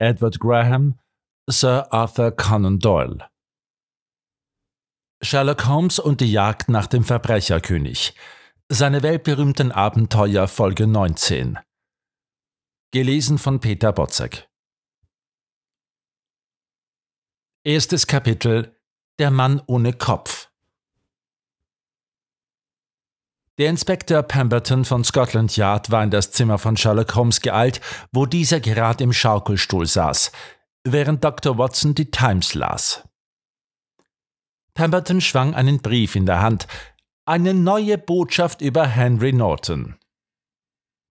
Edward Graham, Sir Arthur Conan Doyle. Sherlock Holmes und die Jagd nach dem Verbrecherkönig. Seine weltberühmten Abenteuer Folge 19. Gelesen von Peter Botzek. Erstes Kapitel Der Mann ohne Kopf. Der Inspektor Pemberton von Scotland Yard war in das Zimmer von Sherlock Holmes geeilt, wo dieser gerade im Schaukelstuhl saß, während Dr. Watson die Times las. Pemberton schwang einen Brief in der Hand, eine neue Botschaft über Henry Norton.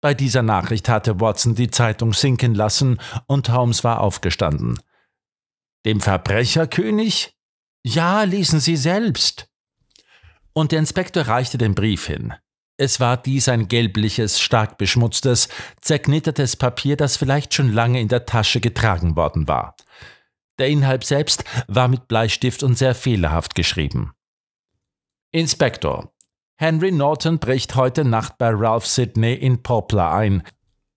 Bei dieser Nachricht hatte Watson die Zeitung sinken lassen und Holmes war aufgestanden. Dem Verbrecherkönig? Ja, lesen Sie selbst und der Inspektor reichte den Brief hin. Es war dies ein gelbliches, stark beschmutztes, zerknittertes Papier, das vielleicht schon lange in der Tasche getragen worden war. Der Inhalt selbst war mit Bleistift und sehr fehlerhaft geschrieben. Inspektor, Henry Norton bricht heute Nacht bei Ralph Sidney in Poplar ein,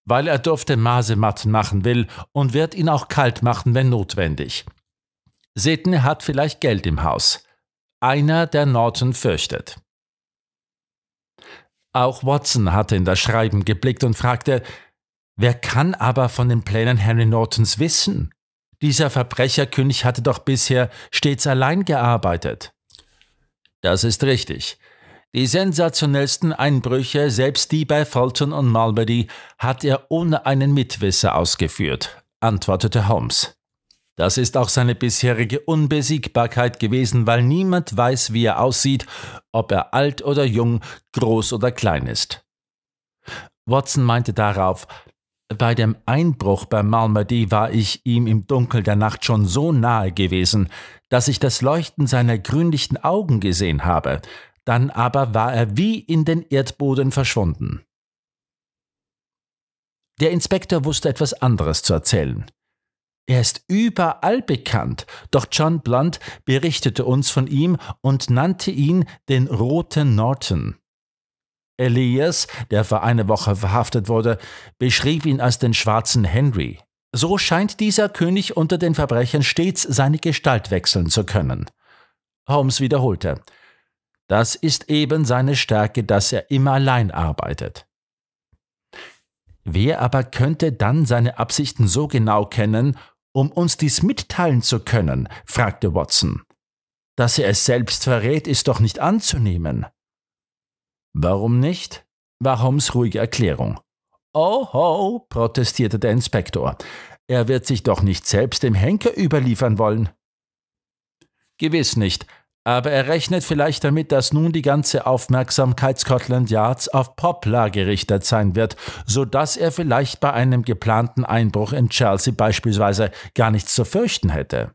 weil er durfte Masematt machen will und wird ihn auch kalt machen, wenn notwendig. Sidney hat vielleicht Geld im Haus. Einer der Norton fürchtet. Auch Watson hatte in das Schreiben geblickt und fragte, wer kann aber von den Plänen Henry Nortons wissen? Dieser Verbrecherkönig hatte doch bisher stets allein gearbeitet. Das ist richtig. Die sensationellsten Einbrüche, selbst die bei Fulton und Malmedy, hat er ohne einen Mitwisser ausgeführt, antwortete Holmes. Das ist auch seine bisherige Unbesiegbarkeit gewesen, weil niemand weiß, wie er aussieht, ob er alt oder jung, groß oder klein ist. Watson meinte darauf, bei dem Einbruch bei Malmedy war ich ihm im Dunkel der Nacht schon so nahe gewesen, dass ich das Leuchten seiner grünlichen Augen gesehen habe, dann aber war er wie in den Erdboden verschwunden. Der Inspektor wusste etwas anderes zu erzählen. Er ist überall bekannt, doch John Blunt berichtete uns von ihm und nannte ihn den Roten Norton. Elias, der vor einer Woche verhaftet wurde, beschrieb ihn als den schwarzen Henry. So scheint dieser König unter den Verbrechern stets seine Gestalt wechseln zu können. Holmes wiederholte, das ist eben seine Stärke, dass er immer allein arbeitet. Wer aber könnte dann seine Absichten so genau kennen um uns dies mitteilen zu können, fragte Watson. Dass er es selbst verrät, ist doch nicht anzunehmen. Warum nicht? war Holmes ruhige Erklärung. Oho, protestierte der Inspektor. Er wird sich doch nicht selbst dem Henker überliefern wollen. Gewiss nicht, aber er rechnet vielleicht damit, dass nun die ganze Aufmerksamkeit Scotland Yards auf Poplar gerichtet sein wird, so dass er vielleicht bei einem geplanten Einbruch in Chelsea beispielsweise gar nichts zu fürchten hätte.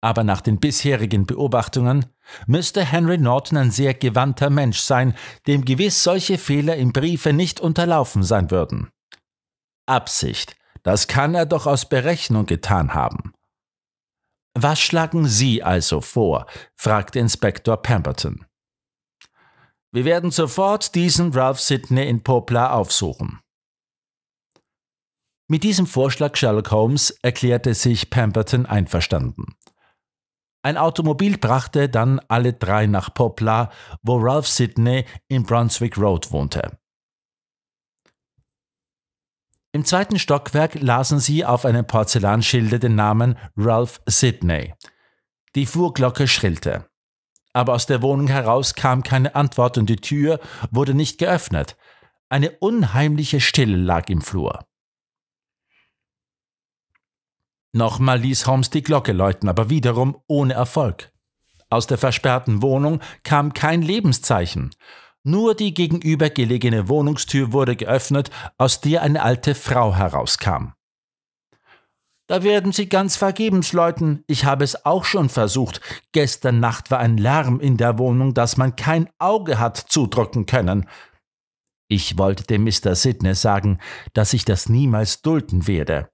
Aber nach den bisherigen Beobachtungen müsste Henry Norton ein sehr gewandter Mensch sein, dem gewiss solche Fehler im Briefe nicht unterlaufen sein würden. Absicht, das kann er doch aus Berechnung getan haben. Was schlagen Sie also vor? fragte Inspektor Pemberton. Wir werden sofort diesen Ralph Sidney in Poplar aufsuchen. Mit diesem Vorschlag Sherlock Holmes erklärte sich Pemberton einverstanden. Ein Automobil brachte dann alle drei nach Poplar, wo Ralph Sidney in Brunswick Road wohnte. Im zweiten Stockwerk lasen sie auf einem Porzellanschilde den Namen Ralph Sidney. Die Fuhrglocke schrillte. Aber aus der Wohnung heraus kam keine Antwort und die Tür wurde nicht geöffnet. Eine unheimliche Stille lag im Flur. Nochmal ließ Holmes die Glocke läuten, aber wiederum ohne Erfolg. Aus der versperrten Wohnung kam kein Lebenszeichen. Nur die gegenübergelegene Wohnungstür wurde geöffnet, aus der eine alte Frau herauskam. Da werden Sie ganz vergebens läuten. Ich habe es auch schon versucht. Gestern Nacht war ein Lärm in der Wohnung, dass man kein Auge hat zudrücken können. Ich wollte dem Mr. Sidney sagen, dass ich das niemals dulden werde.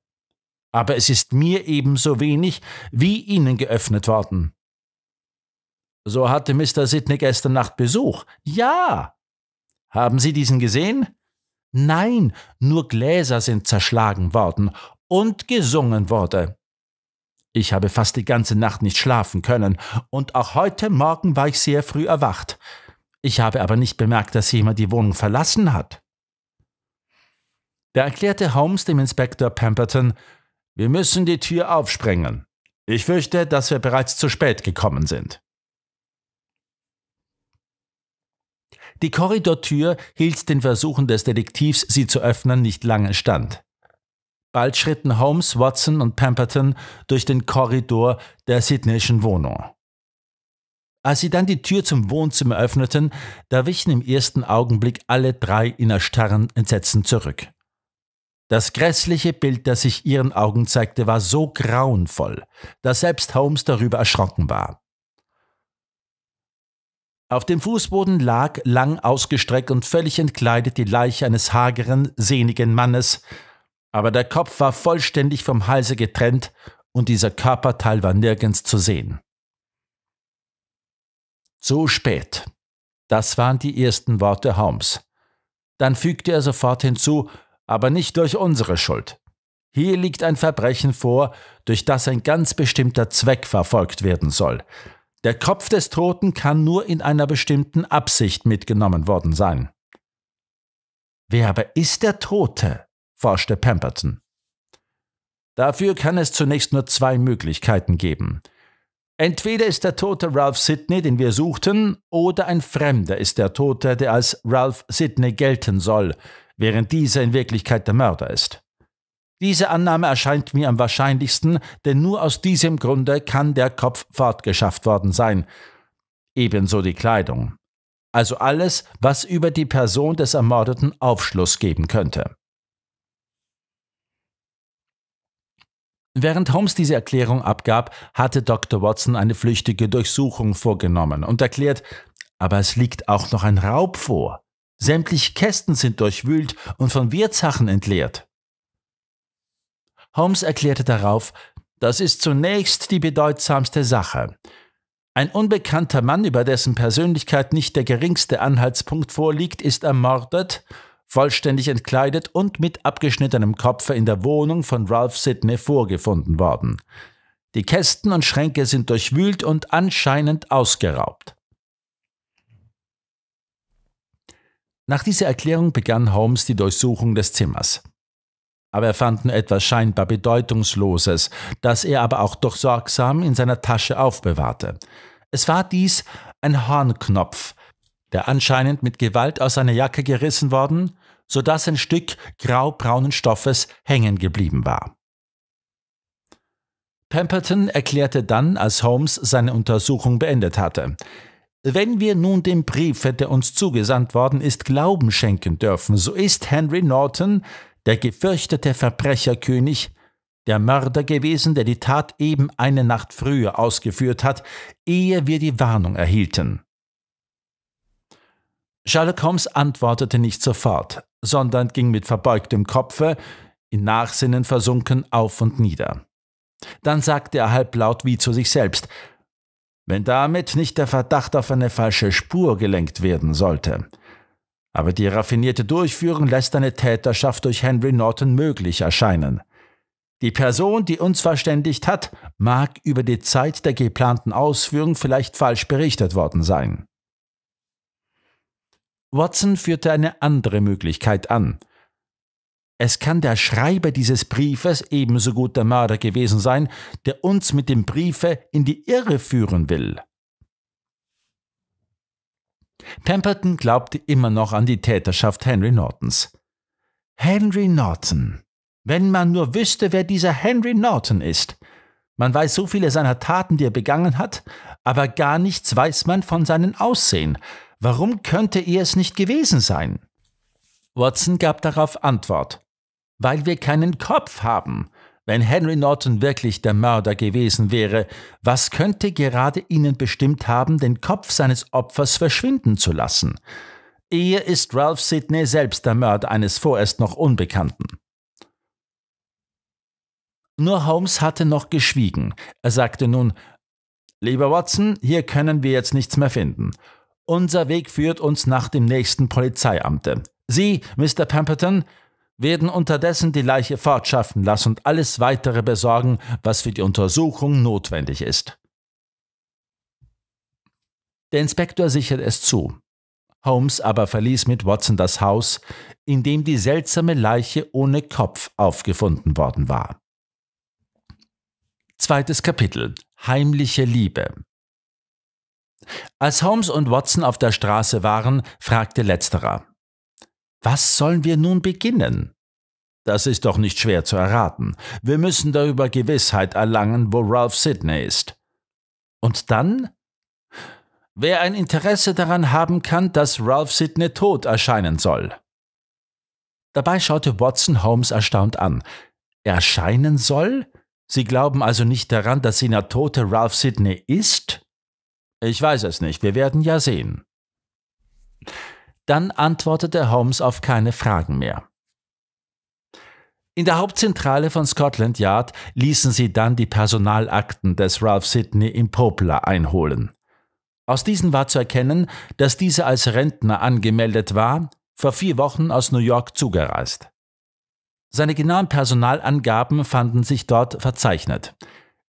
Aber es ist mir ebenso wenig wie Ihnen geöffnet worden. So hatte Mr. Sidney gestern Nacht Besuch. Ja. Haben Sie diesen gesehen? Nein, nur Gläser sind zerschlagen worden und gesungen wurde. Ich habe fast die ganze Nacht nicht schlafen können, und auch heute Morgen war ich sehr früh erwacht. Ich habe aber nicht bemerkt, dass jemand die Wohnung verlassen hat. Da erklärte Holmes dem Inspektor Pemberton, wir müssen die Tür aufsprengen. Ich fürchte, dass wir bereits zu spät gekommen sind. Die Korridortür hielt den Versuchen des Detektivs, sie zu öffnen, nicht lange stand. Bald schritten Holmes, Watson und Pemberton durch den Korridor der Sydneyschen Wohnung. Als sie dann die Tür zum Wohnzimmer öffneten, da wichen im ersten Augenblick alle drei in erstarren Entsetzen zurück. Das grässliche Bild, das sich ihren Augen zeigte, war so grauenvoll, dass selbst Holmes darüber erschrocken war. Auf dem Fußboden lag, lang ausgestreckt und völlig entkleidet, die Leiche eines hageren, sehnigen Mannes, aber der Kopf war vollständig vom Halse getrennt und dieser Körperteil war nirgends zu sehen. So spät. Das waren die ersten Worte Holmes. Dann fügte er sofort hinzu, aber nicht durch unsere Schuld. Hier liegt ein Verbrechen vor, durch das ein ganz bestimmter Zweck verfolgt werden soll. Der Kopf des Toten kann nur in einer bestimmten Absicht mitgenommen worden sein. Wer aber ist der Tote? forschte Pemberton. Dafür kann es zunächst nur zwei Möglichkeiten geben. Entweder ist der Tote Ralph Sidney, den wir suchten, oder ein Fremder ist der Tote, der als Ralph Sidney gelten soll, während dieser in Wirklichkeit der Mörder ist. Diese Annahme erscheint mir am wahrscheinlichsten, denn nur aus diesem Grunde kann der Kopf fortgeschafft worden sein. Ebenso die Kleidung. Also alles, was über die Person des Ermordeten Aufschluss geben könnte. Während Holmes diese Erklärung abgab, hatte Dr. Watson eine flüchtige Durchsuchung vorgenommen und erklärt, aber es liegt auch noch ein Raub vor. Sämtliche Kästen sind durchwühlt und von Wirtsachen entleert. Holmes erklärte darauf, das ist zunächst die bedeutsamste Sache. Ein unbekannter Mann, über dessen Persönlichkeit nicht der geringste Anhaltspunkt vorliegt, ist ermordet, vollständig entkleidet und mit abgeschnittenem Kopfe in der Wohnung von Ralph Sidney vorgefunden worden. Die Kästen und Schränke sind durchwühlt und anscheinend ausgeraubt. Nach dieser Erklärung begann Holmes die Durchsuchung des Zimmers aber er fand nur etwas scheinbar Bedeutungsloses, das er aber auch doch sorgsam in seiner Tasche aufbewahrte. Es war dies ein Hornknopf, der anscheinend mit Gewalt aus seiner Jacke gerissen worden, so dass ein Stück graubraunen Stoffes hängen geblieben war. Pemberton erklärte dann, als Holmes seine Untersuchung beendet hatte, wenn wir nun dem Briefe, der uns zugesandt worden ist, Glauben schenken dürfen, so ist Henry Norton, der gefürchtete Verbrecherkönig, der Mörder gewesen, der die Tat eben eine Nacht früher ausgeführt hat, ehe wir die Warnung erhielten. Sherlock Holmes antwortete nicht sofort, sondern ging mit verbeugtem Kopfe, in Nachsinnen versunken, auf und nieder. Dann sagte er halblaut wie zu sich selbst, wenn damit nicht der Verdacht auf eine falsche Spur gelenkt werden sollte, aber die raffinierte Durchführung lässt eine Täterschaft durch Henry Norton möglich erscheinen. Die Person, die uns verständigt hat, mag über die Zeit der geplanten Ausführung vielleicht falsch berichtet worden sein. Watson führte eine andere Möglichkeit an. Es kann der Schreiber dieses Briefes ebenso gut der Mörder gewesen sein, der uns mit dem Briefe in die Irre führen will. Pemberton glaubte immer noch an die Täterschaft Henry Nortons. Henry Norton. Wenn man nur wüsste, wer dieser Henry Norton ist. Man weiß so viele seiner Taten, die er begangen hat, aber gar nichts weiß man von seinem Aussehen. Warum könnte er es nicht gewesen sein? Watson gab darauf Antwort. Weil wir keinen Kopf haben. Wenn Henry Norton wirklich der Mörder gewesen wäre, was könnte gerade Ihnen bestimmt haben, den Kopf seines Opfers verschwinden zu lassen? Eher ist Ralph Sidney selbst der Mörder eines vorerst noch Unbekannten. Nur Holmes hatte noch geschwiegen. Er sagte nun, Lieber Watson, hier können wir jetzt nichts mehr finden. Unser Weg führt uns nach dem nächsten Polizeiamte. Sie, Mr. Pemberton, werden unterdessen die Leiche fortschaffen lassen und alles weitere besorgen, was für die Untersuchung notwendig ist. Der Inspektor sichert es zu. Holmes aber verließ mit Watson das Haus, in dem die seltsame Leiche ohne Kopf aufgefunden worden war. Zweites Kapitel Heimliche Liebe Als Holmes und Watson auf der Straße waren, fragte letzterer was sollen wir nun beginnen? Das ist doch nicht schwer zu erraten. Wir müssen darüber Gewissheit erlangen, wo Ralph Sidney ist. Und dann? Wer ein Interesse daran haben kann, dass Ralph Sidney tot erscheinen soll. Dabei schaute Watson Holmes erstaunt an. Erscheinen soll? Sie glauben also nicht daran, dass sie der tote Ralph Sidney ist? Ich weiß es nicht, wir werden ja sehen. Dann antwortete Holmes auf keine Fragen mehr. In der Hauptzentrale von Scotland Yard ließen sie dann die Personalakten des Ralph Sidney im Poplar einholen. Aus diesen war zu erkennen, dass dieser als Rentner angemeldet war, vor vier Wochen aus New York zugereist. Seine genauen Personalangaben fanden sich dort verzeichnet.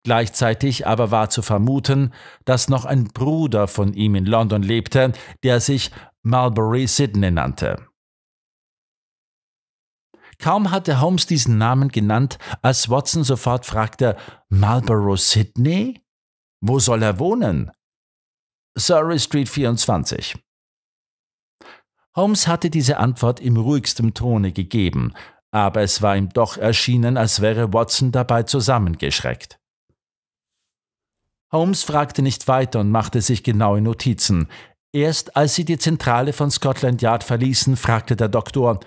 Gleichzeitig aber war zu vermuten, dass noch ein Bruder von ihm in London lebte, der sich Mulberry Sidney nannte. Kaum hatte Holmes diesen Namen genannt, als Watson sofort fragte, Marlborough Sidney? Wo soll er wohnen? Surrey Street 24. Holmes hatte diese Antwort im ruhigsten Tone gegeben, aber es war ihm doch erschienen, als wäre Watson dabei zusammengeschreckt. Holmes fragte nicht weiter und machte sich genaue Notizen. Erst als sie die Zentrale von Scotland Yard verließen, fragte der Doktor,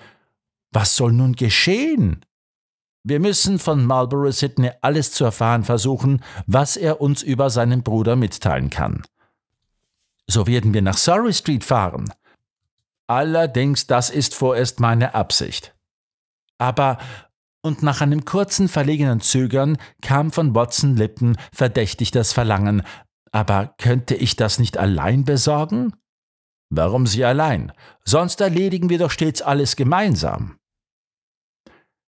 was soll nun geschehen? Wir müssen von Marlborough Sidney alles zu erfahren versuchen, was er uns über seinen Bruder mitteilen kann. So werden wir nach Surrey Street fahren. Allerdings, das ist vorerst meine Absicht. Aber, und nach einem kurzen, verlegenen Zögern kam von Watson Lippen verdächtig das Verlangen, aber könnte ich das nicht allein besorgen? Warum sie allein? Sonst erledigen wir doch stets alles gemeinsam.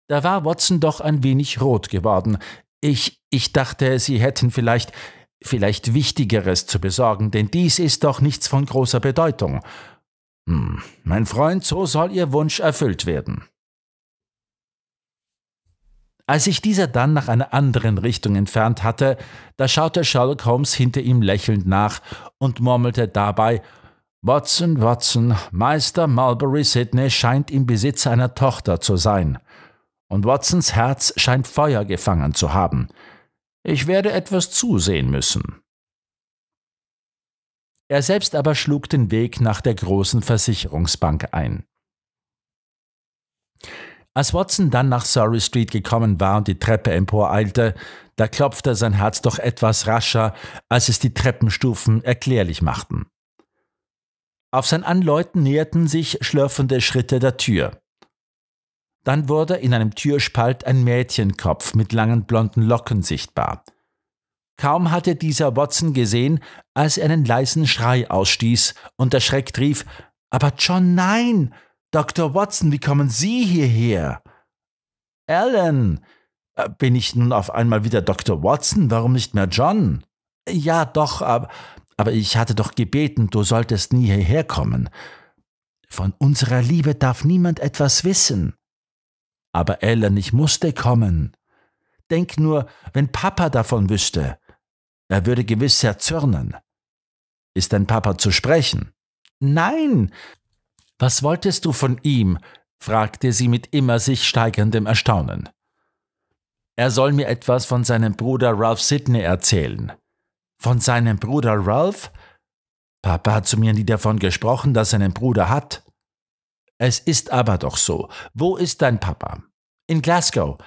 Da war Watson doch ein wenig rot geworden. Ich, ich dachte, Sie hätten vielleicht, vielleicht Wichtigeres zu besorgen, denn dies ist doch nichts von großer Bedeutung. Hm, mein Freund, so soll Ihr Wunsch erfüllt werden. Als sich dieser dann nach einer anderen Richtung entfernt hatte, da schaute Sherlock Holmes hinter ihm lächelnd nach und murmelte dabei Watson, Watson, Meister Mulberry Sidney scheint im Besitz einer Tochter zu sein. Und Watsons Herz scheint Feuer gefangen zu haben. Ich werde etwas zusehen müssen. Er selbst aber schlug den Weg nach der großen Versicherungsbank ein. Als Watson dann nach Surrey Street gekommen war und die Treppe emporeilte, da klopfte sein Herz doch etwas rascher, als es die Treppenstufen erklärlich machten. Auf sein Anläuten näherten sich schlürfende Schritte der Tür. Dann wurde in einem Türspalt ein Mädchenkopf mit langen blonden Locken sichtbar. Kaum hatte dieser Watson gesehen, als er einen leisen Schrei ausstieß und erschreckt rief, aber John, nein! Dr. Watson, wie kommen Sie hierher? Alan! Äh, bin ich nun auf einmal wieder Dr. Watson? Warum nicht mehr John? Ja, doch, aber, aber ich hatte doch gebeten, du solltest nie hierher kommen. Von unserer Liebe darf niemand etwas wissen. Aber Alan, ich musste kommen. Denk nur, wenn Papa davon wüsste, er würde gewiss sehr zürnen. Ist dein Papa zu sprechen? Nein, was wolltest du von ihm? fragte sie mit immer sich steigerndem Erstaunen. Er soll mir etwas von seinem Bruder Ralph Sidney erzählen. Von seinem Bruder Ralph? Papa hat zu mir nie davon gesprochen, dass er einen Bruder hat. Es ist aber doch so. Wo ist dein Papa? In Glasgow.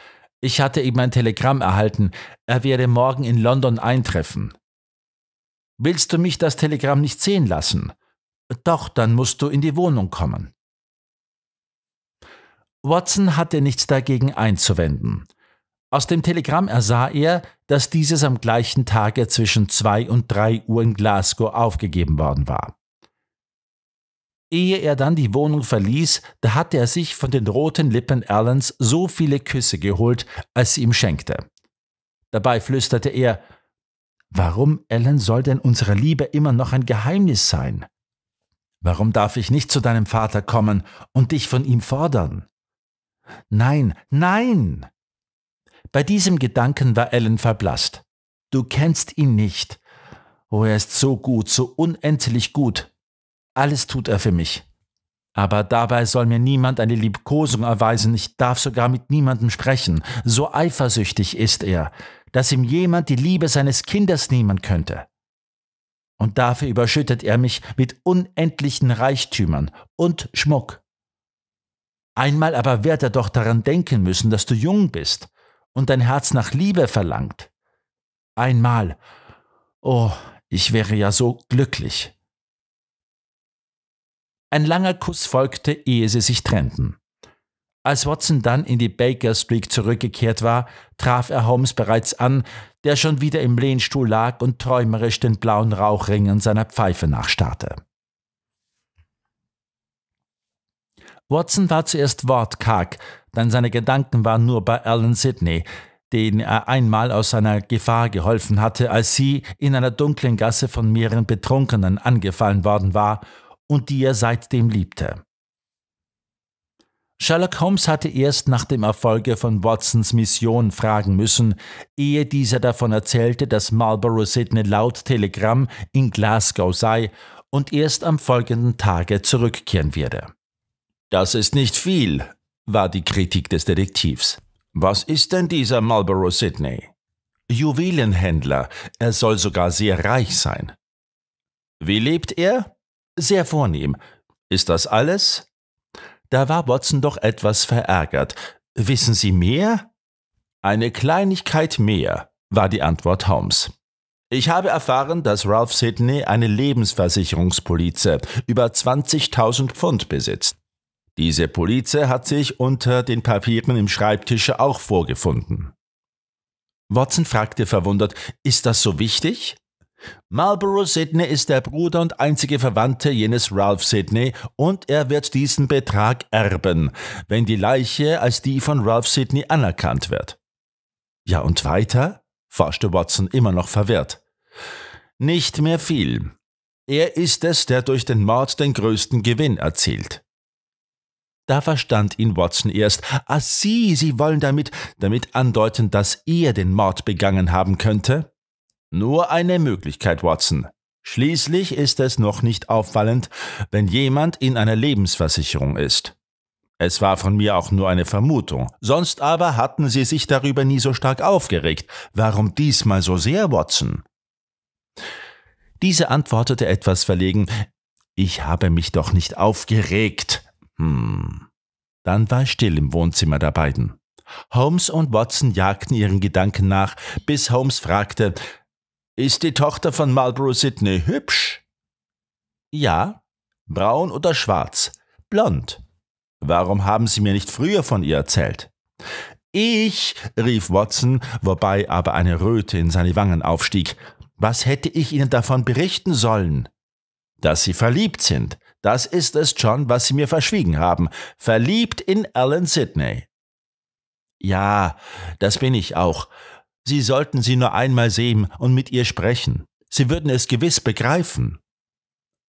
Ich hatte eben ein Telegramm erhalten. Er werde morgen in London eintreffen. Willst du mich das Telegramm nicht sehen lassen? Doch, dann musst du in die Wohnung kommen. Watson hatte nichts dagegen einzuwenden. Aus dem Telegramm ersah er, dass dieses am gleichen Tage zwischen zwei und drei Uhr in Glasgow aufgegeben worden war. Ehe er dann die Wohnung verließ, da hatte er sich von den roten Lippen Allens so viele Küsse geholt, als sie ihm schenkte. Dabei flüsterte er, Warum, Ellen, soll denn unsere Liebe immer noch ein Geheimnis sein? Warum darf ich nicht zu deinem Vater kommen und dich von ihm fordern? Nein, nein! Bei diesem Gedanken war Ellen verblasst. Du kennst ihn nicht. Oh, er ist so gut, so unendlich gut. Alles tut er für mich. Aber dabei soll mir niemand eine Liebkosung erweisen, ich darf sogar mit niemandem sprechen. So eifersüchtig ist er, dass ihm jemand die Liebe seines Kindes nehmen könnte und dafür überschüttet er mich mit unendlichen Reichtümern und Schmuck. Einmal aber wird er doch daran denken müssen, dass du jung bist und dein Herz nach Liebe verlangt. Einmal. Oh, ich wäre ja so glücklich. Ein langer Kuss folgte, ehe sie sich trennten. Als Watson dann in die Baker Street zurückgekehrt war, traf er Holmes bereits an, der schon wieder im Lehnstuhl lag und träumerisch den blauen Rauchring an seiner Pfeife nachstarrte. Watson war zuerst wortkarg, denn seine Gedanken waren nur bei Alan Sidney, den er einmal aus seiner Gefahr geholfen hatte, als sie in einer dunklen Gasse von mehreren Betrunkenen angefallen worden war und die er seitdem liebte. Sherlock Holmes hatte erst nach dem Erfolge von Watsons Mission fragen müssen, ehe dieser davon erzählte, dass Marlborough Sidney laut Telegramm in Glasgow sei und erst am folgenden Tage zurückkehren werde. Das ist nicht viel, war die Kritik des Detektivs. Was ist denn dieser Marlborough Sidney? Juwelenhändler, er soll sogar sehr reich sein. Wie lebt er? Sehr vornehm. Ist das alles? Da war Watson doch etwas verärgert. Wissen Sie mehr? Eine Kleinigkeit mehr, war die Antwort Holmes. Ich habe erfahren, dass Ralph Sidney eine Lebensversicherungspolize über 20.000 Pfund besitzt. Diese Polize hat sich unter den Papieren im Schreibtische auch vorgefunden. Watson fragte verwundert, ist das so wichtig? Marlborough Sidney ist der Bruder und einzige Verwandte jenes Ralph Sidney und er wird diesen Betrag erben, wenn die Leiche als die von Ralph Sidney anerkannt wird. Ja und weiter? forschte Watson immer noch verwirrt. Nicht mehr viel. Er ist es, der durch den Mord den größten Gewinn erzielt. Da verstand ihn Watson erst. Ah, Sie, Sie wollen damit, damit andeuten, dass er den Mord begangen haben könnte? Nur eine Möglichkeit, Watson. Schließlich ist es noch nicht auffallend, wenn jemand in einer Lebensversicherung ist. Es war von mir auch nur eine Vermutung, sonst aber hatten Sie sich darüber nie so stark aufgeregt. Warum diesmal so sehr, Watson? Diese antwortete etwas verlegen Ich habe mich doch nicht aufgeregt. Hm. Dann war still im Wohnzimmer der beiden. Holmes und Watson jagten ihren Gedanken nach, bis Holmes fragte ist die Tochter von Marlborough Sidney hübsch? Ja. Braun oder schwarz? Blond. Warum haben Sie mir nicht früher von ihr erzählt? Ich, rief Watson, wobei aber eine Röte in seine Wangen aufstieg. Was hätte ich Ihnen davon berichten sollen? Dass Sie verliebt sind. Das ist es, John, was Sie mir verschwiegen haben. Verliebt in Alan Sidney. Ja, das bin ich auch. Sie sollten sie nur einmal sehen und mit ihr sprechen. Sie würden es gewiss begreifen.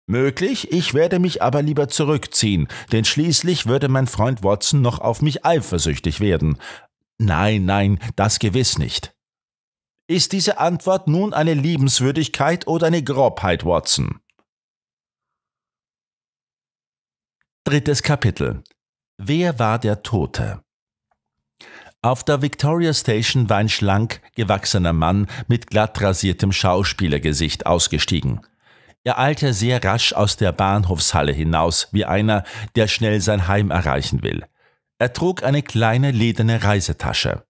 Möglich, ich werde mich aber lieber zurückziehen, denn schließlich würde mein Freund Watson noch auf mich eifersüchtig werden. Nein, nein, das gewiss nicht. Ist diese Antwort nun eine Liebenswürdigkeit oder eine Grobheit, Watson? Drittes Kapitel. Wer war der Tote? Auf der Victoria Station war ein schlank gewachsener Mann mit glatt rasiertem Schauspielergesicht ausgestiegen. Er eilte sehr rasch aus der Bahnhofshalle hinaus, wie einer, der schnell sein Heim erreichen will. Er trug eine kleine lederne Reisetasche.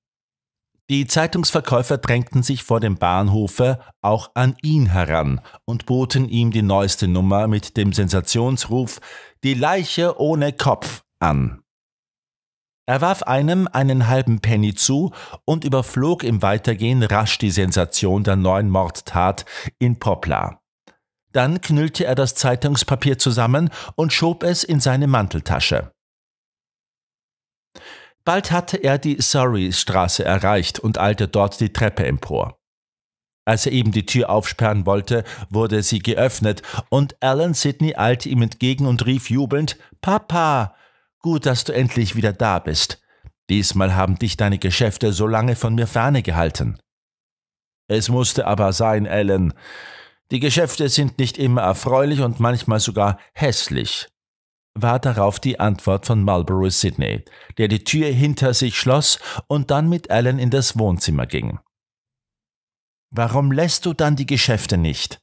Die Zeitungsverkäufer drängten sich vor dem Bahnhofe auch an ihn heran und boten ihm die neueste Nummer mit dem Sensationsruf Die Leiche ohne Kopf an. Er warf einem einen halben Penny zu und überflog im Weitergehen rasch die Sensation der neuen Mordtat in Poplar. Dann knüllte er das Zeitungspapier zusammen und schob es in seine Manteltasche. Bald hatte er die Surrey-Straße erreicht und eilte dort die Treppe empor. Als er eben die Tür aufsperren wollte, wurde sie geöffnet und Alan Sidney eilte ihm entgegen und rief jubelnd: Papa, Gut, dass du endlich wieder da bist. Diesmal haben dich deine Geschäfte so lange von mir ferne gehalten. Es musste aber sein, Ellen. Die Geschäfte sind nicht immer erfreulich und manchmal sogar hässlich, war darauf die Antwort von Marlborough Sidney, der die Tür hinter sich schloss und dann mit Allen in das Wohnzimmer ging. Warum lässt du dann die Geschäfte nicht?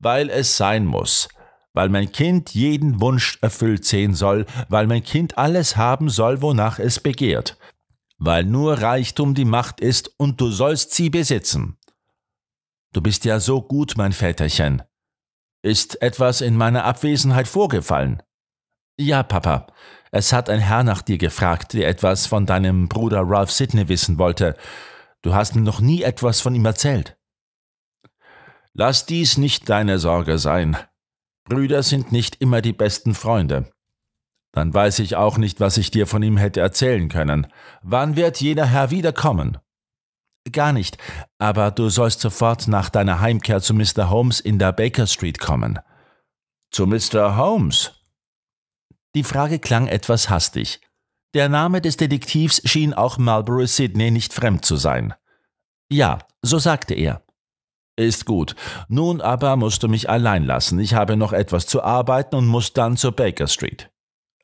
Weil es sein muss weil mein Kind jeden Wunsch erfüllt sehen soll, weil mein Kind alles haben soll, wonach es begehrt, weil nur Reichtum die Macht ist und du sollst sie besitzen. Du bist ja so gut, mein Väterchen. Ist etwas in meiner Abwesenheit vorgefallen? Ja, Papa. Es hat ein Herr nach dir gefragt, der etwas von deinem Bruder Ralph Sidney wissen wollte. Du hast mir noch nie etwas von ihm erzählt. Lass dies nicht deine Sorge sein. Brüder sind nicht immer die besten Freunde. Dann weiß ich auch nicht, was ich dir von ihm hätte erzählen können. Wann wird jener Herr wiederkommen? Gar nicht, aber du sollst sofort nach deiner Heimkehr zu Mr. Holmes in der Baker Street kommen. Zu Mr. Holmes? Die Frage klang etwas hastig. Der Name des Detektivs schien auch Marlborough Sidney nicht fremd zu sein. Ja, so sagte er. Ist gut. Nun aber musst du mich allein lassen. Ich habe noch etwas zu arbeiten und muss dann zur Baker Street.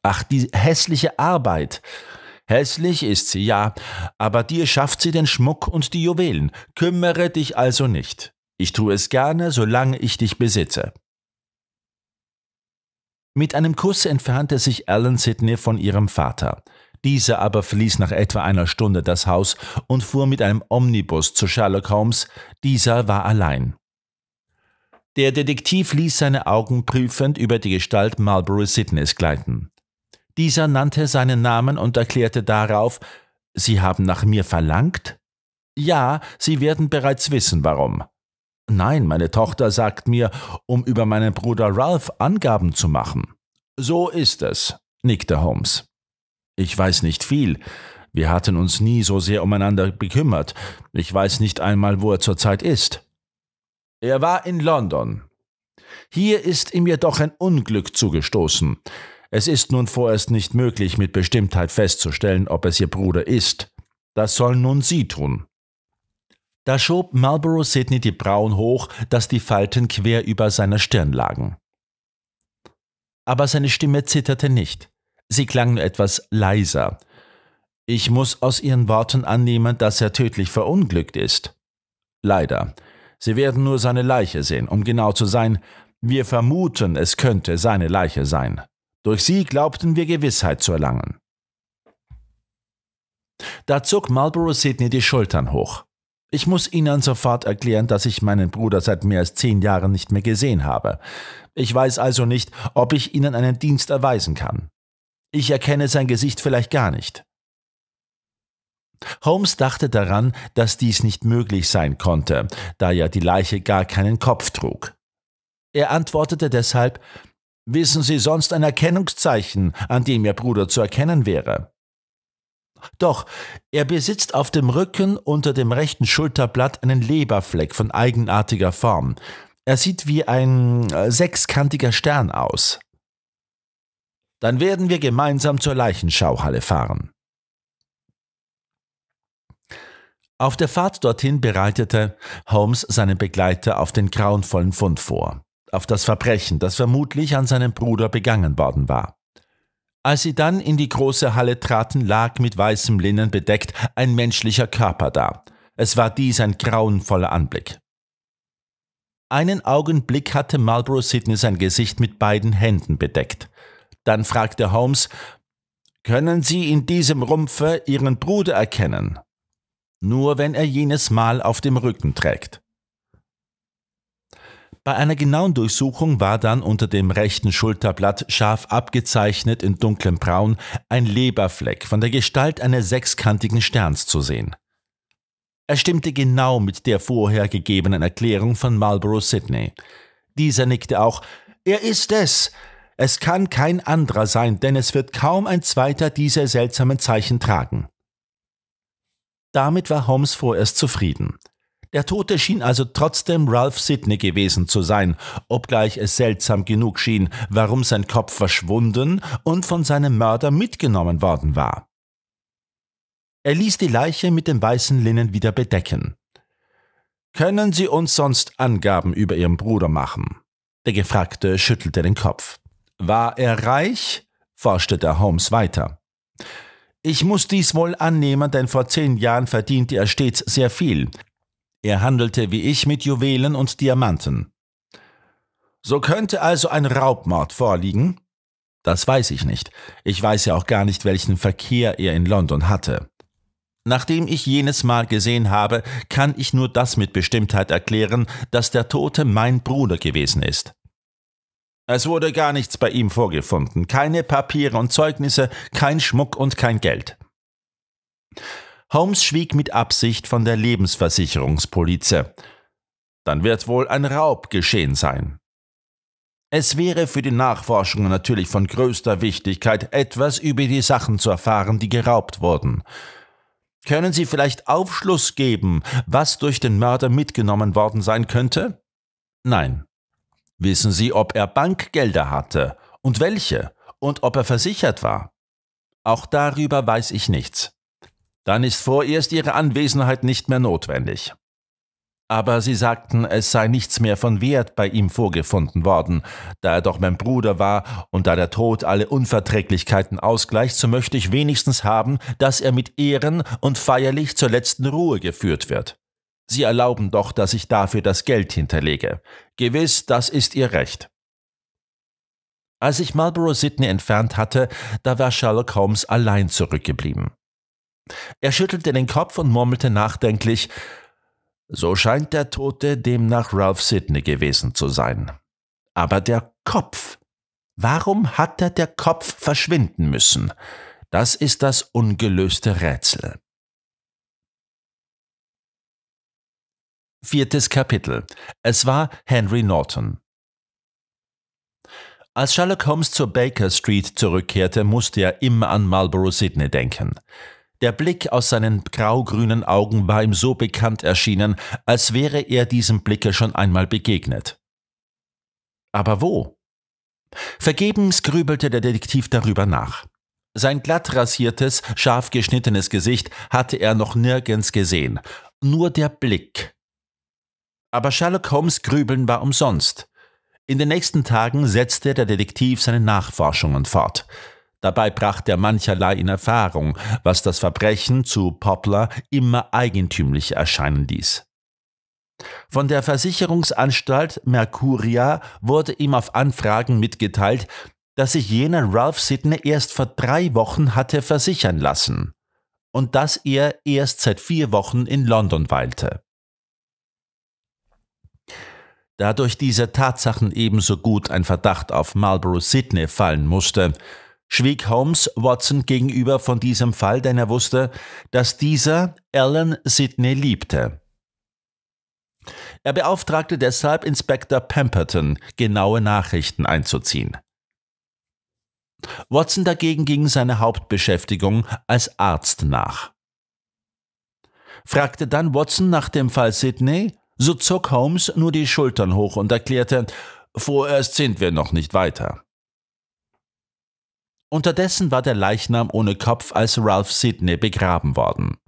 Ach, die hässliche Arbeit. Hässlich ist sie, ja, aber dir schafft sie den Schmuck und die Juwelen. Kümmere dich also nicht. Ich tue es gerne, solange ich dich besitze. Mit einem Kuss entfernte sich Alan Sidney von ihrem Vater. Dieser aber verließ nach etwa einer Stunde das Haus und fuhr mit einem Omnibus zu Sherlock Holmes. Dieser war allein. Der Detektiv ließ seine Augen prüfend über die Gestalt Marlborough Sidneys gleiten. Dieser nannte seinen Namen und erklärte darauf, Sie haben nach mir verlangt? Ja, Sie werden bereits wissen, warum. Nein, meine Tochter sagt mir, um über meinen Bruder Ralph Angaben zu machen. So ist es, nickte Holmes. Ich weiß nicht viel. Wir hatten uns nie so sehr umeinander bekümmert. Ich weiß nicht einmal, wo er zurzeit ist. Er war in London. Hier ist ihm jedoch ein Unglück zugestoßen. Es ist nun vorerst nicht möglich, mit Bestimmtheit festzustellen, ob es ihr Bruder ist. Das sollen nun sie tun. Da schob Marlborough Sidney die Brauen hoch, dass die Falten quer über seiner Stirn lagen. Aber seine Stimme zitterte nicht. Sie klangen etwas leiser. Ich muss aus Ihren Worten annehmen, dass er tödlich verunglückt ist. Leider. Sie werden nur seine Leiche sehen, um genau zu sein. Wir vermuten, es könnte seine Leiche sein. Durch sie glaubten wir Gewissheit zu erlangen. Da zog Marlborough Sidney die Schultern hoch. Ich muss Ihnen sofort erklären, dass ich meinen Bruder seit mehr als zehn Jahren nicht mehr gesehen habe. Ich weiß also nicht, ob ich Ihnen einen Dienst erweisen kann. Ich erkenne sein Gesicht vielleicht gar nicht. Holmes dachte daran, dass dies nicht möglich sein konnte, da ja die Leiche gar keinen Kopf trug. Er antwortete deshalb Wissen Sie sonst ein Erkennungszeichen, an dem Ihr Bruder zu erkennen wäre? Doch, er besitzt auf dem Rücken unter dem rechten Schulterblatt einen Leberfleck von eigenartiger Form. Er sieht wie ein äh, sechskantiger Stern aus. Dann werden wir gemeinsam zur Leichenschauhalle fahren. Auf der Fahrt dorthin bereitete Holmes seinen Begleiter auf den grauenvollen Fund vor, auf das Verbrechen, das vermutlich an seinem Bruder begangen worden war. Als sie dann in die große Halle traten, lag mit weißem Linnen bedeckt ein menschlicher Körper da. Es war dies ein grauenvoller Anblick. Einen Augenblick hatte Marlborough Sidney sein Gesicht mit beiden Händen bedeckt. Dann fragte Holmes, können Sie in diesem Rumpfe Ihren Bruder erkennen? Nur wenn er jenes Mal auf dem Rücken trägt. Bei einer genauen Durchsuchung war dann unter dem rechten Schulterblatt scharf abgezeichnet in dunklem Braun ein Leberfleck von der Gestalt eines sechskantigen Sterns zu sehen. Er stimmte genau mit der vorher gegebenen Erklärung von Marlborough Sidney. Dieser nickte auch, er ist es, es kann kein anderer sein, denn es wird kaum ein zweiter diese seltsamen Zeichen tragen. Damit war Holmes vorerst zufrieden. Der Tote schien also trotzdem Ralph Sidney gewesen zu sein, obgleich es seltsam genug schien, warum sein Kopf verschwunden und von seinem Mörder mitgenommen worden war. Er ließ die Leiche mit dem weißen Linnen wieder bedecken. Können Sie uns sonst Angaben über Ihren Bruder machen? Der Gefragte schüttelte den Kopf. War er reich? forschte der Holmes weiter. Ich muss dies wohl annehmen, denn vor zehn Jahren verdiente er stets sehr viel. Er handelte wie ich mit Juwelen und Diamanten. So könnte also ein Raubmord vorliegen? Das weiß ich nicht. Ich weiß ja auch gar nicht, welchen Verkehr er in London hatte. Nachdem ich jenes Mal gesehen habe, kann ich nur das mit Bestimmtheit erklären, dass der Tote mein Bruder gewesen ist. Es wurde gar nichts bei ihm vorgefunden, keine Papiere und Zeugnisse, kein Schmuck und kein Geld. Holmes schwieg mit Absicht von der Lebensversicherungspolize. Dann wird wohl ein Raub geschehen sein. Es wäre für die Nachforschungen natürlich von größter Wichtigkeit, etwas über die Sachen zu erfahren, die geraubt wurden. Können Sie vielleicht Aufschluss geben, was durch den Mörder mitgenommen worden sein könnte? Nein. Wissen Sie, ob er Bankgelder hatte und welche und ob er versichert war? Auch darüber weiß ich nichts. Dann ist vorerst Ihre Anwesenheit nicht mehr notwendig. Aber Sie sagten, es sei nichts mehr von Wert bei ihm vorgefunden worden. Da er doch mein Bruder war und da der Tod alle Unverträglichkeiten ausgleicht, so möchte ich wenigstens haben, dass er mit Ehren und feierlich zur letzten Ruhe geführt wird. Sie erlauben doch, dass ich dafür das Geld hinterlege. Gewiss, das ist Ihr Recht. Als ich Marlborough Sidney entfernt hatte, da war Sherlock Holmes allein zurückgeblieben. Er schüttelte den Kopf und murmelte nachdenklich, so scheint der Tote demnach Ralph Sidney gewesen zu sein. Aber der Kopf. Warum hat er der Kopf verschwinden müssen? Das ist das ungelöste Rätsel. Viertes Kapitel. Es war Henry Norton. Als Sherlock Holmes zur Baker Street zurückkehrte, musste er immer an Marlborough Sidney denken. Der Blick aus seinen graugrünen Augen war ihm so bekannt erschienen, als wäre er diesem Blicke schon einmal begegnet. Aber wo? Vergebens grübelte der Detektiv darüber nach. Sein glatt rasiertes, scharf geschnittenes Gesicht hatte er noch nirgends gesehen. Nur der Blick aber Sherlock Holmes Grübeln war umsonst. In den nächsten Tagen setzte der Detektiv seine Nachforschungen fort. Dabei brachte er mancherlei in Erfahrung, was das Verbrechen zu Poplar immer eigentümlich erscheinen ließ. Von der Versicherungsanstalt Mercuria wurde ihm auf Anfragen mitgeteilt, dass sich jener Ralph Sidney erst vor drei Wochen hatte versichern lassen und dass er erst seit vier Wochen in London weilte da durch diese Tatsachen ebenso gut ein Verdacht auf Marlborough Sidney fallen musste, schwieg Holmes Watson gegenüber von diesem Fall, denn er wusste, dass dieser Alan Sidney liebte. Er beauftragte deshalb Inspektor Pemberton, genaue Nachrichten einzuziehen. Watson dagegen ging seiner Hauptbeschäftigung als Arzt nach. Fragte dann Watson nach dem Fall Sidney so zog Holmes nur die Schultern hoch und erklärte, vorerst sind wir noch nicht weiter. Unterdessen war der Leichnam ohne Kopf als Ralph Sidney begraben worden.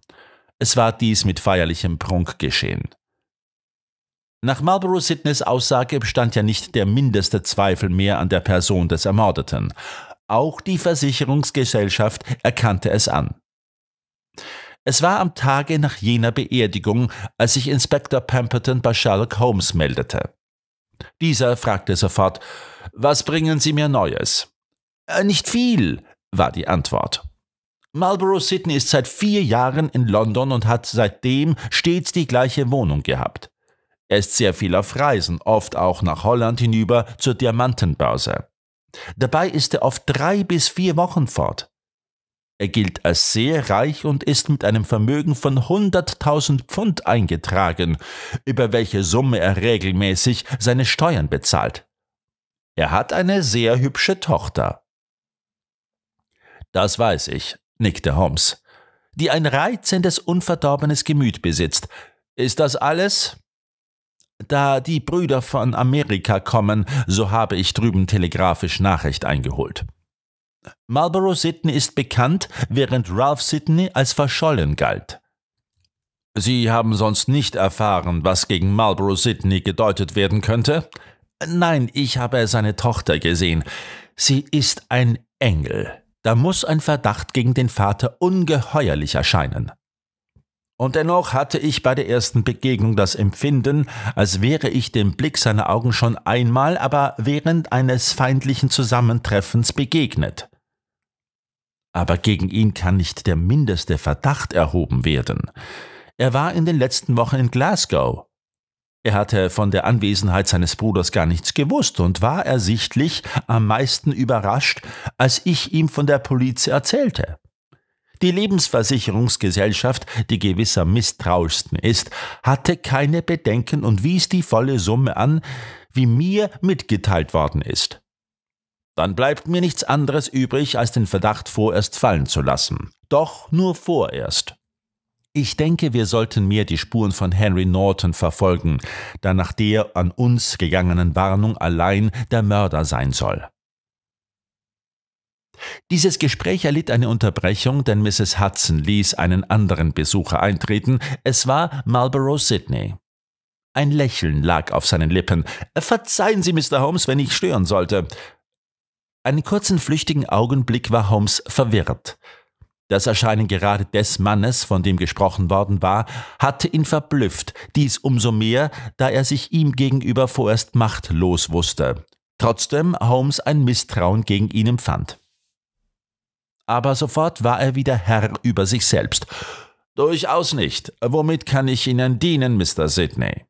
Es war dies mit feierlichem Prunk geschehen. Nach Marlborough Sidneys Aussage bestand ja nicht der mindeste Zweifel mehr an der Person des Ermordeten. Auch die Versicherungsgesellschaft erkannte es an. Es war am Tage nach jener Beerdigung, als sich Inspektor Pemberton bei Sherlock Holmes meldete. Dieser fragte sofort, was bringen Sie mir Neues? Äh, nicht viel, war die Antwort. Marlborough Sidney ist seit vier Jahren in London und hat seitdem stets die gleiche Wohnung gehabt. Er ist sehr viel auf Reisen, oft auch nach Holland hinüber zur Diamantenbörse. Dabei ist er oft drei bis vier Wochen fort. Er gilt als sehr reich und ist mit einem Vermögen von 100.000 Pfund eingetragen, über welche Summe er regelmäßig seine Steuern bezahlt. Er hat eine sehr hübsche Tochter. Das weiß ich, nickte Holmes, die ein reizendes, unverdorbenes Gemüt besitzt. Ist das alles? Da die Brüder von Amerika kommen, so habe ich drüben telegrafisch Nachricht eingeholt. Marlborough Sidney ist bekannt, während Ralph Sidney als verschollen galt. Sie haben sonst nicht erfahren, was gegen Marlborough Sidney gedeutet werden könnte? Nein, ich habe seine Tochter gesehen. Sie ist ein Engel. Da muss ein Verdacht gegen den Vater ungeheuerlich erscheinen. Und dennoch hatte ich bei der ersten Begegnung das Empfinden, als wäre ich dem Blick seiner Augen schon einmal, aber während eines feindlichen Zusammentreffens begegnet aber gegen ihn kann nicht der mindeste Verdacht erhoben werden. Er war in den letzten Wochen in Glasgow. Er hatte von der Anwesenheit seines Bruders gar nichts gewusst und war ersichtlich am meisten überrascht, als ich ihm von der Polizei erzählte. Die Lebensversicherungsgesellschaft, die gewisser am misstrauischsten ist, hatte keine Bedenken und wies die volle Summe an, wie mir mitgeteilt worden ist. Dann bleibt mir nichts anderes übrig, als den Verdacht vorerst fallen zu lassen. Doch nur vorerst. Ich denke, wir sollten mehr die Spuren von Henry Norton verfolgen, da nach der an uns gegangenen Warnung allein der Mörder sein soll. Dieses Gespräch erlitt eine Unterbrechung, denn Mrs. Hudson ließ einen anderen Besucher eintreten. Es war Marlborough Sidney. Ein Lächeln lag auf seinen Lippen. Verzeihen Sie, Mr. Holmes, wenn ich stören sollte. Einen kurzen flüchtigen Augenblick war Holmes verwirrt. Das Erscheinen gerade des Mannes, von dem gesprochen worden war, hatte ihn verblüfft, dies umso mehr, da er sich ihm gegenüber vorerst machtlos wusste. Trotzdem Holmes ein Misstrauen gegen ihn empfand. Aber sofort war er wieder Herr über sich selbst. Durchaus nicht. Womit kann ich Ihnen dienen, Mr. Sidney?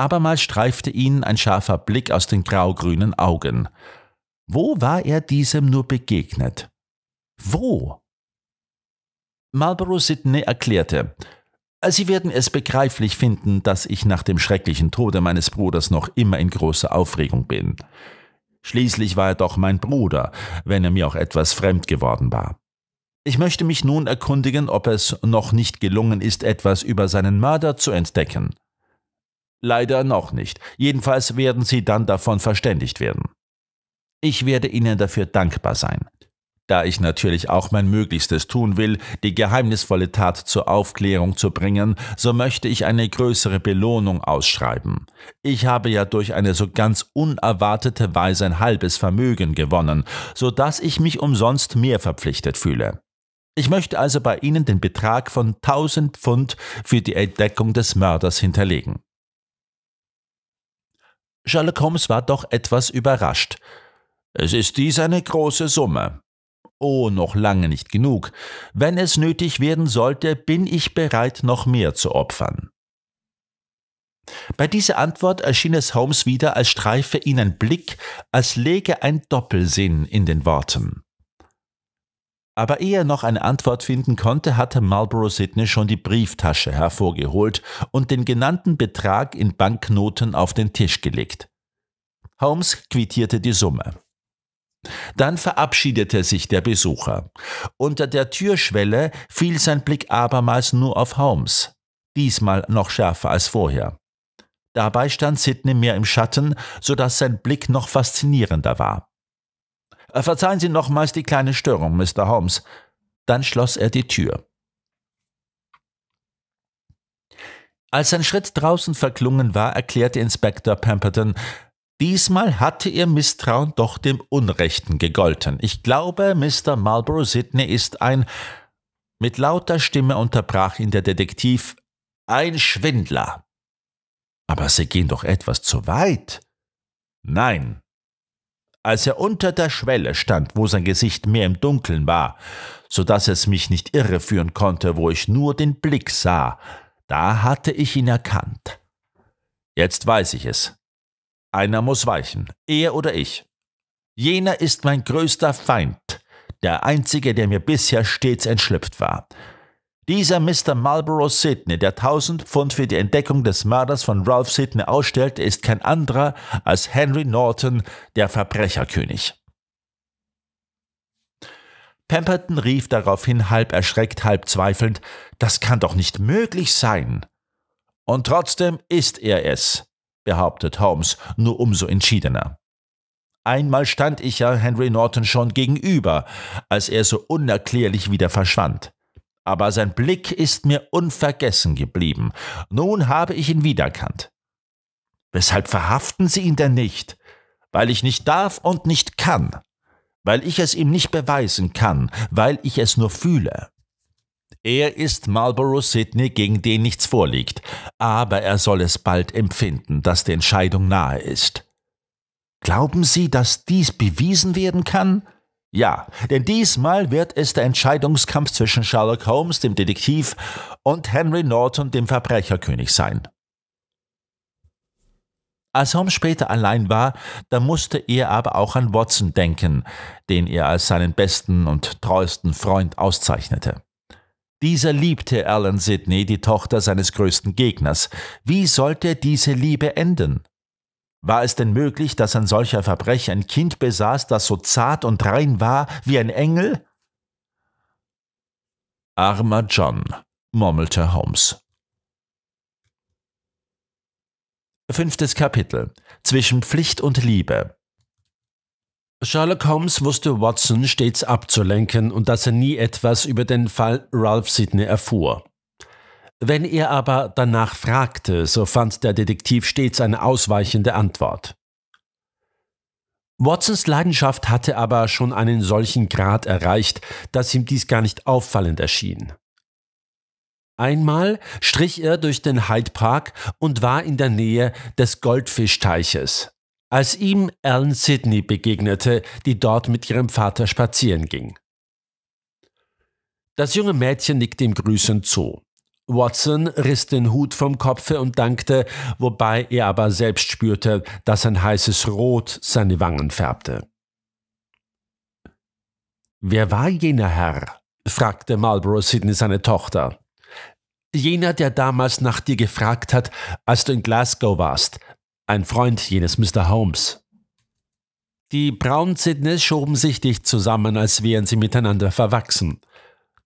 Abermals streifte ihn ein scharfer Blick aus den graugrünen Augen. Wo war er diesem nur begegnet? Wo? Marlborough Sidney erklärte, Sie werden es begreiflich finden, dass ich nach dem schrecklichen Tode meines Bruders noch immer in großer Aufregung bin. Schließlich war er doch mein Bruder, wenn er mir auch etwas fremd geworden war. Ich möchte mich nun erkundigen, ob es noch nicht gelungen ist, etwas über seinen Mörder zu entdecken. Leider noch nicht. Jedenfalls werden Sie dann davon verständigt werden. Ich werde Ihnen dafür dankbar sein. Da ich natürlich auch mein Möglichstes tun will, die geheimnisvolle Tat zur Aufklärung zu bringen, so möchte ich eine größere Belohnung ausschreiben. Ich habe ja durch eine so ganz unerwartete Weise ein halbes Vermögen gewonnen, so dass ich mich umsonst mehr verpflichtet fühle. Ich möchte also bei Ihnen den Betrag von 1000 Pfund für die Entdeckung des Mörders hinterlegen. Sherlock Holmes war doch etwas überrascht. Es ist dies eine große Summe. Oh, noch lange nicht genug. Wenn es nötig werden sollte, bin ich bereit, noch mehr zu opfern. Bei dieser Antwort erschien es Holmes wieder, als streife ihn ein Blick, als läge ein Doppelsinn in den Worten. Aber ehe er noch eine Antwort finden konnte, hatte Marlborough Sidney schon die Brieftasche hervorgeholt und den genannten Betrag in Banknoten auf den Tisch gelegt. Holmes quittierte die Summe. Dann verabschiedete sich der Besucher. Unter der Türschwelle fiel sein Blick abermals nur auf Holmes, diesmal noch schärfer als vorher. Dabei stand Sidney mehr im Schatten, so dass sein Blick noch faszinierender war. Äh, verzeihen Sie nochmals die kleine Störung, Mr. Holmes. Dann schloss er die Tür. Als sein Schritt draußen verklungen war, erklärte Inspektor Pemberton, Diesmal hatte ihr Misstrauen doch dem Unrechten gegolten. Ich glaube, Mr. Marlborough Sidney ist ein. Mit lauter Stimme unterbrach ihn der Detektiv. Ein Schwindler. Aber Sie gehen doch etwas zu weit. Nein, als er unter der Schwelle stand, wo sein Gesicht mehr im Dunkeln war, so daß es mich nicht irreführen konnte, wo ich nur den Blick sah, da hatte ich ihn erkannt. Jetzt weiß ich es. Einer muss weichen, er oder ich. Jener ist mein größter Feind, der einzige, der mir bisher stets entschlüpft war. Dieser Mr. Marlborough Sidney, der 1000 Pfund für die Entdeckung des Mörders von Ralph Sidney ausstellte, ist kein anderer als Henry Norton, der Verbrecherkönig. Pemberton rief daraufhin halb erschreckt, halb zweifelnd, das kann doch nicht möglich sein. Und trotzdem ist er es, behauptet Holmes, nur umso entschiedener. Einmal stand ich ja Henry Norton schon gegenüber, als er so unerklärlich wieder verschwand aber sein Blick ist mir unvergessen geblieben. Nun habe ich ihn wiederkannt. Weshalb verhaften Sie ihn denn nicht? Weil ich nicht darf und nicht kann. Weil ich es ihm nicht beweisen kann, weil ich es nur fühle. Er ist Marlborough Sidney, gegen den nichts vorliegt, aber er soll es bald empfinden, dass die Entscheidung nahe ist. Glauben Sie, dass dies bewiesen werden kann? Ja, denn diesmal wird es der Entscheidungskampf zwischen Sherlock Holmes, dem Detektiv, und Henry Norton, dem Verbrecherkönig sein. Als Holmes später allein war, da musste er aber auch an Watson denken, den er als seinen besten und treuesten Freund auszeichnete. Dieser liebte Alan Sidney, die Tochter seines größten Gegners. Wie sollte diese Liebe enden? War es denn möglich, dass ein solcher Verbrecher ein Kind besaß, das so zart und rein war wie ein Engel? Armer John, murmelte Holmes. Fünftes Kapitel Zwischen Pflicht und Liebe Sherlock Holmes wusste Watson stets abzulenken und dass er nie etwas über den Fall Ralph Sidney erfuhr. Wenn er aber danach fragte, so fand der Detektiv stets eine ausweichende Antwort. Watsons Leidenschaft hatte aber schon einen solchen Grad erreicht, dass ihm dies gar nicht auffallend erschien. Einmal strich er durch den Hyde Park und war in der Nähe des Goldfischteiches, als ihm Ellen Sidney begegnete, die dort mit ihrem Vater spazieren ging. Das junge Mädchen nickte ihm grüßend zu. Watson riss den Hut vom Kopfe und dankte, wobei er aber selbst spürte, dass ein heißes Rot seine Wangen färbte. Wer war jener Herr? fragte Marlborough Sidney seine Tochter. Jener, der damals nach dir gefragt hat, als du in Glasgow warst, ein Freund jenes Mr. Holmes. Die braunen Sidneys schoben sich dicht zusammen, als wären sie miteinander verwachsen.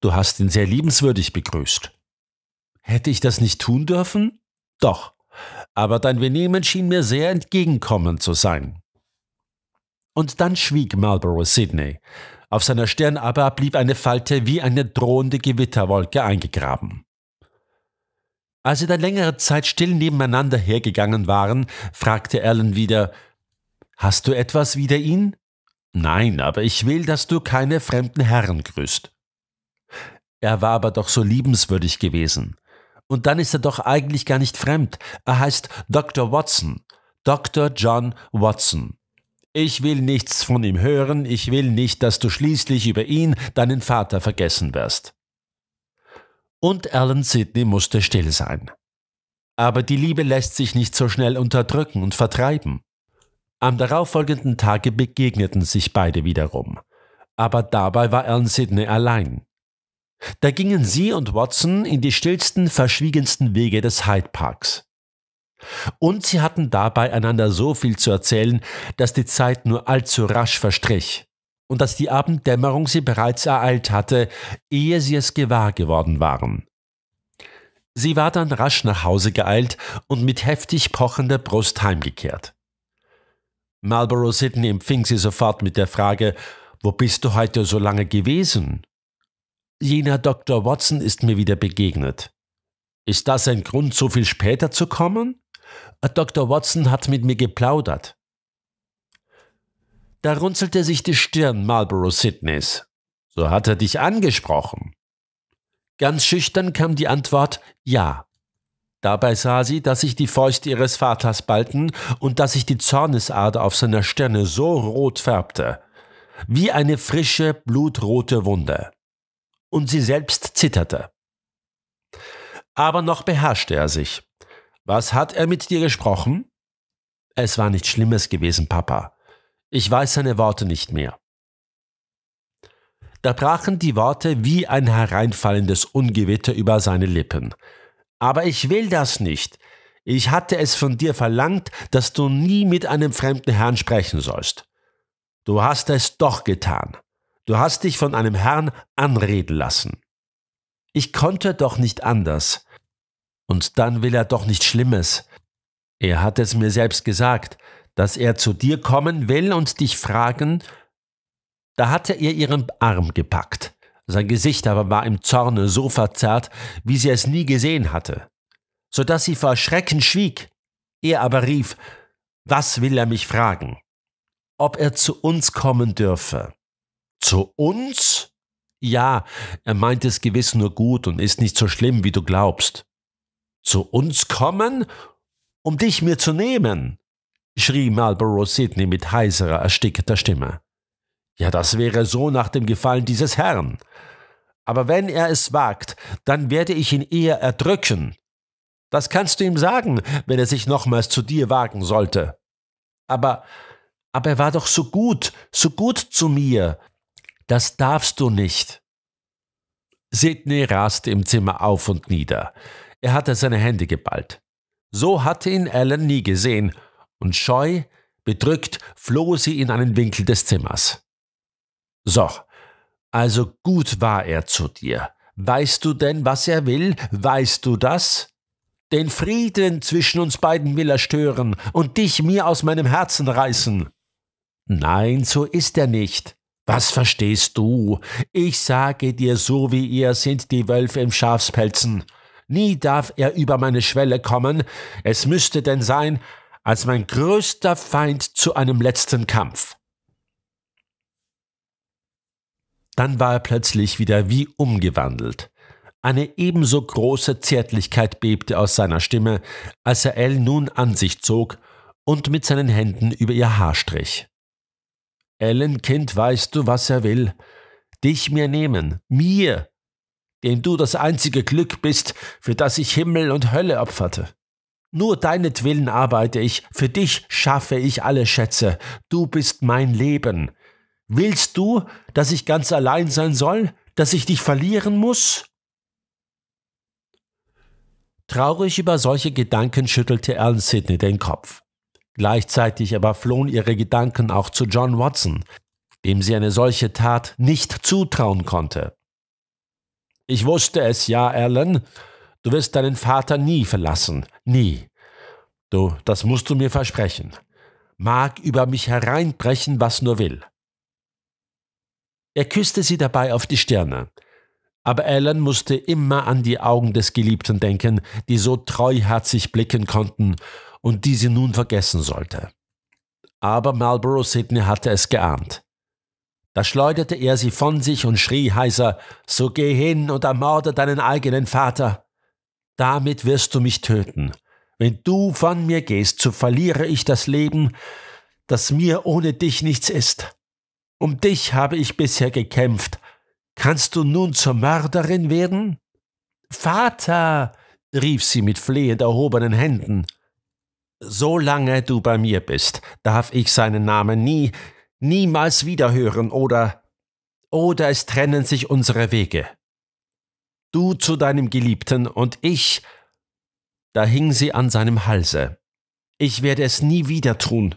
Du hast ihn sehr liebenswürdig begrüßt. Hätte ich das nicht tun dürfen? Doch, aber dein Benehmen schien mir sehr entgegenkommend zu sein. Und dann schwieg Marlborough Sidney. Auf seiner Stirn aber blieb eine Falte wie eine drohende Gewitterwolke eingegraben. Als sie dann längere Zeit still nebeneinander hergegangen waren, fragte Alan wieder, Hast du etwas wider ihn? Nein, aber ich will, dass du keine fremden Herren grüßt. Er war aber doch so liebenswürdig gewesen. Und dann ist er doch eigentlich gar nicht fremd. Er heißt Dr. Watson. Dr. John Watson. Ich will nichts von ihm hören, ich will nicht, dass du schließlich über ihn, deinen Vater, vergessen wirst. Und Alan Sidney musste still sein. Aber die Liebe lässt sich nicht so schnell unterdrücken und vertreiben. Am darauffolgenden Tage begegneten sich beide wiederum. Aber dabei war Alan Sidney allein. Da gingen sie und Watson in die stillsten, verschwiegensten Wege des Hyde Parks. Und sie hatten dabei einander so viel zu erzählen, dass die Zeit nur allzu rasch verstrich und dass die Abenddämmerung sie bereits ereilt hatte, ehe sie es gewahr geworden waren. Sie war dann rasch nach Hause geeilt und mit heftig pochender Brust heimgekehrt. Marlborough Sidney empfing sie sofort mit der Frage, wo bist du heute so lange gewesen? jener Dr. Watson ist mir wieder begegnet. Ist das ein Grund, so viel später zu kommen? Äh, Dr. Watson hat mit mir geplaudert. Da runzelte sich die Stirn Marlborough Sidneys. So hat er dich angesprochen. Ganz schüchtern kam die Antwort Ja. Dabei sah sie, dass sich die Fäuste ihres Vaters ballten und dass sich die Zornesader auf seiner Stirne so rot färbte, wie eine frische, blutrote Wunde und sie selbst zitterte. Aber noch beherrschte er sich. Was hat er mit dir gesprochen? Es war nichts Schlimmes gewesen, Papa. Ich weiß seine Worte nicht mehr. Da brachen die Worte wie ein hereinfallendes Ungewitter über seine Lippen. Aber ich will das nicht. Ich hatte es von dir verlangt, dass du nie mit einem fremden Herrn sprechen sollst. Du hast es doch getan. Du hast dich von einem Herrn anreden lassen. Ich konnte doch nicht anders. Und dann will er doch nichts Schlimmes. Er hat es mir selbst gesagt, dass er zu dir kommen will und dich fragen. Da hatte er ihren Arm gepackt. Sein Gesicht aber war im Zorne so verzerrt, wie sie es nie gesehen hatte, so dass sie vor Schrecken schwieg. Er aber rief, was will er mich fragen? Ob er zu uns kommen dürfe? Zu uns? Ja, er meint es gewiss nur gut und ist nicht so schlimm, wie du glaubst. Zu uns kommen? Um dich mir zu nehmen, schrie Marlborough Sidney mit heiserer, erstickter Stimme. Ja, das wäre so nach dem Gefallen dieses Herrn. Aber wenn er es wagt, dann werde ich ihn eher erdrücken. Das kannst du ihm sagen, wenn er sich nochmals zu dir wagen sollte. Aber, aber er war doch so gut, so gut zu mir, das darfst du nicht. Sidney raste im Zimmer auf und nieder. Er hatte seine Hände geballt. So hatte ihn Alan nie gesehen, und scheu, bedrückt, floh sie in einen Winkel des Zimmers. So, also gut war er zu dir. Weißt du denn, was er will? Weißt du das? Den Frieden zwischen uns beiden will er stören und dich mir aus meinem Herzen reißen. Nein, so ist er nicht. Was verstehst du? Ich sage dir, so wie ihr sind die Wölfe im Schafspelzen. Nie darf er über meine Schwelle kommen. Es müsste denn sein, als mein größter Feind zu einem letzten Kampf. Dann war er plötzlich wieder wie umgewandelt. Eine ebenso große Zärtlichkeit bebte aus seiner Stimme, als er Elle nun an sich zog und mit seinen Händen über ihr Haar strich. Ellenkind, weißt du, was er will? Dich mir nehmen, mir, dem du das einzige Glück bist, für das ich Himmel und Hölle opferte. Nur deinetwillen arbeite ich, für dich schaffe ich alle Schätze, du bist mein Leben. Willst du, dass ich ganz allein sein soll, dass ich dich verlieren muss? Traurig über solche Gedanken schüttelte Ernst Sidney den Kopf. Gleichzeitig aber flohen ihre Gedanken auch zu John Watson, dem sie eine solche Tat nicht zutrauen konnte. Ich wusste es ja, Alan. Du wirst deinen Vater nie verlassen. Nie. Du, das musst du mir versprechen. Mag über mich hereinbrechen, was nur will. Er küsste sie dabei auf die Stirne. Aber Alan musste immer an die Augen des Geliebten denken, die so treuherzig blicken konnten und die sie nun vergessen sollte. Aber Marlborough Sidney hatte es geahnt. Da schleuderte er sie von sich und schrie heiser, so geh hin und ermorde deinen eigenen Vater. Damit wirst du mich töten. Wenn du von mir gehst, so verliere ich das Leben, das mir ohne dich nichts ist. Um dich habe ich bisher gekämpft. Kannst du nun zur Mörderin werden? Vater, rief sie mit flehend erhobenen Händen. Solange du bei mir bist, darf ich seinen Namen nie, niemals wieder hören oder oder es trennen sich unsere Wege. Du zu deinem Geliebten und ich. Da hing sie an seinem Halse. Ich werde es nie wieder tun.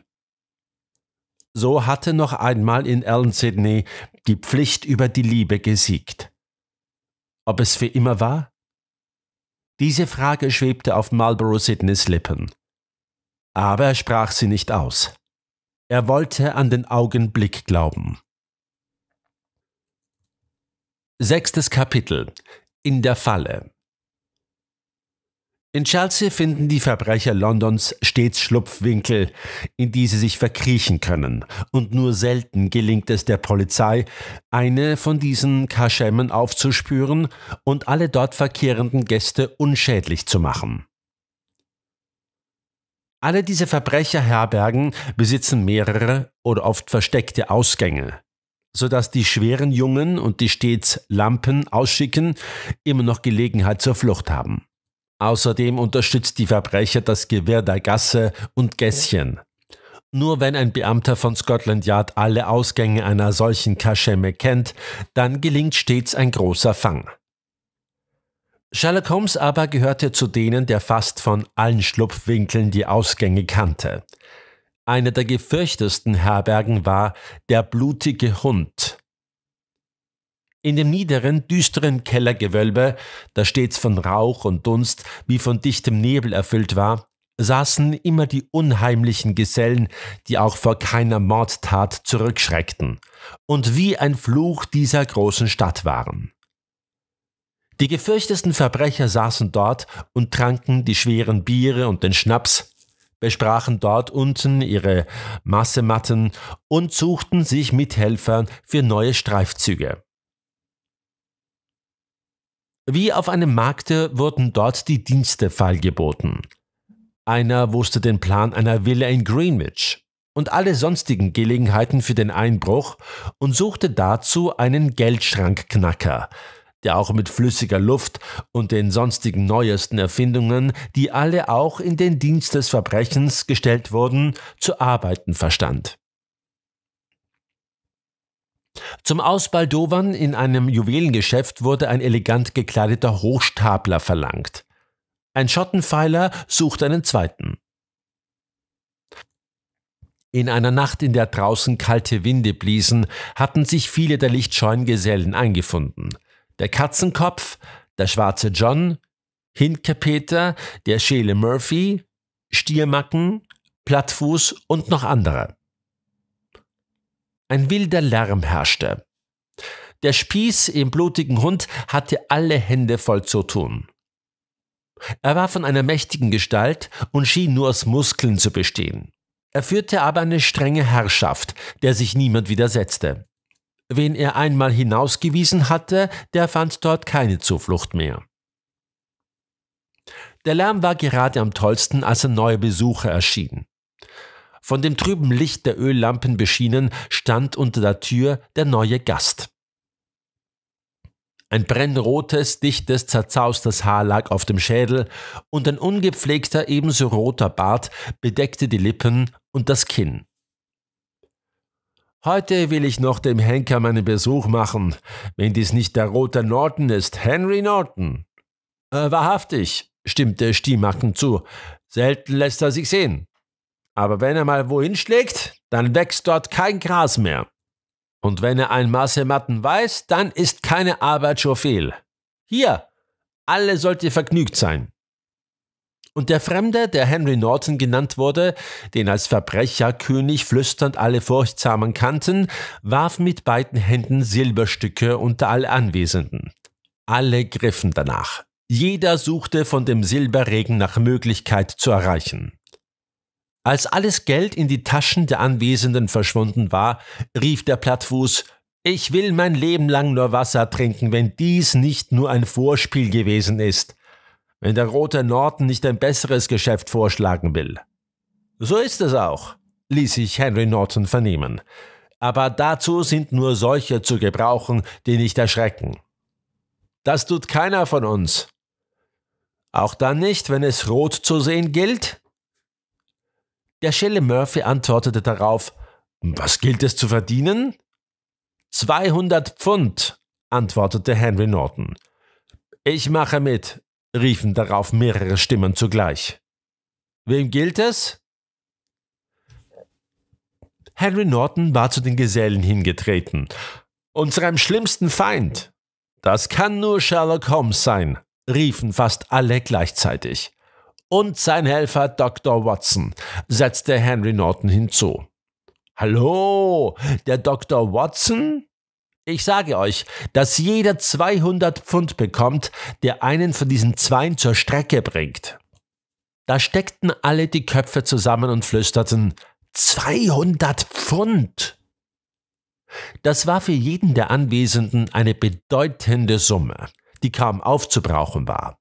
So hatte noch einmal in Allen Sidney die Pflicht über die Liebe gesiegt. Ob es für immer war? Diese Frage schwebte auf Marlborough Sidneys Lippen aber er sprach sie nicht aus. Er wollte an den Augenblick glauben. Sechstes Kapitel In der Falle In Chelsea finden die Verbrecher Londons stets Schlupfwinkel, in die sie sich verkriechen können, und nur selten gelingt es der Polizei, eine von diesen Kaschemmen aufzuspüren und alle dort verkehrenden Gäste unschädlich zu machen. Alle diese Verbrecherherbergen besitzen mehrere oder oft versteckte Ausgänge, sodass die schweren Jungen und die stets Lampen ausschicken immer noch Gelegenheit zur Flucht haben. Außerdem unterstützt die Verbrecher das Gewehr der Gasse und Gässchen. Nur wenn ein Beamter von Scotland Yard alle Ausgänge einer solchen Kaschemme kennt, dann gelingt stets ein großer Fang. Sherlock Holmes aber gehörte zu denen, der fast von allen Schlupfwinkeln die Ausgänge kannte. Eine der gefürchtesten Herbergen war der blutige Hund. In dem niederen, düsteren Kellergewölbe, das stets von Rauch und Dunst wie von dichtem Nebel erfüllt war, saßen immer die unheimlichen Gesellen, die auch vor keiner Mordtat zurückschreckten und wie ein Fluch dieser großen Stadt waren. Die gefürchtesten Verbrecher saßen dort und tranken die schweren Biere und den Schnaps, besprachen dort unten ihre Massematten und suchten sich Mithelfern für neue Streifzüge. Wie auf einem Markte wurden dort die Dienste fallgeboten. Einer wusste den Plan einer Villa in Greenwich und alle sonstigen Gelegenheiten für den Einbruch und suchte dazu einen Geldschrankknacker, der auch mit flüssiger Luft und den sonstigen neuesten Erfindungen, die alle auch in den Dienst des Verbrechens gestellt wurden, zu arbeiten verstand. Zum Ausbaldowern in einem Juwelengeschäft wurde ein elegant gekleideter Hochstapler verlangt. Ein Schottenpfeiler sucht einen zweiten. In einer Nacht, in der draußen kalte Winde bliesen, hatten sich viele der lichtscheuen Gesellen eingefunden der Katzenkopf, der schwarze John, Hinkepeter, der Schäle Murphy, Stiermacken, Plattfuß und noch andere. Ein wilder Lärm herrschte. Der Spieß im blutigen Hund hatte alle Hände voll zu tun. Er war von einer mächtigen Gestalt und schien nur aus Muskeln zu bestehen. Er führte aber eine strenge Herrschaft, der sich niemand widersetzte. Wen er einmal hinausgewiesen hatte, der fand dort keine Zuflucht mehr. Der Lärm war gerade am tollsten, als ein neuer Besucher erschien. Von dem trüben Licht der Öllampen beschienen, stand unter der Tür der neue Gast. Ein brennrotes, dichtes, zerzaustes Haar lag auf dem Schädel und ein ungepflegter, ebenso roter Bart bedeckte die Lippen und das Kinn. Heute will ich noch dem Henker meinen Besuch machen, wenn dies nicht der rote Norton ist, Henry Norton. Äh, wahrhaftig, stimmte Stiemacken zu. Selten lässt er sich sehen. Aber wenn er mal wohin schlägt, dann wächst dort kein Gras mehr. Und wenn er ein Matten weiß, dann ist keine Arbeit schon fehl. Hier, alle sollte vergnügt sein. Und der Fremde, der Henry Norton genannt wurde, den als Verbrecherkönig flüsternd alle Furchtsamen kannten, warf mit beiden Händen Silberstücke unter alle Anwesenden. Alle griffen danach. Jeder suchte von dem Silberregen nach Möglichkeit zu erreichen. Als alles Geld in die Taschen der Anwesenden verschwunden war, rief der Plattfuß Ich will mein Leben lang nur Wasser trinken, wenn dies nicht nur ein Vorspiel gewesen ist wenn der rote Norton nicht ein besseres Geschäft vorschlagen will. So ist es auch, ließ sich Henry Norton vernehmen. Aber dazu sind nur solche zu gebrauchen, die nicht erschrecken. Das tut keiner von uns. Auch dann nicht, wenn es rot zu sehen gilt? Der Schelle Murphy antwortete darauf, was gilt es zu verdienen? 200 Pfund, antwortete Henry Norton. Ich mache mit, riefen darauf mehrere Stimmen zugleich. Wem gilt es? Henry Norton war zu den Gesellen hingetreten. Unserem schlimmsten Feind. Das kann nur Sherlock Holmes sein, riefen fast alle gleichzeitig. Und sein Helfer Dr. Watson, setzte Henry Norton hinzu. Hallo, der Dr. Watson? Ich sage euch, dass jeder 200 Pfund bekommt, der einen von diesen Zweien zur Strecke bringt. Da steckten alle die Köpfe zusammen und flüsterten 200 Pfund. Das war für jeden der Anwesenden eine bedeutende Summe, die kaum aufzubrauchen war.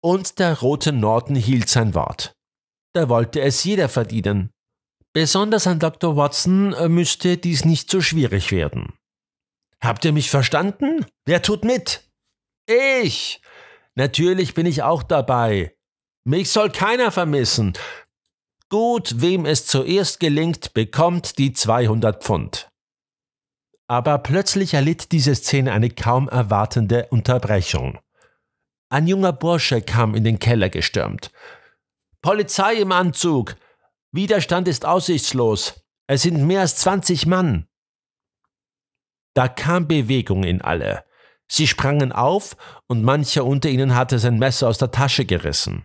Und der rote Norden hielt sein Wort. Da wollte es jeder verdienen. Besonders an Dr. Watson äh, müsste dies nicht so schwierig werden. Habt ihr mich verstanden? Wer tut mit? Ich! Natürlich bin ich auch dabei. Mich soll keiner vermissen. Gut, wem es zuerst gelingt, bekommt die 200 Pfund. Aber plötzlich erlitt diese Szene eine kaum erwartende Unterbrechung. Ein junger Bursche kam in den Keller gestürmt. Polizei im Anzug! Widerstand ist aussichtslos. Es sind mehr als 20 Mann. Da kam Bewegung in alle. Sie sprangen auf, und mancher unter ihnen hatte sein Messer aus der Tasche gerissen.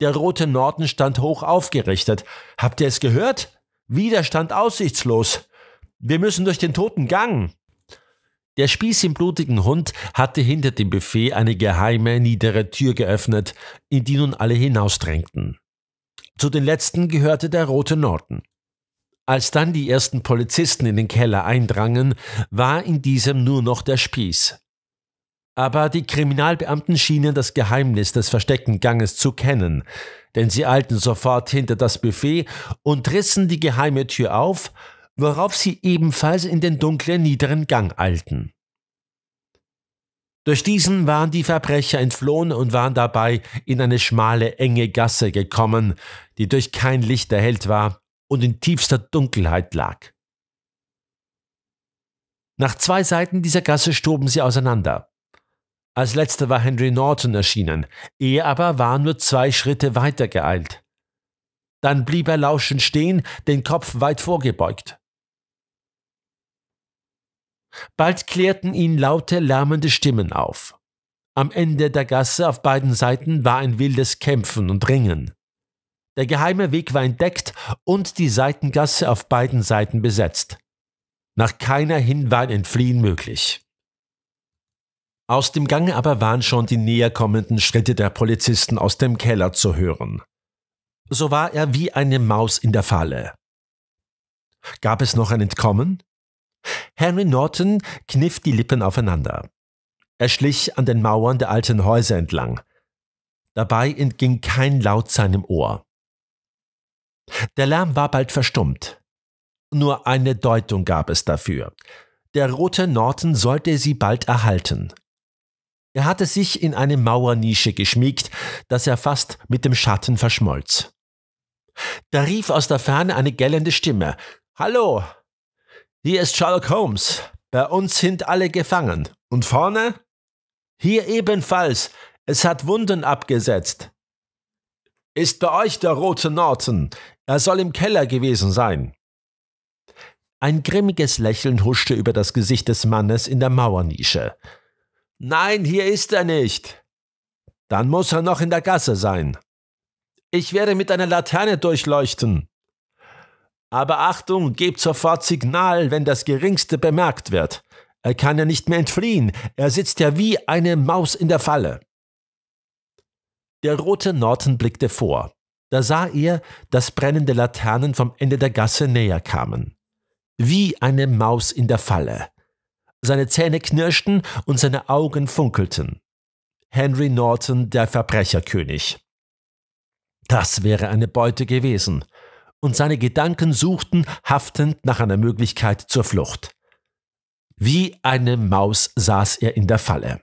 Der rote Norden stand hoch aufgerichtet. Habt ihr es gehört? Widerstand aussichtslos. Wir müssen durch den toten Gang. Der Spieß im blutigen Hund hatte hinter dem Buffet eine geheime, niedere Tür geöffnet, in die nun alle hinausdrängten. Zu den letzten gehörte der rote Norden. Als dann die ersten Polizisten in den Keller eindrangen, war in diesem nur noch der Spieß. Aber die Kriminalbeamten schienen das Geheimnis des versteckten Ganges zu kennen, denn sie eilten sofort hinter das Buffet und rissen die geheime Tür auf, worauf sie ebenfalls in den dunklen niederen Gang eilten. Durch diesen waren die Verbrecher entflohen und waren dabei in eine schmale, enge Gasse gekommen, die durch kein Licht erhellt war und in tiefster Dunkelheit lag. Nach zwei Seiten dieser Gasse stoben sie auseinander. Als letzter war Henry Norton erschienen, er aber war nur zwei Schritte weiter geeilt. Dann blieb er lauschend stehen, den Kopf weit vorgebeugt. Bald klärten ihn laute, lärmende Stimmen auf. Am Ende der Gasse auf beiden Seiten war ein wildes Kämpfen und Ringen. Der geheime Weg war entdeckt und die Seitengasse auf beiden Seiten besetzt. Nach keiner hin war ein Entfliehen möglich. Aus dem Gange aber waren schon die näher kommenden Schritte der Polizisten aus dem Keller zu hören. So war er wie eine Maus in der Falle. Gab es noch ein Entkommen? Henry Norton kniff die Lippen aufeinander. Er schlich an den Mauern der alten Häuser entlang. Dabei entging kein Laut seinem Ohr. Der Lärm war bald verstummt. Nur eine Deutung gab es dafür. Der rote Norton sollte sie bald erhalten. Er hatte sich in eine Mauernische geschmiegt, dass er fast mit dem Schatten verschmolz. Da rief aus der Ferne eine gellende Stimme. Hallo, hier ist Sherlock Holmes. Bei uns sind alle gefangen. Und vorne? Hier ebenfalls. Es hat Wunden abgesetzt. Ist bei euch der rote Norton? Er soll im Keller gewesen sein. Ein grimmiges Lächeln huschte über das Gesicht des Mannes in der Mauernische. Nein, hier ist er nicht. Dann muss er noch in der Gasse sein. Ich werde mit einer Laterne durchleuchten. Aber Achtung, gebt sofort Signal, wenn das Geringste bemerkt wird. Er kann ja nicht mehr entfliehen. Er sitzt ja wie eine Maus in der Falle. Der rote Norton blickte vor. Da sah er, dass brennende Laternen vom Ende der Gasse näher kamen. Wie eine Maus in der Falle. Seine Zähne knirschten und seine Augen funkelten. Henry Norton, der Verbrecherkönig. Das wäre eine Beute gewesen. Und seine Gedanken suchten haftend nach einer Möglichkeit zur Flucht. Wie eine Maus saß er in der Falle.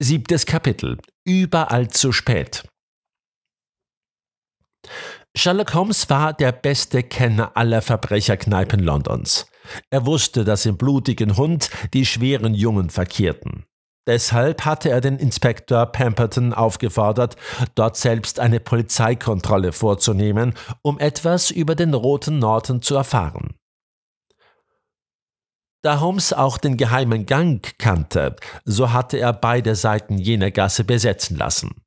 Siebtes Kapitel. Überall zu spät. Sherlock Holmes war der beste Kenner aller Verbrecherkneipen Londons. Er wusste, dass im blutigen Hund die schweren Jungen verkehrten. Deshalb hatte er den Inspektor Pemberton aufgefordert, dort selbst eine Polizeikontrolle vorzunehmen, um etwas über den Roten Norton zu erfahren. Da Holmes auch den geheimen Gang kannte, so hatte er beide Seiten jener Gasse besetzen lassen.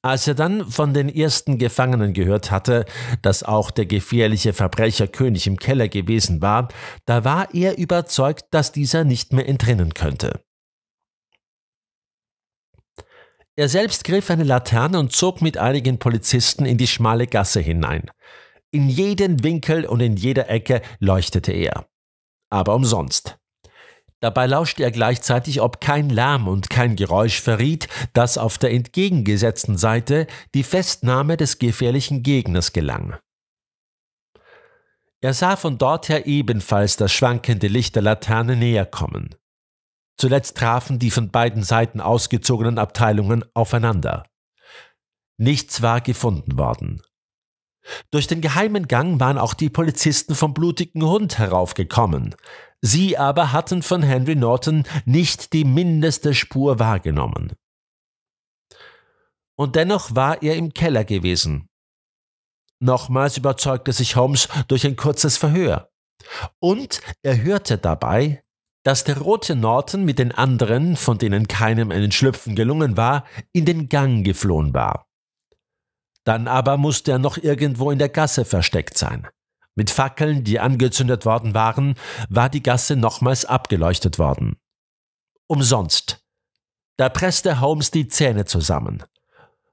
Als er dann von den ersten Gefangenen gehört hatte, dass auch der gefährliche Verbrecher König im Keller gewesen war, da war er überzeugt, dass dieser nicht mehr entrinnen könnte. Er selbst griff eine Laterne und zog mit einigen Polizisten in die schmale Gasse hinein. In jeden Winkel und in jeder Ecke leuchtete er aber umsonst. Dabei lauschte er gleichzeitig, ob kein Lärm und kein Geräusch verriet, dass auf der entgegengesetzten Seite die Festnahme des gefährlichen Gegners gelang. Er sah von dort her ebenfalls das schwankende Licht der Laterne näher kommen. Zuletzt trafen die von beiden Seiten ausgezogenen Abteilungen aufeinander. Nichts war gefunden worden. Durch den geheimen Gang waren auch die Polizisten vom blutigen Hund heraufgekommen. Sie aber hatten von Henry Norton nicht die mindeste Spur wahrgenommen. Und dennoch war er im Keller gewesen. Nochmals überzeugte sich Holmes durch ein kurzes Verhör. Und er hörte dabei, dass der rote Norton mit den anderen, von denen keinem einen Schlüpfen gelungen war, in den Gang geflohen war. Dann aber musste er noch irgendwo in der Gasse versteckt sein. Mit Fackeln, die angezündet worden waren, war die Gasse nochmals abgeleuchtet worden. Umsonst. Da presste Holmes die Zähne zusammen.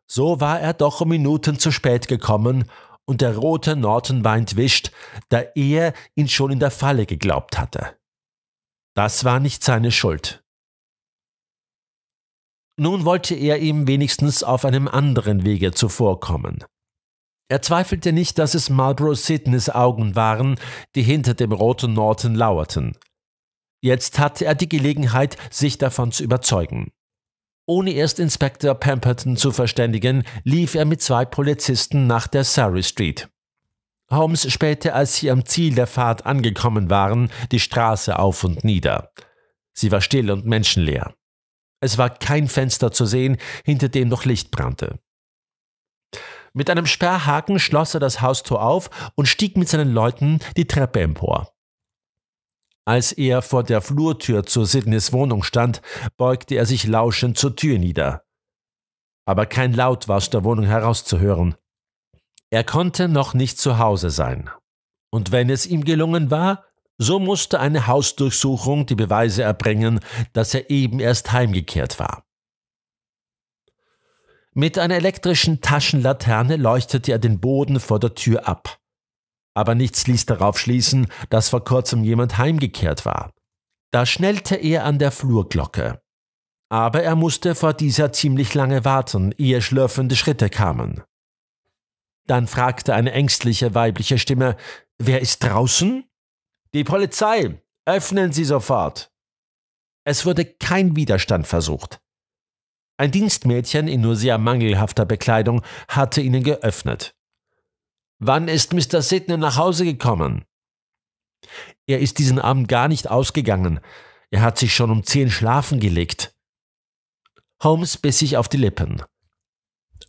So war er doch um Minuten zu spät gekommen und der rote Norton war entwischt, da er ihn schon in der Falle geglaubt hatte. Das war nicht seine Schuld. Nun wollte er ihm wenigstens auf einem anderen Wege zuvorkommen. Er zweifelte nicht, dass es Marlboro Sidneys Augen waren, die hinter dem roten Norton lauerten. Jetzt hatte er die Gelegenheit, sich davon zu überzeugen. Ohne erst Inspektor Pemberton zu verständigen, lief er mit zwei Polizisten nach der Surrey Street. Holmes spähte, als sie am Ziel der Fahrt angekommen waren, die Straße auf und nieder. Sie war still und menschenleer. Es war kein Fenster zu sehen, hinter dem noch Licht brannte. Mit einem Sperrhaken schloss er das Haustor auf und stieg mit seinen Leuten die Treppe empor. Als er vor der Flurtür zu Sidneys Wohnung stand, beugte er sich lauschend zur Tür nieder. Aber kein Laut war aus der Wohnung herauszuhören. Er konnte noch nicht zu Hause sein. Und wenn es ihm gelungen war, so musste eine Hausdurchsuchung die Beweise erbringen, dass er eben erst heimgekehrt war. Mit einer elektrischen Taschenlaterne leuchtete er den Boden vor der Tür ab. Aber nichts ließ darauf schließen, dass vor kurzem jemand heimgekehrt war. Da schnellte er an der Flurglocke. Aber er musste vor dieser ziemlich lange warten, ehe schlürfende Schritte kamen. Dann fragte eine ängstliche weibliche Stimme, Wer ist draußen? Die Polizei, öffnen Sie sofort. Es wurde kein Widerstand versucht. Ein Dienstmädchen in nur sehr mangelhafter Bekleidung hatte ihnen geöffnet. Wann ist Mr. Sidney nach Hause gekommen? Er ist diesen Abend gar nicht ausgegangen. Er hat sich schon um zehn schlafen gelegt. Holmes biss sich auf die Lippen.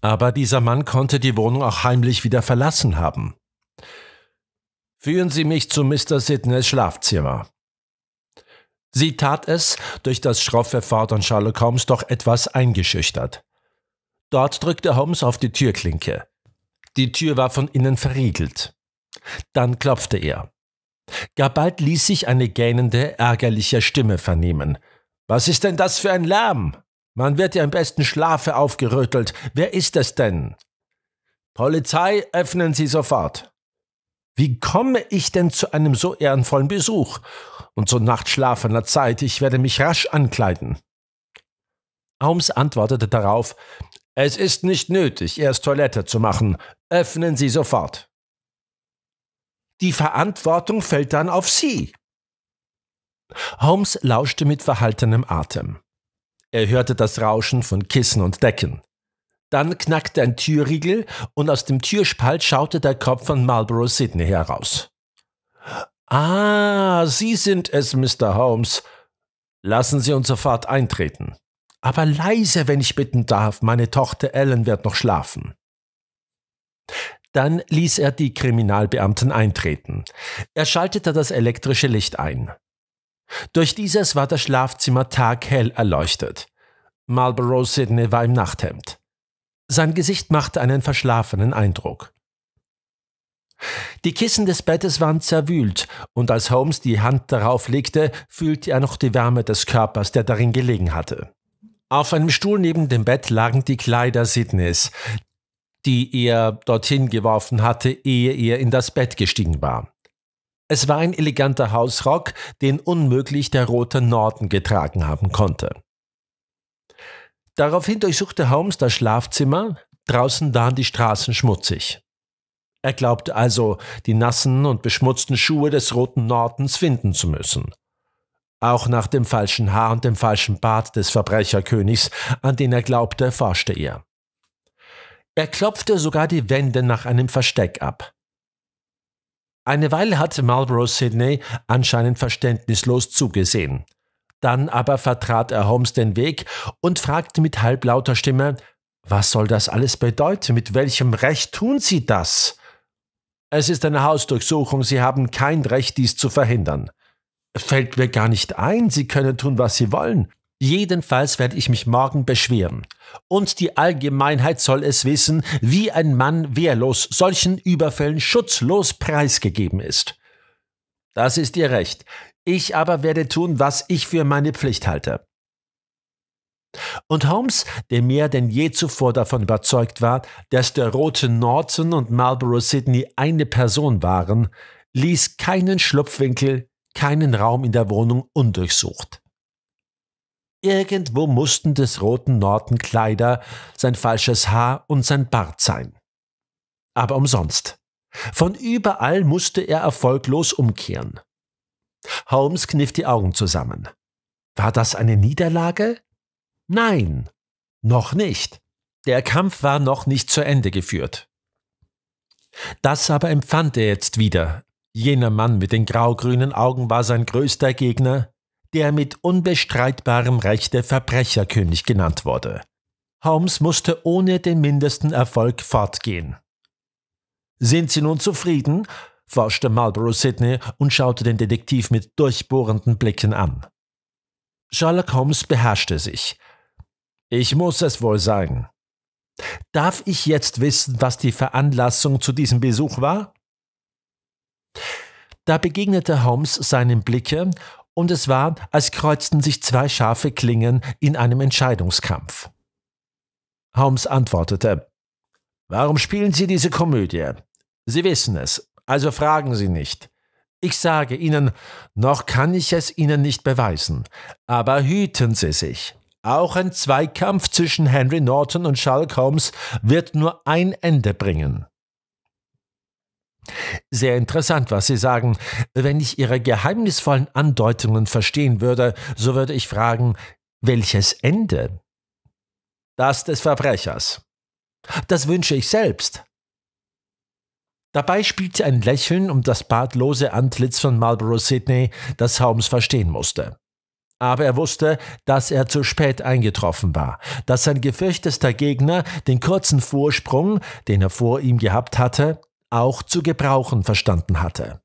Aber dieser Mann konnte die Wohnung auch heimlich wieder verlassen haben. Führen Sie mich zu Mr. Sidneys Schlafzimmer. Sie tat es, durch das schroffe Fordern Sherlock Holmes doch etwas eingeschüchtert. Dort drückte Holmes auf die Türklinke. Die Tür war von innen verriegelt. Dann klopfte er. Gar bald ließ sich eine gähnende, ärgerliche Stimme vernehmen. Was ist denn das für ein Lärm? Man wird ja im besten Schlafe aufgerüttelt. Wer ist es denn? Polizei, öffnen Sie sofort. Wie komme ich denn zu einem so ehrenvollen Besuch? Und so nachtschlafender Zeit, ich werde mich rasch ankleiden. Holmes antwortete darauf, es ist nicht nötig, erst Toilette zu machen. Öffnen Sie sofort. Die Verantwortung fällt dann auf Sie. Holmes lauschte mit verhaltenem Atem. Er hörte das Rauschen von Kissen und Decken. Dann knackte ein Türriegel und aus dem Türspalt schaute der Kopf von Marlboro Sidney heraus. Ah, Sie sind es, Mr. Holmes. Lassen Sie uns sofort eintreten. Aber leise, wenn ich bitten darf, meine Tochter Ellen wird noch schlafen. Dann ließ er die Kriminalbeamten eintreten. Er schaltete das elektrische Licht ein. Durch dieses war das Schlafzimmer taghell erleuchtet. Marlborough Sidney war im Nachthemd. Sein Gesicht machte einen verschlafenen Eindruck. Die Kissen des Bettes waren zerwühlt, und als Holmes die Hand darauf legte, fühlte er noch die Wärme des Körpers, der darin gelegen hatte. Auf einem Stuhl neben dem Bett lagen die Kleider Sidneys, die er dorthin geworfen hatte, ehe er in das Bett gestiegen war. Es war ein eleganter Hausrock, den unmöglich der rote Norden getragen haben konnte. Daraufhin durchsuchte Holmes das Schlafzimmer, draußen waren die Straßen schmutzig. Er glaubte also, die nassen und beschmutzten Schuhe des roten Nordens finden zu müssen. Auch nach dem falschen Haar und dem falschen Bart des Verbrecherkönigs, an den er glaubte, forschte er. Er klopfte sogar die Wände nach einem Versteck ab. Eine Weile hatte Marlborough Sidney anscheinend verständnislos zugesehen. Dann aber vertrat er Holmes den Weg und fragte mit halblauter Stimme, was soll das alles bedeuten? Mit welchem Recht tun Sie das? Es ist eine Hausdurchsuchung, Sie haben kein Recht, dies zu verhindern. Fällt mir gar nicht ein, Sie können tun, was Sie wollen. Jedenfalls werde ich mich morgen beschweren. Und die Allgemeinheit soll es wissen, wie ein Mann wehrlos solchen Überfällen schutzlos preisgegeben ist. Das ist Ihr Recht. Ich aber werde tun, was ich für meine Pflicht halte. Und Holmes, der mehr denn je zuvor davon überzeugt war, dass der rote Norton und Marlborough Sidney eine Person waren, ließ keinen Schlupfwinkel, keinen Raum in der Wohnung undurchsucht. Irgendwo mussten des roten Norton Kleider, sein falsches Haar und sein Bart sein. Aber umsonst. Von überall musste er erfolglos umkehren. Holmes kniff die Augen zusammen. War das eine Niederlage? Nein, noch nicht. Der Kampf war noch nicht zu Ende geführt. Das aber empfand er jetzt wieder. Jener Mann mit den graugrünen Augen war sein größter Gegner, der mit unbestreitbarem Rechte Verbrecherkönig genannt wurde. Holmes musste ohne den mindesten Erfolg fortgehen. Sind Sie nun zufrieden? forschte Marlborough Sidney und schaute den Detektiv mit durchbohrenden Blicken an. Sherlock Holmes beherrschte sich. Ich muss es wohl sagen. Darf ich jetzt wissen, was die Veranlassung zu diesem Besuch war? Da begegnete Holmes seinem Blicke, und es war, als kreuzten sich zwei scharfe Klingen in einem Entscheidungskampf. Holmes antwortete Warum spielen Sie diese Komödie? Sie wissen es, also fragen Sie nicht. Ich sage Ihnen, noch kann ich es Ihnen nicht beweisen, aber hüten Sie sich. Auch ein Zweikampf zwischen Henry Norton und Sherlock Holmes wird nur ein Ende bringen. Sehr interessant, was Sie sagen. Wenn ich Ihre geheimnisvollen Andeutungen verstehen würde, so würde ich fragen, welches Ende? Das des Verbrechers. Das wünsche ich selbst. Dabei spielte ein Lächeln um das bartlose Antlitz von Marlborough Sidney, das Holmes verstehen musste. Aber er wusste, dass er zu spät eingetroffen war, dass sein gefürchtester Gegner den kurzen Vorsprung, den er vor ihm gehabt hatte, auch zu gebrauchen verstanden hatte.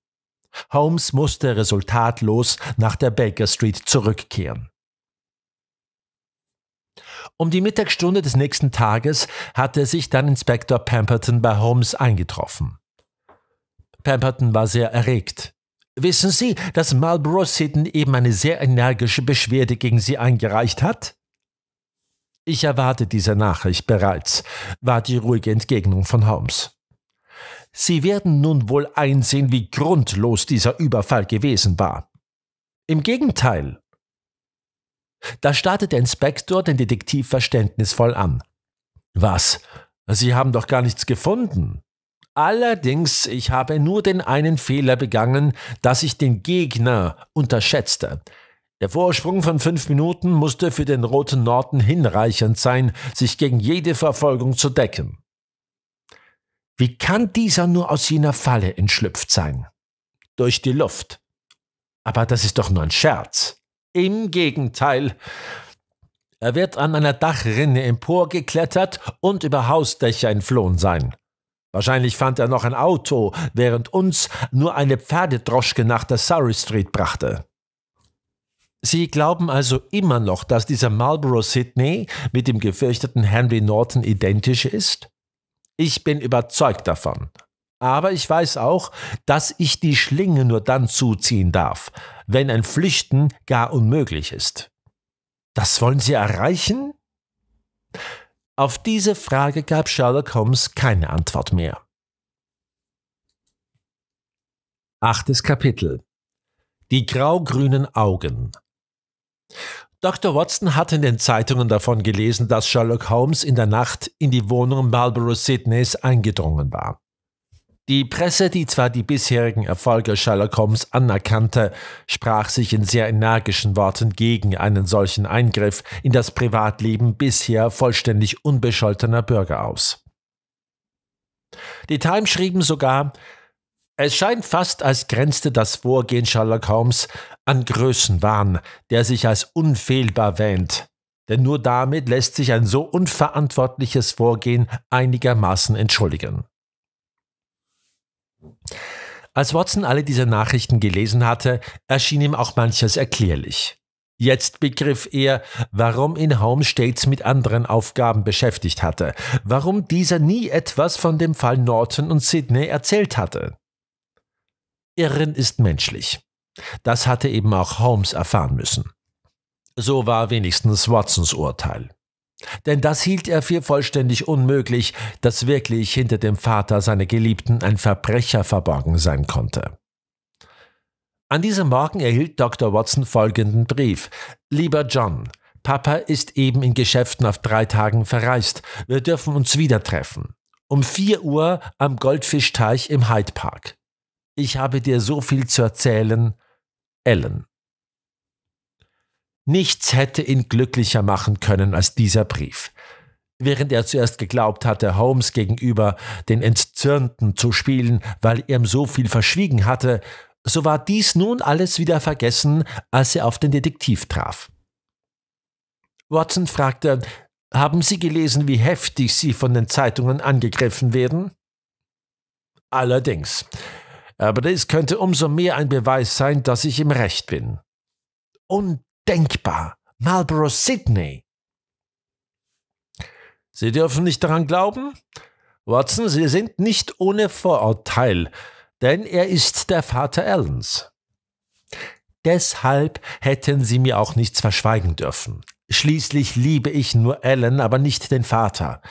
Holmes musste resultatlos nach der Baker Street zurückkehren. Um die Mittagsstunde des nächsten Tages hatte sich dann Inspektor Pemberton bei Holmes eingetroffen. Pemberton war sehr erregt. Wissen Sie, dass Marlborough Sitten eben eine sehr energische Beschwerde gegen Sie eingereicht hat? Ich erwarte diese Nachricht bereits, war die ruhige Entgegnung von Holmes. Sie werden nun wohl einsehen, wie grundlos dieser Überfall gewesen war. Im Gegenteil. Da starrte der Inspektor den Detektiv verständnisvoll an. Was? Sie haben doch gar nichts gefunden. Allerdings, ich habe nur den einen Fehler begangen, dass ich den Gegner unterschätzte. Der Vorsprung von fünf Minuten musste für den Roten Norden hinreichend sein, sich gegen jede Verfolgung zu decken. Wie kann dieser nur aus jener Falle entschlüpft sein? Durch die Luft. Aber das ist doch nur ein Scherz. Im Gegenteil. Er wird an einer Dachrinne emporgeklettert und über Hausdächer entflohen sein. Wahrscheinlich fand er noch ein Auto, während uns nur eine Pferdedroschke nach der Surrey Street brachte. Sie glauben also immer noch, dass dieser Marlborough Sidney mit dem gefürchteten Henry Norton identisch ist? Ich bin überzeugt davon. Aber ich weiß auch, dass ich die Schlinge nur dann zuziehen darf, wenn ein Flüchten gar unmöglich ist. Das wollen Sie erreichen? Auf diese Frage gab Sherlock Holmes keine Antwort mehr. Achtes Kapitel Die grau-grünen Augen Dr. Watson hatte in den Zeitungen davon gelesen, dass Sherlock Holmes in der Nacht in die Wohnung Marlborough Sidneys eingedrungen war. Die Presse, die zwar die bisherigen Erfolge Sherlock Holmes anerkannte, sprach sich in sehr energischen Worten gegen einen solchen Eingriff in das Privatleben bisher vollständig unbescholtener Bürger aus. Die Times schrieben sogar, es scheint fast, als grenzte das Vorgehen Sherlock Holmes an Größenwahn, der sich als unfehlbar wähnt. Denn nur damit lässt sich ein so unverantwortliches Vorgehen einigermaßen entschuldigen. Als Watson alle diese Nachrichten gelesen hatte, erschien ihm auch manches erklärlich. Jetzt begriff er, warum ihn Holmes stets mit anderen Aufgaben beschäftigt hatte, warum dieser nie etwas von dem Fall Norton und Sidney erzählt hatte. Irren ist menschlich. Das hatte eben auch Holmes erfahren müssen. So war wenigstens Watsons Urteil. Denn das hielt er für vollständig unmöglich, dass wirklich hinter dem Vater seiner Geliebten ein Verbrecher verborgen sein konnte. An diesem Morgen erhielt Dr. Watson folgenden Brief. Lieber John, Papa ist eben in Geschäften auf drei Tagen verreist. Wir dürfen uns wieder treffen. Um 4 Uhr am Goldfischteich im Hyde Park. Ich habe dir so viel zu erzählen. Ellen. Nichts hätte ihn glücklicher machen können als dieser Brief. Während er zuerst geglaubt hatte, Holmes gegenüber den Entzürnten zu spielen, weil er ihm so viel verschwiegen hatte, so war dies nun alles wieder vergessen, als er auf den Detektiv traf. Watson fragte, haben Sie gelesen, wie heftig Sie von den Zeitungen angegriffen werden? Allerdings. Aber das könnte umso mehr ein Beweis sein, dass ich im Recht bin. Und denkbar. Marlborough Sydney. Sie dürfen nicht daran glauben? Watson, Sie sind nicht ohne Vorurteil, denn er ist der Vater Allens. Deshalb hätten Sie mir auch nichts verschweigen dürfen. Schließlich liebe ich nur Allen, aber nicht den Vater.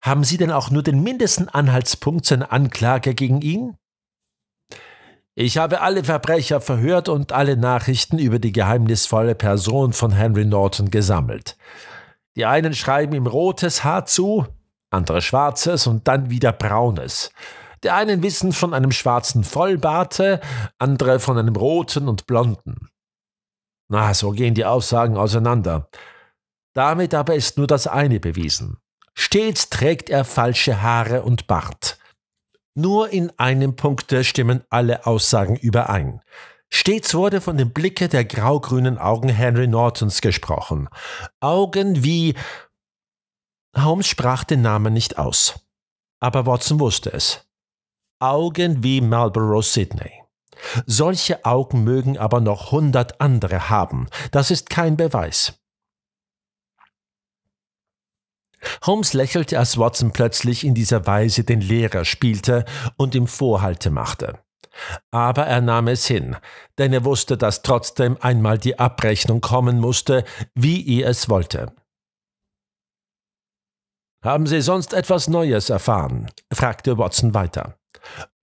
Haben Sie denn auch nur den mindesten Anhaltspunkt zu einer Anklage gegen ihn? Ich habe alle Verbrecher verhört und alle Nachrichten über die geheimnisvolle Person von Henry Norton gesammelt. Die einen schreiben ihm rotes Haar zu, andere schwarzes und dann wieder braunes. Die einen wissen von einem schwarzen Vollbarte, andere von einem roten und blonden. Na, so gehen die Aussagen auseinander. Damit aber ist nur das eine bewiesen. Stets trägt er falsche Haare und Bart. Nur in einem Punkt äh, stimmen alle Aussagen überein. Stets wurde von dem Blicke der grau-grünen Augen Henry Nortons gesprochen. Augen wie... Holmes sprach den Namen nicht aus. Aber Watson wusste es. Augen wie Marlborough Sidney. Solche Augen mögen aber noch hundert andere haben. Das ist kein Beweis. Holmes lächelte, als Watson plötzlich in dieser Weise den Lehrer spielte und ihm Vorhalte machte. Aber er nahm es hin, denn er wusste, dass trotzdem einmal die Abrechnung kommen musste, wie er es wollte. Haben Sie sonst etwas Neues erfahren? fragte Watson weiter.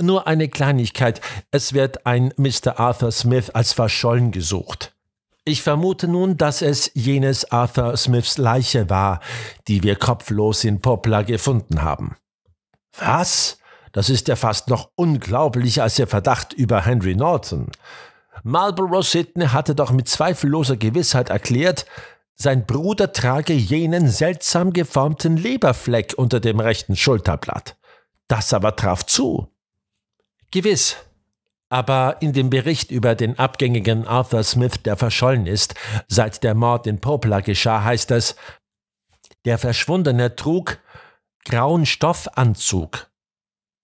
Nur eine Kleinigkeit, es wird ein Mr. Arthur Smith als verschollen gesucht. Ich vermute nun, dass es jenes Arthur Smiths Leiche war, die wir kopflos in Poplar gefunden haben. Was? Das ist ja fast noch unglaublicher als der Verdacht über Henry Norton. Marlborough Sidney hatte doch mit zweifelloser Gewissheit erklärt, sein Bruder trage jenen seltsam geformten Leberfleck unter dem rechten Schulterblatt. Das aber traf zu. Gewiss, aber in dem Bericht über den abgängigen Arthur Smith, der verschollen ist, seit der Mord in Poplar geschah, heißt es, der Verschwundene trug grauen Stoffanzug.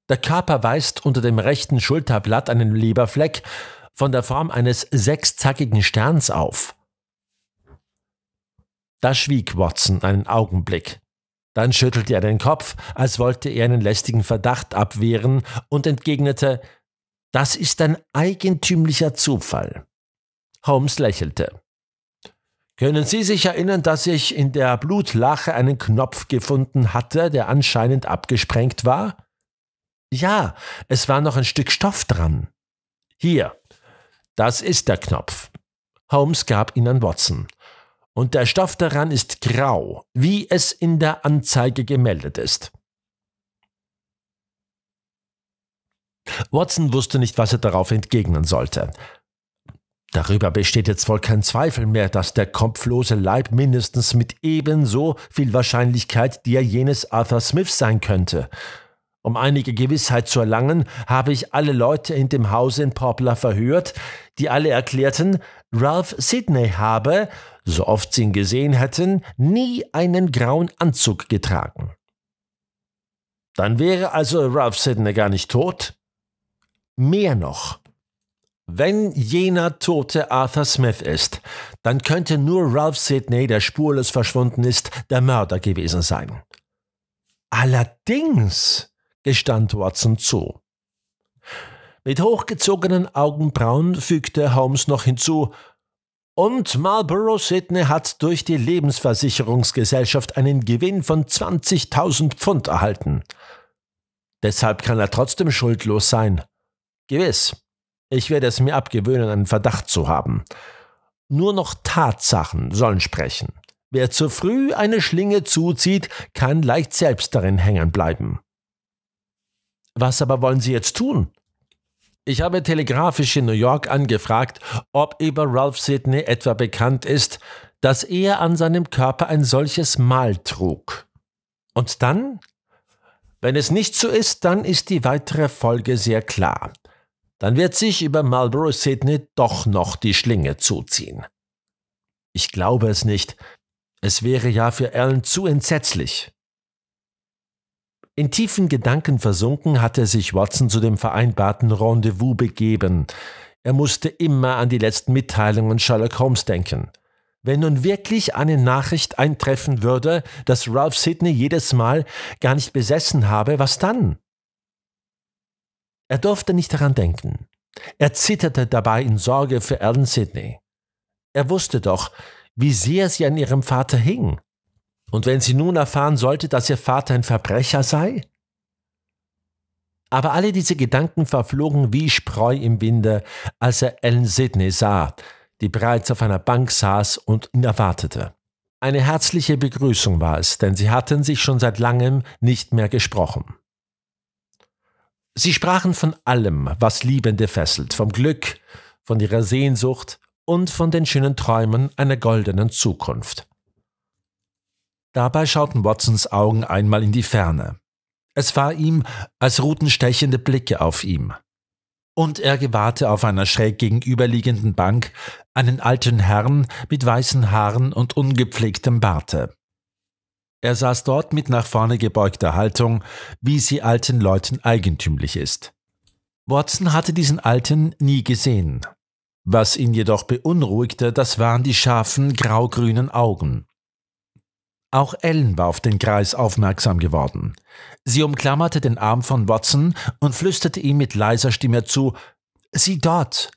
Der Körper weist unter dem rechten Schulterblatt einen Leberfleck von der Form eines sechszackigen Sterns auf. Da schwieg Watson einen Augenblick. Dann schüttelte er den Kopf, als wollte er einen lästigen Verdacht abwehren und entgegnete, das ist ein eigentümlicher Zufall. Holmes lächelte. Können Sie sich erinnern, dass ich in der Blutlache einen Knopf gefunden hatte, der anscheinend abgesprengt war? Ja, es war noch ein Stück Stoff dran. Hier, das ist der Knopf. Holmes gab ihn an Watson. Und der Stoff daran ist grau, wie es in der Anzeige gemeldet ist. Watson wusste nicht, was er darauf entgegnen sollte. Darüber besteht jetzt wohl kein Zweifel mehr, dass der kopflose Leib mindestens mit ebenso viel Wahrscheinlichkeit der jenes Arthur Smith sein könnte. Um einige Gewissheit zu erlangen, habe ich alle Leute in dem Hause in Poplar verhört, die alle erklärten, Ralph Sidney habe, so oft sie ihn gesehen hätten, nie einen grauen Anzug getragen. Dann wäre also Ralph Sidney gar nicht tot? Mehr noch, wenn jener tote Arthur Smith ist, dann könnte nur Ralph Sidney, der spurlos verschwunden ist, der Mörder gewesen sein. Allerdings, gestand Watson zu. Mit hochgezogenen Augenbrauen fügte Holmes noch hinzu, und Marlborough Sidney hat durch die Lebensversicherungsgesellschaft einen Gewinn von 20.000 Pfund erhalten. Deshalb kann er trotzdem schuldlos sein. Gewiss, ich werde es mir abgewöhnen, einen Verdacht zu haben. Nur noch Tatsachen sollen sprechen. Wer zu früh eine Schlinge zuzieht, kann leicht selbst darin hängen bleiben. Was aber wollen Sie jetzt tun? Ich habe telegrafisch in New York angefragt, ob über Ralph Sidney etwa bekannt ist, dass er an seinem Körper ein solches Mal trug. Und dann? Wenn es nicht so ist, dann ist die weitere Folge sehr klar dann wird sich über Marlborough Sidney doch noch die Schlinge zuziehen. Ich glaube es nicht. Es wäre ja für Alan zu entsetzlich. In tiefen Gedanken versunken hatte sich Watson zu dem vereinbarten Rendezvous begeben. Er musste immer an die letzten Mitteilungen Sherlock Holmes denken. Wenn nun wirklich eine Nachricht eintreffen würde, dass Ralph Sidney jedes Mal gar nicht besessen habe, was dann? Er durfte nicht daran denken. Er zitterte dabei in Sorge für Ellen Sidney. Er wusste doch, wie sehr sie an ihrem Vater hing. Und wenn sie nun erfahren sollte, dass ihr Vater ein Verbrecher sei? Aber alle diese Gedanken verflogen wie Spreu im Winde, als er Ellen Sidney sah, die bereits auf einer Bank saß und ihn erwartete. Eine herzliche Begrüßung war es, denn sie hatten sich schon seit langem nicht mehr gesprochen. Sie sprachen von allem, was Liebende fesselt, vom Glück, von ihrer Sehnsucht und von den schönen Träumen einer goldenen Zukunft. Dabei schauten Watsons Augen einmal in die Ferne. Es war ihm, als ruhten stechende Blicke auf ihm. Und er gewahrte auf einer schräg gegenüberliegenden Bank einen alten Herrn mit weißen Haaren und ungepflegtem Barte. Er saß dort mit nach vorne gebeugter Haltung, wie sie alten Leuten eigentümlich ist. Watson hatte diesen Alten nie gesehen. Was ihn jedoch beunruhigte, das waren die scharfen, graugrünen Augen. Auch Ellen war auf den Kreis aufmerksam geworden. Sie umklammerte den Arm von Watson und flüsterte ihm mit leiser Stimme zu Sieh dort.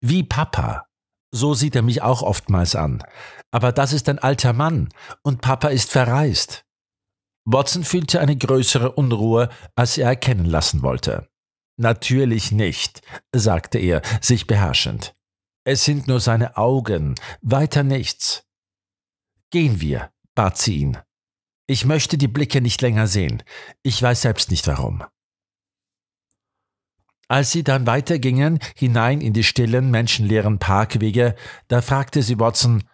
Wie Papa. So sieht er mich auch oftmals an aber das ist ein alter Mann und Papa ist verreist. Watson fühlte eine größere Unruhe, als er erkennen lassen wollte. Natürlich nicht, sagte er, sich beherrschend. Es sind nur seine Augen, weiter nichts. Gehen wir, bat sie ihn. Ich möchte die Blicke nicht länger sehen. Ich weiß selbst nicht warum. Als sie dann weitergingen, hinein in die stillen, menschenleeren Parkwege, da fragte sie Watson,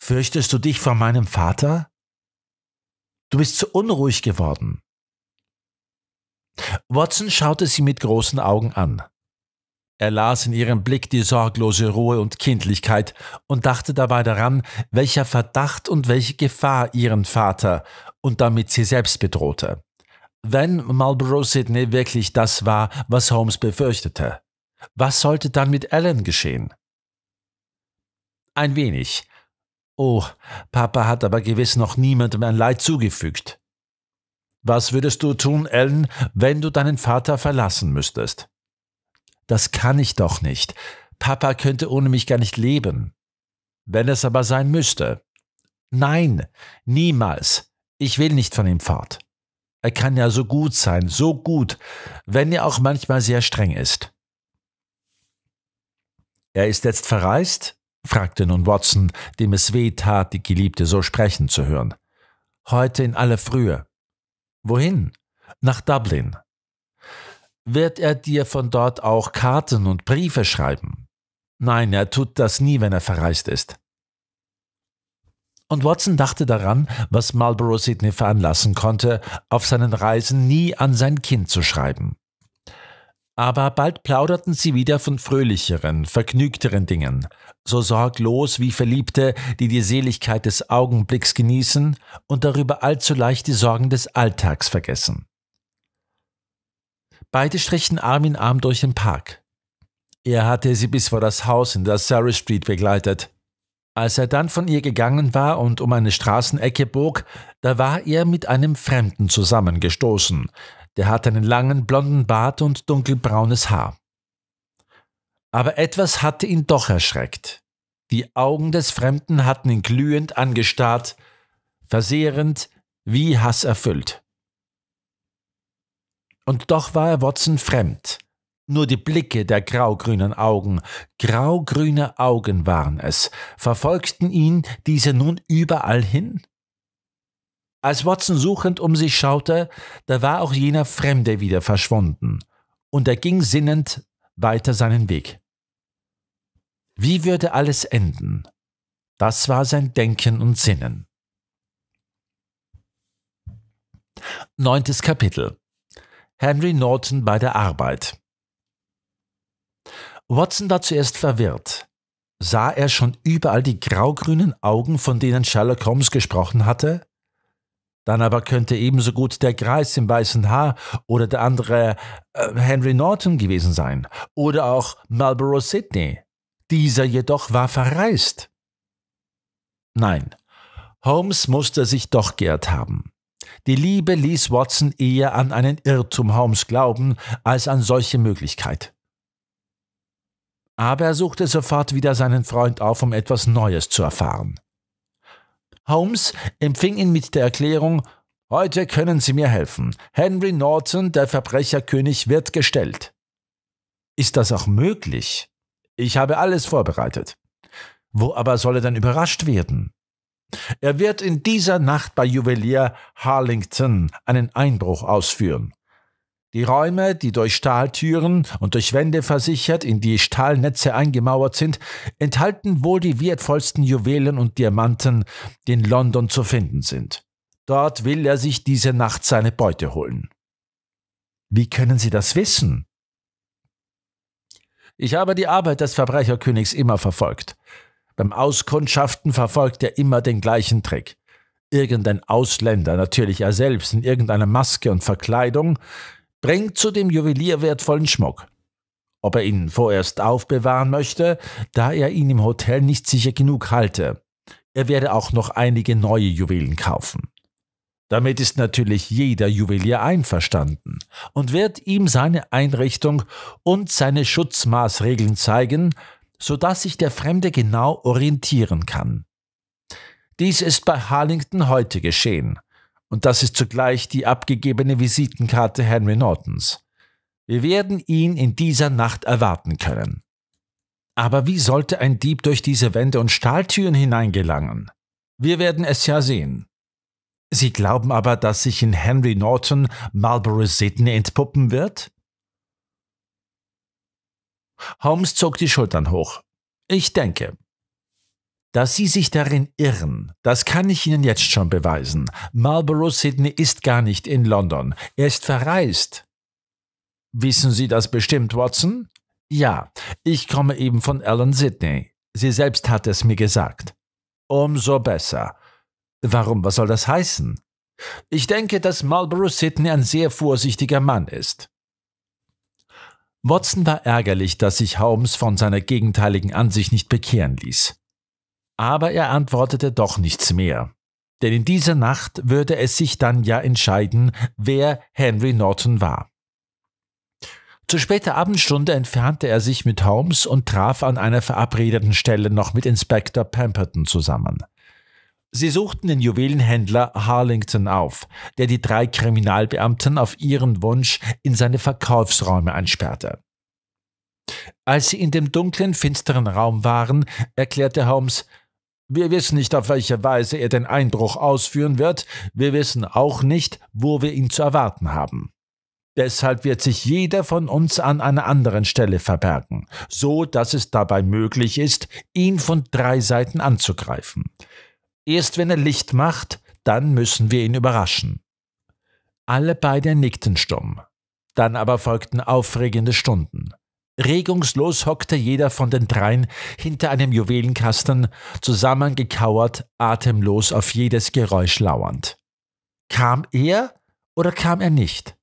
Fürchtest du dich vor meinem Vater? Du bist zu unruhig geworden. Watson schaute sie mit großen Augen an. Er las in ihrem Blick die sorglose Ruhe und Kindlichkeit und dachte dabei daran, welcher Verdacht und welche Gefahr ihren Vater und damit sie selbst bedrohte. Wenn Marlborough Sidney wirklich das war, was Holmes befürchtete, was sollte dann mit Ellen geschehen? Ein wenig, Oh, Papa hat aber gewiss noch niemandem ein Leid zugefügt. Was würdest du tun, Ellen, wenn du deinen Vater verlassen müsstest? Das kann ich doch nicht. Papa könnte ohne mich gar nicht leben. Wenn es aber sein müsste. Nein, niemals. Ich will nicht von ihm fort. Er kann ja so gut sein, so gut, wenn er auch manchmal sehr streng ist. Er ist jetzt verreist fragte nun Watson, dem es weh tat, die Geliebte so sprechen zu hören. Heute in aller Frühe. Wohin? Nach Dublin. Wird er dir von dort auch Karten und Briefe schreiben? Nein, er tut das nie, wenn er verreist ist. Und Watson dachte daran, was Marlborough Sidney veranlassen konnte, auf seinen Reisen nie an sein Kind zu schreiben. Aber bald plauderten sie wieder von fröhlicheren, vergnügteren Dingen, so sorglos wie Verliebte, die die Seligkeit des Augenblicks genießen und darüber allzu leicht die Sorgen des Alltags vergessen. Beide strichen Arm in Arm durch den Park. Er hatte sie bis vor das Haus in der Surrey Street begleitet. Als er dann von ihr gegangen war und um eine Straßenecke bog, da war er mit einem Fremden zusammengestoßen. Der hatte einen langen blonden Bart und dunkelbraunes Haar. Aber etwas hatte ihn doch erschreckt. Die Augen des Fremden hatten ihn glühend angestarrt, versehrend, wie Hass erfüllt. Und doch war er Watson fremd. Nur die Blicke der graugrünen Augen, graugrüne Augen waren es, verfolgten ihn diese nun überall hin? Als Watson suchend um sich schaute, da war auch jener Fremde wieder verschwunden, und er ging sinnend weiter seinen Weg. Wie würde alles enden? Das war sein Denken und Sinnen. Neuntes Kapitel Henry Norton bei der Arbeit Watson war zuerst verwirrt. Sah er schon überall die graugrünen Augen, von denen Sherlock Holmes gesprochen hatte? Dann aber könnte ebenso gut der Greis im weißen Haar oder der andere äh, Henry Norton gewesen sein oder auch Marlborough Sidney. Dieser jedoch war verreist. Nein, Holmes musste sich doch geirrt haben. Die Liebe ließ Watson eher an einen Irrtum Holmes glauben als an solche Möglichkeit. Aber er suchte sofort wieder seinen Freund auf, um etwas Neues zu erfahren. Holmes empfing ihn mit der Erklärung, heute können Sie mir helfen. Henry Norton, der Verbrecherkönig, wird gestellt. Ist das auch möglich? Ich habe alles vorbereitet. Wo aber soll er dann überrascht werden? Er wird in dieser Nacht bei Juwelier Harlington einen Einbruch ausführen. Die Räume, die durch Stahltüren und durch Wände versichert in die Stahlnetze eingemauert sind, enthalten wohl die wertvollsten Juwelen und Diamanten, die in London zu finden sind. Dort will er sich diese Nacht seine Beute holen. Wie können Sie das wissen? Ich habe die Arbeit des Verbrecherkönigs immer verfolgt. Beim Auskundschaften verfolgt er immer den gleichen Trick. Irgendein Ausländer, natürlich er selbst in irgendeiner Maske und Verkleidung, Bringt zu dem Juwelier wertvollen Schmuck. Ob er ihn vorerst aufbewahren möchte, da er ihn im Hotel nicht sicher genug halte. Er werde auch noch einige neue Juwelen kaufen. Damit ist natürlich jeder Juwelier einverstanden und wird ihm seine Einrichtung und seine Schutzmaßregeln zeigen, sodass sich der Fremde genau orientieren kann. Dies ist bei Harlington heute geschehen. Und das ist zugleich die abgegebene Visitenkarte Henry Nortons. Wir werden ihn in dieser Nacht erwarten können. Aber wie sollte ein Dieb durch diese Wände und Stahltüren hineingelangen? Wir werden es ja sehen. Sie glauben aber, dass sich in Henry Norton Marlborough Sidney entpuppen wird? Holmes zog die Schultern hoch. Ich denke, dass Sie sich darin irren, das kann ich Ihnen jetzt schon beweisen. Marlborough Sidney ist gar nicht in London. Er ist verreist. Wissen Sie das bestimmt, Watson? Ja, ich komme eben von Alan Sidney. Sie selbst hat es mir gesagt. Umso besser. Warum, was soll das heißen? Ich denke, dass Marlborough Sidney ein sehr vorsichtiger Mann ist. Watson war ärgerlich, dass sich Holmes von seiner gegenteiligen Ansicht nicht bekehren ließ. Aber er antwortete doch nichts mehr. Denn in dieser Nacht würde es sich dann ja entscheiden, wer Henry Norton war. Zu später Abendstunde entfernte er sich mit Holmes und traf an einer verabredeten Stelle noch mit Inspektor Pemberton zusammen. Sie suchten den Juwelenhändler Harlington auf, der die drei Kriminalbeamten auf ihren Wunsch in seine Verkaufsräume einsperrte. Als sie in dem dunklen, finsteren Raum waren, erklärte Holmes, wir wissen nicht, auf welche Weise er den Einbruch ausführen wird, wir wissen auch nicht, wo wir ihn zu erwarten haben. Deshalb wird sich jeder von uns an einer anderen Stelle verbergen, so dass es dabei möglich ist, ihn von drei Seiten anzugreifen. Erst wenn er Licht macht, dann müssen wir ihn überraschen. Alle beide nickten stumm. Dann aber folgten aufregende Stunden. Regungslos hockte jeder von den dreien hinter einem Juwelenkasten, zusammengekauert, atemlos auf jedes Geräusch lauernd. Kam er oder kam er nicht?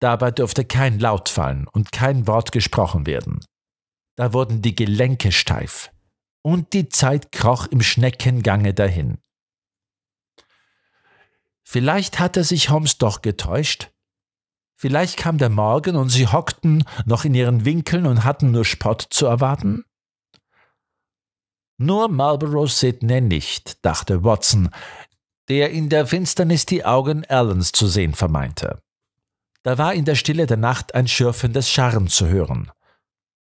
Dabei durfte kein Laut fallen und kein Wort gesprochen werden. Da wurden die Gelenke steif und die Zeit kroch im Schneckengange dahin. Vielleicht hatte sich Holmes doch getäuscht Vielleicht kam der Morgen und sie hockten noch in ihren Winkeln und hatten nur Spott zu erwarten? Nur Marlborough Sidney nicht, dachte Watson, der in der Finsternis die Augen Allens zu sehen vermeinte. Da war in der Stille der Nacht ein schürfendes Scharren zu hören.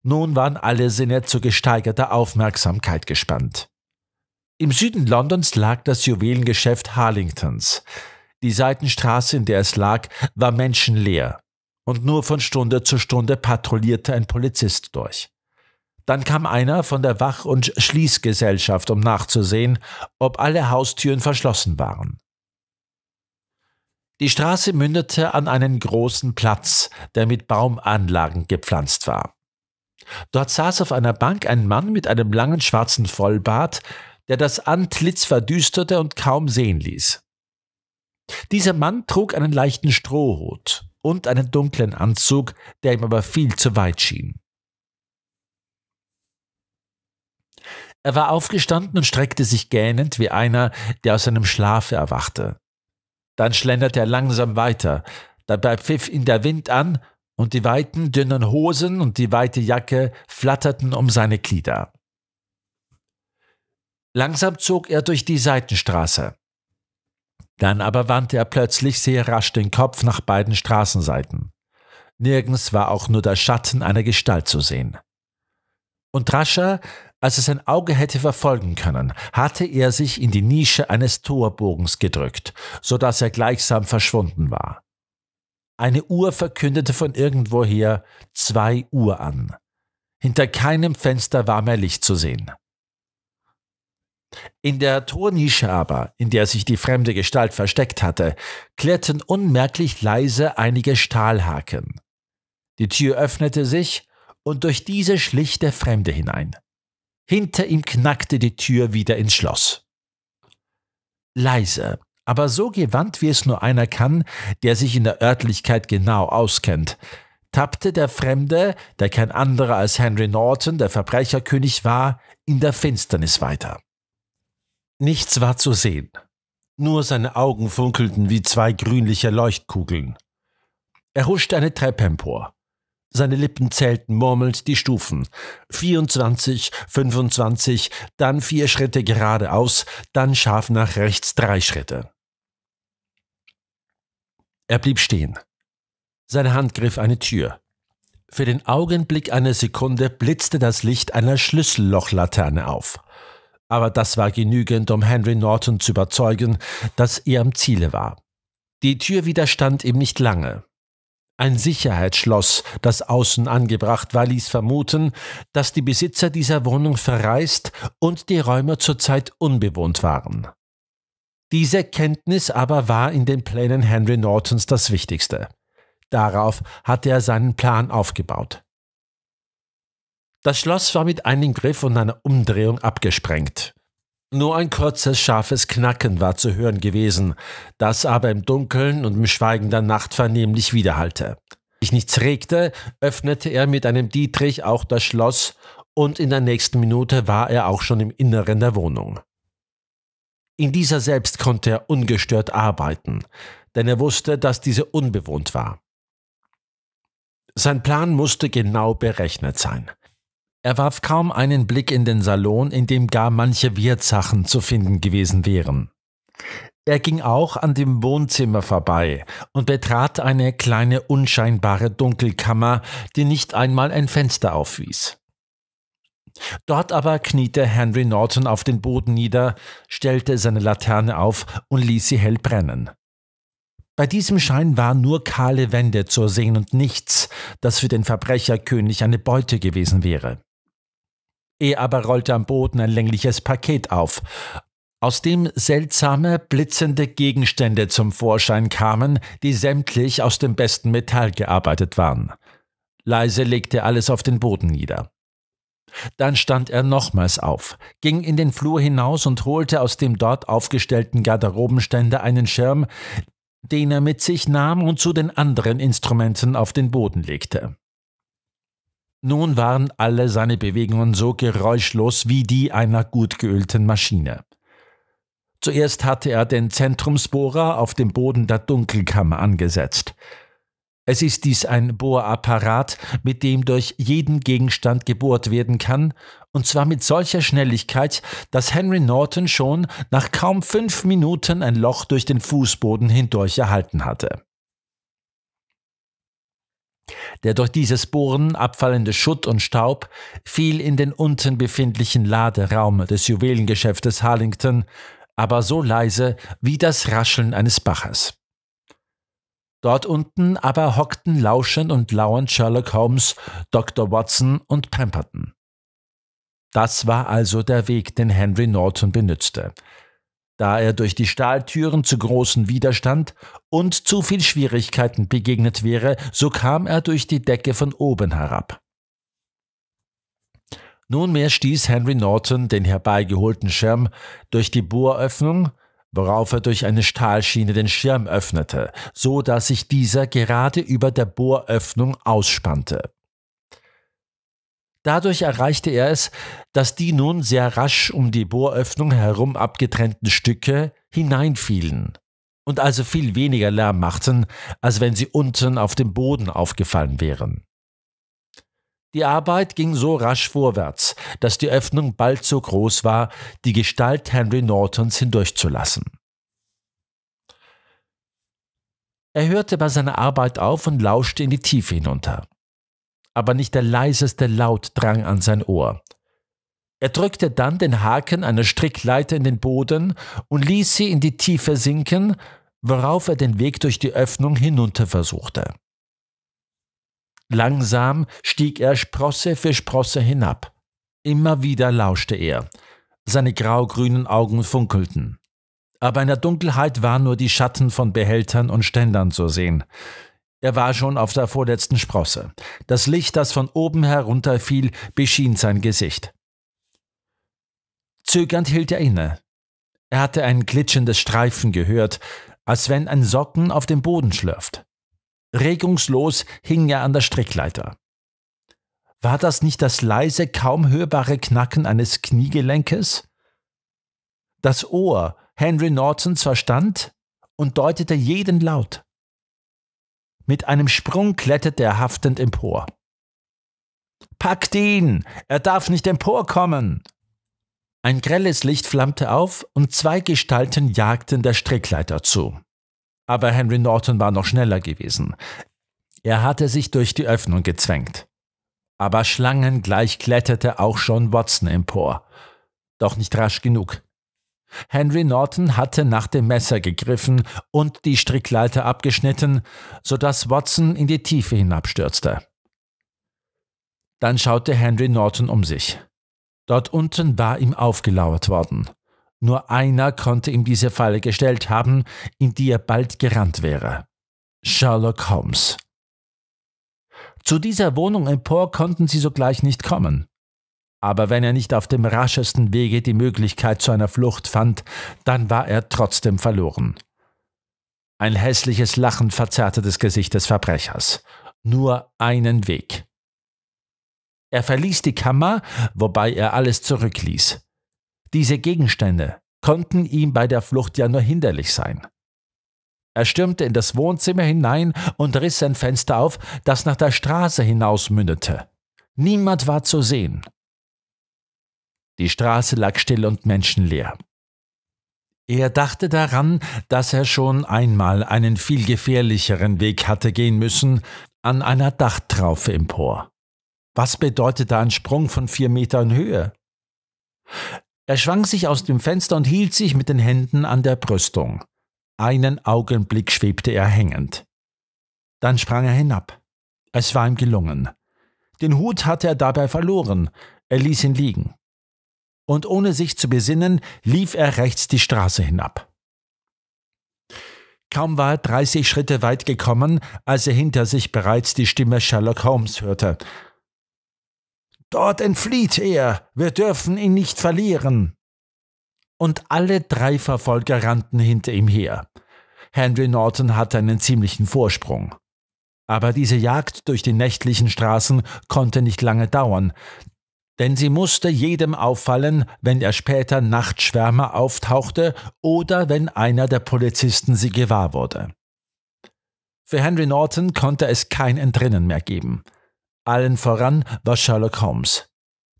Nun waren alle Sinne zu gesteigerter Aufmerksamkeit gespannt. Im Süden Londons lag das Juwelengeschäft Harlingtons, die Seitenstraße, in der es lag, war menschenleer und nur von Stunde zu Stunde patrouillierte ein Polizist durch. Dann kam einer von der Wach- und Schließgesellschaft, um nachzusehen, ob alle Haustüren verschlossen waren. Die Straße mündete an einen großen Platz, der mit Baumanlagen gepflanzt war. Dort saß auf einer Bank ein Mann mit einem langen schwarzen Vollbart, der das Antlitz verdüsterte und kaum sehen ließ. Dieser Mann trug einen leichten Strohhut und einen dunklen Anzug, der ihm aber viel zu weit schien. Er war aufgestanden und streckte sich gähnend wie einer, der aus seinem Schlafe erwachte. Dann schlenderte er langsam weiter, dabei pfiff ihn der Wind an, und die weiten, dünnen Hosen und die weite Jacke flatterten um seine Glieder. Langsam zog er durch die Seitenstraße. Dann aber wandte er plötzlich sehr rasch den Kopf nach beiden Straßenseiten. Nirgends war auch nur der Schatten einer Gestalt zu sehen. Und rascher, als er sein Auge hätte verfolgen können, hatte er sich in die Nische eines Torbogens gedrückt, so dass er gleichsam verschwunden war. Eine Uhr verkündete von irgendwoher zwei Uhr an. Hinter keinem Fenster war mehr Licht zu sehen. In der Tornische aber, in der sich die fremde Gestalt versteckt hatte, klirrten unmerklich leise einige Stahlhaken. Die Tür öffnete sich, und durch diese schlich der Fremde hinein. Hinter ihm knackte die Tür wieder ins Schloss. Leise, aber so gewandt, wie es nur einer kann, der sich in der Örtlichkeit genau auskennt, tappte der Fremde, der kein anderer als Henry Norton, der Verbrecherkönig war, in der Finsternis weiter. Nichts war zu sehen. Nur seine Augen funkelten wie zwei grünliche Leuchtkugeln. Er huschte eine Treppe empor. Seine Lippen zählten murmelnd die Stufen. 24, 25, dann vier Schritte geradeaus, dann scharf nach rechts drei Schritte. Er blieb stehen. Seine Hand griff eine Tür. Für den Augenblick einer Sekunde blitzte das Licht einer Schlüssellochlaterne auf aber das war genügend, um Henry Norton zu überzeugen, dass er am Ziele war. Die Tür widerstand ihm nicht lange. Ein Sicherheitsschloss, das außen angebracht war, ließ vermuten, dass die Besitzer dieser Wohnung verreist und die Räume zurzeit unbewohnt waren. Diese Kenntnis aber war in den Plänen Henry Nortons das Wichtigste. Darauf hatte er seinen Plan aufgebaut. Das Schloss war mit einem Griff und einer Umdrehung abgesprengt. Nur ein kurzes, scharfes Knacken war zu hören gewesen, das aber im Dunkeln und im Schweigen der Nacht vernehmlich widerhallte. Ich nichts regte, öffnete er mit einem Dietrich auch das Schloss, und in der nächsten Minute war er auch schon im Inneren der Wohnung. In dieser selbst konnte er ungestört arbeiten, denn er wusste, dass diese unbewohnt war. Sein Plan musste genau berechnet sein. Er warf kaum einen Blick in den Salon, in dem gar manche Wirtsachen zu finden gewesen wären. Er ging auch an dem Wohnzimmer vorbei und betrat eine kleine unscheinbare Dunkelkammer, die nicht einmal ein Fenster aufwies. Dort aber kniete Henry Norton auf den Boden nieder, stellte seine Laterne auf und ließ sie hell brennen. Bei diesem Schein waren nur kahle Wände zu sehen und nichts, das für den Verbrecherkönig eine Beute gewesen wäre. Er aber rollte am Boden ein längliches Paket auf, aus dem seltsame, blitzende Gegenstände zum Vorschein kamen, die sämtlich aus dem besten Metall gearbeitet waren. Leise legte er alles auf den Boden nieder. Dann stand er nochmals auf, ging in den Flur hinaus und holte aus dem dort aufgestellten Garderobenständer einen Schirm, den er mit sich nahm und zu den anderen Instrumenten auf den Boden legte. Nun waren alle seine Bewegungen so geräuschlos wie die einer gut geölten Maschine. Zuerst hatte er den Zentrumsbohrer auf dem Boden der Dunkelkammer angesetzt. Es ist dies ein Bohrapparat, mit dem durch jeden Gegenstand gebohrt werden kann, und zwar mit solcher Schnelligkeit, dass Henry Norton schon nach kaum fünf Minuten ein Loch durch den Fußboden hindurch erhalten hatte. Der durch dieses Bohren abfallende Schutt und Staub fiel in den unten befindlichen Laderaum des Juwelengeschäftes Harlington, aber so leise wie das Rascheln eines Baches. Dort unten aber hockten lauschend und lauernd Sherlock Holmes, Dr. Watson und Pemberton. Das war also der Weg, den Henry Norton benützte da er durch die Stahltüren zu großen Widerstand und zu viel Schwierigkeiten begegnet wäre, so kam er durch die Decke von oben herab. Nunmehr stieß Henry Norton den herbeigeholten Schirm durch die Bohröffnung, worauf er durch eine Stahlschiene den Schirm öffnete, so dass sich dieser gerade über der Bohröffnung ausspannte. Dadurch erreichte er es, dass die nun sehr rasch um die Bohröffnung herum abgetrennten Stücke hineinfielen und also viel weniger Lärm machten, als wenn sie unten auf dem Boden aufgefallen wären. Die Arbeit ging so rasch vorwärts, dass die Öffnung bald so groß war, die Gestalt Henry Nortons hindurchzulassen. Er hörte bei seiner Arbeit auf und lauschte in die Tiefe hinunter aber nicht der leiseste Laut drang an sein Ohr. Er drückte dann den Haken einer Strickleiter in den Boden und ließ sie in die Tiefe sinken, worauf er den Weg durch die Öffnung hinunter versuchte. Langsam stieg er Sprosse für Sprosse hinab. Immer wieder lauschte er. Seine graugrünen Augen funkelten. Aber in der Dunkelheit waren nur die Schatten von Behältern und Ständern zu sehen. Er war schon auf der vorletzten Sprosse. Das Licht, das von oben herunterfiel, beschien sein Gesicht. Zögernd hielt er inne. Er hatte ein glitschendes Streifen gehört, als wenn ein Socken auf dem Boden schlürft. Regungslos hing er an der Strickleiter. War das nicht das leise, kaum hörbare Knacken eines Kniegelenkes? Das Ohr Henry Nortons verstand und deutete jeden Laut. Mit einem Sprung klettert er haftend empor. Packt ihn! Er darf nicht emporkommen! Ein grelles Licht flammte auf und zwei Gestalten jagten der Strickleiter zu. Aber Henry Norton war noch schneller gewesen. Er hatte sich durch die Öffnung gezwängt. Aber schlangengleich kletterte auch schon Watson empor. Doch nicht rasch genug. Henry Norton hatte nach dem Messer gegriffen und die Strickleiter abgeschnitten, sodass Watson in die Tiefe hinabstürzte. Dann schaute Henry Norton um sich. Dort unten war ihm aufgelauert worden. Nur einer konnte ihm diese Falle gestellt haben, in die er bald gerannt wäre. Sherlock Holmes. Zu dieser Wohnung empor konnten sie sogleich nicht kommen. Aber wenn er nicht auf dem raschesten Wege die Möglichkeit zu einer Flucht fand, dann war er trotzdem verloren. Ein hässliches Lachen verzerrte das Gesicht des Verbrechers. Nur einen Weg. Er verließ die Kammer, wobei er alles zurückließ. Diese Gegenstände konnten ihm bei der Flucht ja nur hinderlich sein. Er stürmte in das Wohnzimmer hinein und riss ein Fenster auf, das nach der Straße hinaus mündete. Niemand war zu sehen. Die Straße lag still und menschenleer. Er dachte daran, dass er schon einmal einen viel gefährlicheren Weg hatte gehen müssen, an einer Dachtraufe empor. Was bedeutete ein Sprung von vier Metern Höhe? Er schwang sich aus dem Fenster und hielt sich mit den Händen an der Brüstung. Einen Augenblick schwebte er hängend. Dann sprang er hinab. Es war ihm gelungen. Den Hut hatte er dabei verloren. Er ließ ihn liegen und ohne sich zu besinnen, lief er rechts die Straße hinab. Kaum war er 30 Schritte weit gekommen, als er hinter sich bereits die Stimme Sherlock Holmes hörte. Dort entflieht er, wir dürfen ihn nicht verlieren. Und alle drei Verfolger rannten hinter ihm her. Henry Norton hatte einen ziemlichen Vorsprung. Aber diese Jagd durch die nächtlichen Straßen konnte nicht lange dauern, denn sie musste jedem auffallen, wenn er später Nachtschwärmer auftauchte oder wenn einer der Polizisten sie gewahr wurde. Für Henry Norton konnte es kein Entrinnen mehr geben. Allen voran war Sherlock Holmes.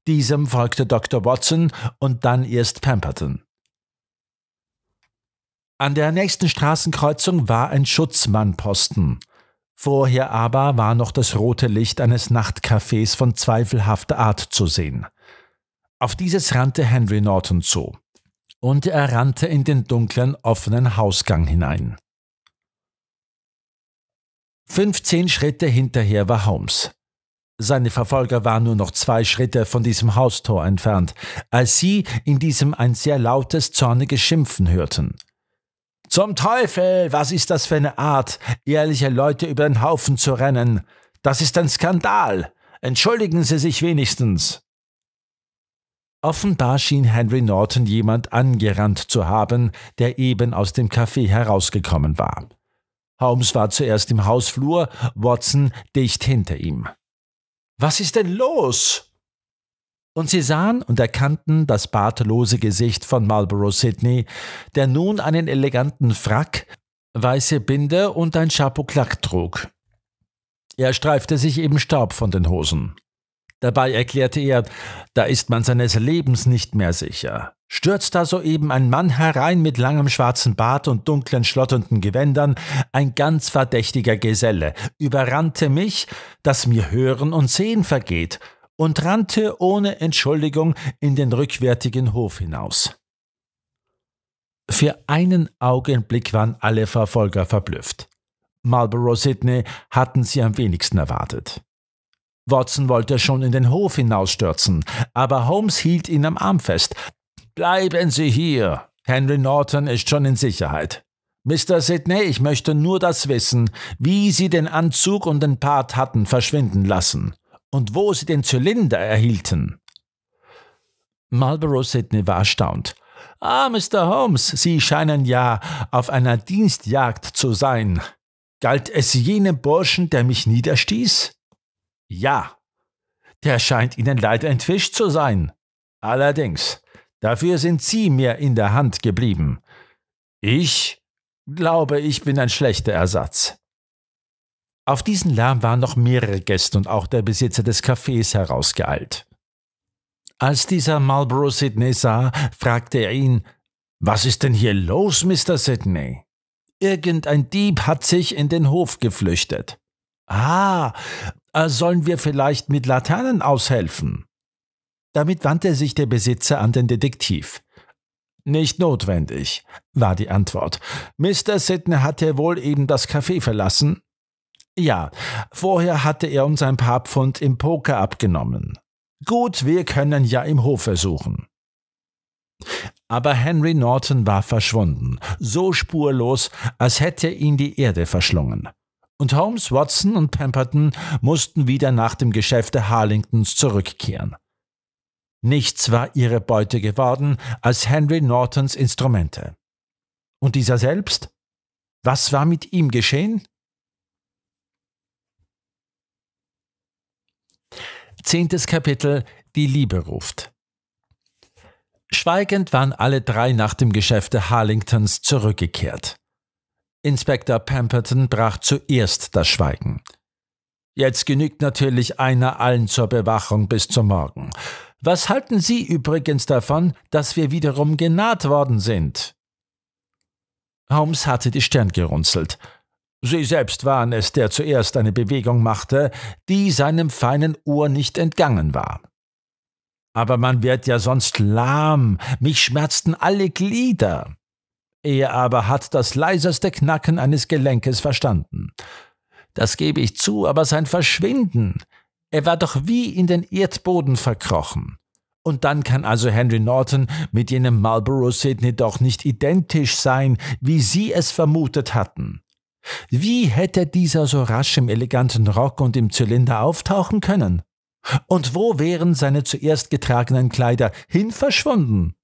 Diesem folgte Dr. Watson und dann erst Pemberton. An der nächsten Straßenkreuzung war ein Schutzmannposten – Vorher aber war noch das rote Licht eines Nachtcafés von zweifelhafter Art zu sehen. Auf dieses rannte Henry Norton zu, und er rannte in den dunklen, offenen Hausgang hinein. Fünfzehn Schritte hinterher war Holmes. Seine Verfolger waren nur noch zwei Schritte von diesem Haustor entfernt, als sie in diesem ein sehr lautes, zorniges Schimpfen hörten – zum Teufel, was ist das für eine Art, ehrliche Leute über den Haufen zu rennen? Das ist ein Skandal. Entschuldigen Sie sich wenigstens. Offenbar schien Henry Norton jemand angerannt zu haben, der eben aus dem Café herausgekommen war. Holmes war zuerst im Hausflur, Watson dicht hinter ihm. Was ist denn los? Und sie sahen und erkannten das bartlose Gesicht von Marlborough Sidney, der nun einen eleganten Frack, weiße Binde und ein Chapeau-Clack trug. Er streifte sich eben Staub von den Hosen. Dabei erklärte er, da ist man seines Lebens nicht mehr sicher. Stürzt da soeben ein Mann herein mit langem schwarzen Bart und dunklen schlotternden Gewändern, ein ganz verdächtiger Geselle, überrannte mich, dass mir Hören und Sehen vergeht und rannte ohne Entschuldigung in den rückwärtigen Hof hinaus. Für einen Augenblick waren alle Verfolger verblüfft. Marlborough Sidney hatten sie am wenigsten erwartet. Watson wollte schon in den Hof hinausstürzen, aber Holmes hielt ihn am Arm fest. Bleiben Sie hier. Henry Norton ist schon in Sicherheit. Mr. Sidney, ich möchte nur das wissen, wie Sie den Anzug und den Part hatten verschwinden lassen und wo sie den Zylinder erhielten. Marlborough Sidney war erstaunt. Ah, Mr. Holmes, Sie scheinen ja auf einer Dienstjagd zu sein. Galt es jenem Burschen, der mich niederstieß? Ja. Der scheint Ihnen leider entwischt zu sein. Allerdings, dafür sind Sie mir in der Hand geblieben. Ich glaube, ich bin ein schlechter Ersatz. Auf diesen Lärm waren noch mehrere Gäste und auch der Besitzer des Cafés herausgeeilt. Als dieser Marlborough Sidney sah, fragte er ihn, was ist denn hier los, Mr. Sidney? Irgendein Dieb hat sich in den Hof geflüchtet. Ah, äh, sollen wir vielleicht mit Laternen aushelfen? Damit wandte sich der Besitzer an den Detektiv. Nicht notwendig, war die Antwort. Mr. Sidney hatte wohl eben das Café verlassen, ja, vorher hatte er uns ein paar Pfund im Poker abgenommen. Gut, wir können ja im Hof versuchen. Aber Henry Norton war verschwunden, so spurlos, als hätte ihn die Erde verschlungen. Und Holmes, Watson und Pemberton mussten wieder nach dem Geschäft der Harlingtons zurückkehren. Nichts war ihre Beute geworden als Henry Nortons Instrumente. Und dieser selbst? Was war mit ihm geschehen? Zehntes Kapitel Die Liebe ruft. Schweigend waren alle drei nach dem Geschäfte Harlingtons zurückgekehrt. Inspektor Pemberton brach zuerst das Schweigen. Jetzt genügt natürlich einer allen zur Bewachung bis zum Morgen. Was halten Sie übrigens davon, dass wir wiederum genaht worden sind? Holmes hatte die Stirn gerunzelt. Sie selbst waren es, der zuerst eine Bewegung machte, die seinem feinen Ohr nicht entgangen war. Aber man wird ja sonst lahm, mich schmerzten alle Glieder. Er aber hat das leiseste Knacken eines Gelenkes verstanden. Das gebe ich zu, aber sein Verschwinden, er war doch wie in den Erdboden verkrochen. Und dann kann also Henry Norton mit jenem Marlborough Sidney doch nicht identisch sein, wie Sie es vermutet hatten. Wie hätte dieser so rasch im eleganten Rock und im Zylinder auftauchen können? Und wo wären seine zuerst getragenen Kleider hin verschwunden?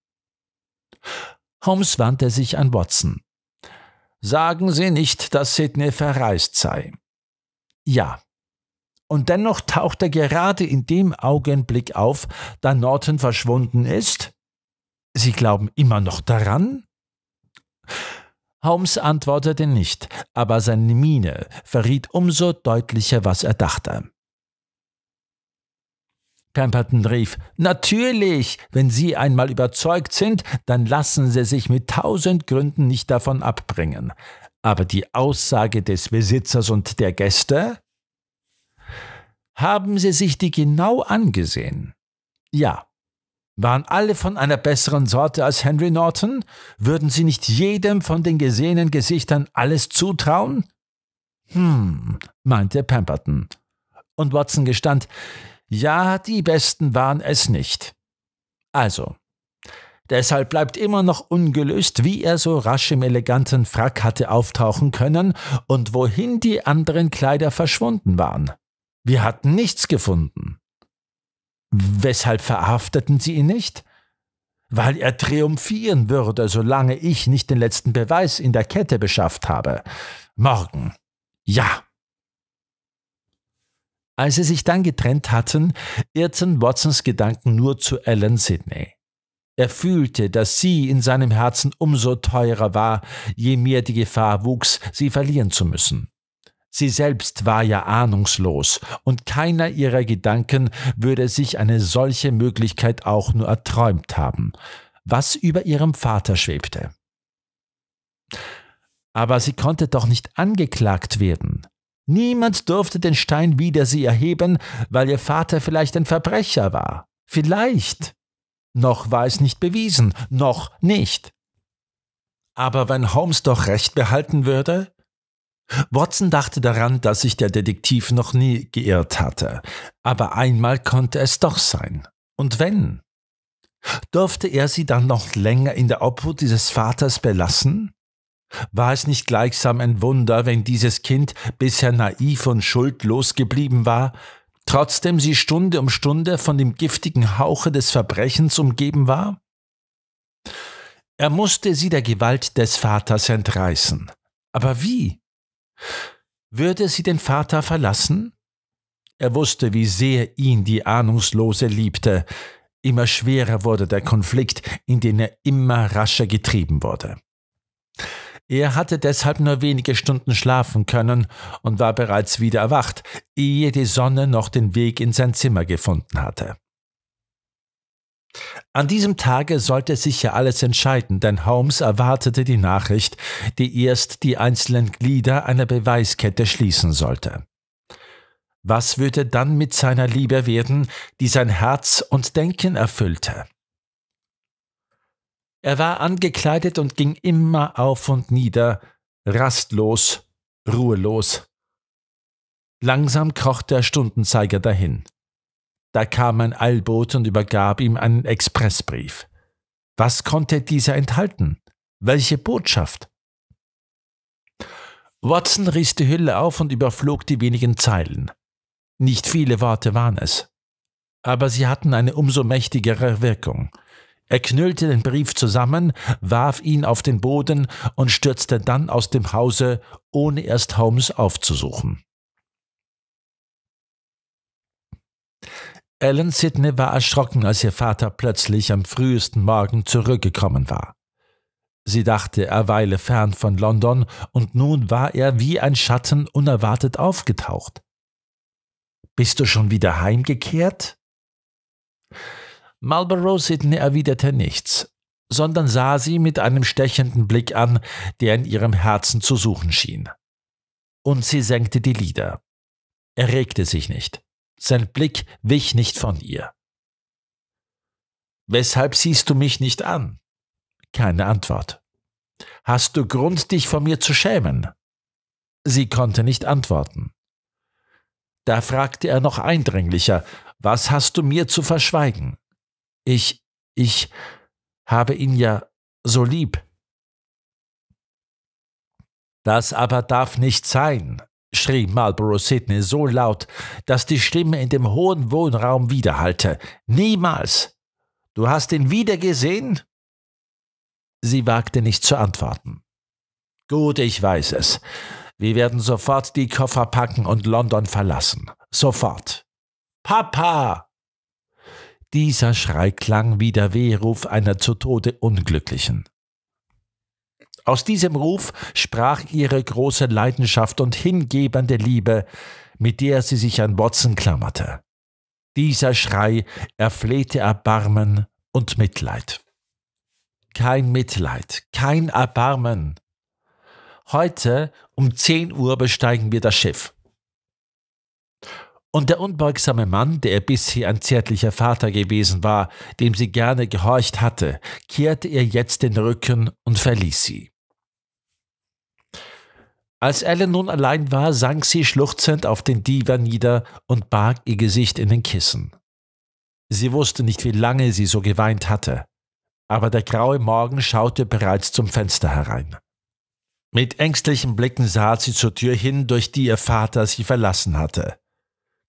Holmes wandte sich an Watson. Sagen Sie nicht, dass Sidney verreist sei. Ja. Und dennoch taucht er gerade in dem Augenblick auf, da Norton verschwunden ist? Sie glauben immer noch daran? Holmes antwortete nicht, aber seine Miene verriet umso deutlicher, was er dachte. Pemberton rief, Natürlich, wenn Sie einmal überzeugt sind, dann lassen Sie sich mit tausend Gründen nicht davon abbringen. Aber die Aussage des Besitzers und der Gäste? Haben Sie sich die genau angesehen? Ja, waren alle von einer besseren Sorte als Henry Norton? Würden Sie nicht jedem von den gesehenen Gesichtern alles zutrauen? Hm, meinte Pemberton. Und Watson gestand, ja, die Besten waren es nicht. Also, Deshalb bleibt immer noch ungelöst, wie er so rasch im eleganten Frack hatte auftauchen können und wohin die anderen Kleider verschwunden waren. Wir hatten nichts gefunden. Weshalb verhafteten sie ihn nicht? Weil er triumphieren würde, solange ich nicht den letzten Beweis in der Kette beschafft habe. Morgen. Ja. Als sie sich dann getrennt hatten, irrten Watsons Gedanken nur zu Alan Sidney. Er fühlte, dass sie in seinem Herzen umso teurer war, je mehr die Gefahr wuchs, sie verlieren zu müssen. Sie selbst war ja ahnungslos, und keiner ihrer Gedanken würde sich eine solche Möglichkeit auch nur erträumt haben, was über ihrem Vater schwebte. Aber sie konnte doch nicht angeklagt werden. Niemand durfte den Stein wider sie erheben, weil ihr Vater vielleicht ein Verbrecher war. Vielleicht. Noch war es nicht bewiesen, noch nicht. Aber wenn Holmes doch recht behalten würde, Watson dachte daran, dass sich der Detektiv noch nie geirrt hatte, aber einmal konnte es doch sein. Und wenn? Durfte er sie dann noch länger in der Obhut dieses Vaters belassen? War es nicht gleichsam ein Wunder, wenn dieses Kind bisher naiv und schuldlos geblieben war, trotzdem sie Stunde um Stunde von dem giftigen Hauche des Verbrechens umgeben war? Er musste sie der Gewalt des Vaters entreißen. Aber wie? Würde sie den Vater verlassen? Er wusste, wie sehr ihn die Ahnungslose liebte. Immer schwerer wurde der Konflikt, in den er immer rascher getrieben wurde. Er hatte deshalb nur wenige Stunden schlafen können und war bereits wieder erwacht, ehe die Sonne noch den Weg in sein Zimmer gefunden hatte. An diesem Tage sollte sich ja alles entscheiden, denn Holmes erwartete die Nachricht, die erst die einzelnen Glieder einer Beweiskette schließen sollte. Was würde dann mit seiner Liebe werden, die sein Herz und Denken erfüllte? Er war angekleidet und ging immer auf und nieder, rastlos, ruhelos. Langsam kroch der Stundenzeiger dahin. Da kam ein Eilboot und übergab ihm einen Expressbrief. Was konnte dieser enthalten? Welche Botschaft? Watson riss die Hülle auf und überflog die wenigen Zeilen. Nicht viele Worte waren es. Aber sie hatten eine umso mächtigere Wirkung. Er knüllte den Brief zusammen, warf ihn auf den Boden und stürzte dann aus dem Hause, ohne erst Holmes aufzusuchen. Ellen Sidney war erschrocken, als ihr Vater plötzlich am frühesten Morgen zurückgekommen war. Sie dachte, er weile fern von London, und nun war er wie ein Schatten unerwartet aufgetaucht. Bist du schon wieder heimgekehrt? Marlborough Sidney erwiderte nichts, sondern sah sie mit einem stechenden Blick an, der in ihrem Herzen zu suchen schien. Und sie senkte die Lider. Er regte sich nicht. Sein Blick wich nicht von ihr. Weshalb siehst du mich nicht an? Keine Antwort. Hast du Grund, dich vor mir zu schämen? Sie konnte nicht antworten. Da fragte er noch eindringlicher, was hast du mir zu verschweigen? Ich, ich habe ihn ja so lieb. Das aber darf nicht sein, schrie Marlborough Sidney so laut, dass die Stimme in dem hohen Wohnraum widerhallte. Niemals! Du hast ihn wieder gesehen? Sie wagte nicht zu antworten. Gut, ich weiß es. Wir werden sofort die Koffer packen und London verlassen. Sofort. Papa! Dieser Schrei klang wie der Wehruf einer zu Tode Unglücklichen. Aus diesem Ruf sprach ihre große Leidenschaft und hingebende Liebe, mit der sie sich an Watson klammerte. Dieser Schrei erflehte Erbarmen und Mitleid. Kein Mitleid, kein Erbarmen. Heute um 10 Uhr besteigen wir das Schiff. Und der unbeugsame Mann, der bisher ein zärtlicher Vater gewesen war, dem sie gerne gehorcht hatte, kehrte ihr jetzt den Rücken und verließ sie. Als Ellen nun allein war, sank sie schluchzend auf den Divan nieder und barg ihr Gesicht in den Kissen. Sie wusste nicht, wie lange sie so geweint hatte, aber der graue Morgen schaute bereits zum Fenster herein. Mit ängstlichen Blicken sah sie zur Tür hin, durch die ihr Vater sie verlassen hatte.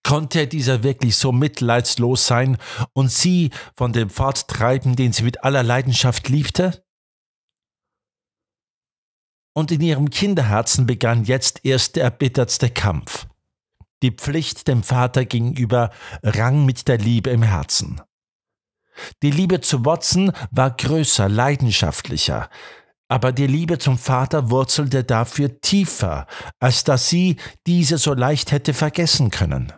Konnte dieser wirklich so mitleidslos sein und sie von dem Pfad treiben, den sie mit aller Leidenschaft liebte? Und in ihrem Kinderherzen begann jetzt erst der erbittertste Kampf. Die Pflicht dem Vater gegenüber rang mit der Liebe im Herzen. Die Liebe zu Watson war größer, leidenschaftlicher, aber die Liebe zum Vater wurzelte dafür tiefer, als dass sie diese so leicht hätte vergessen können.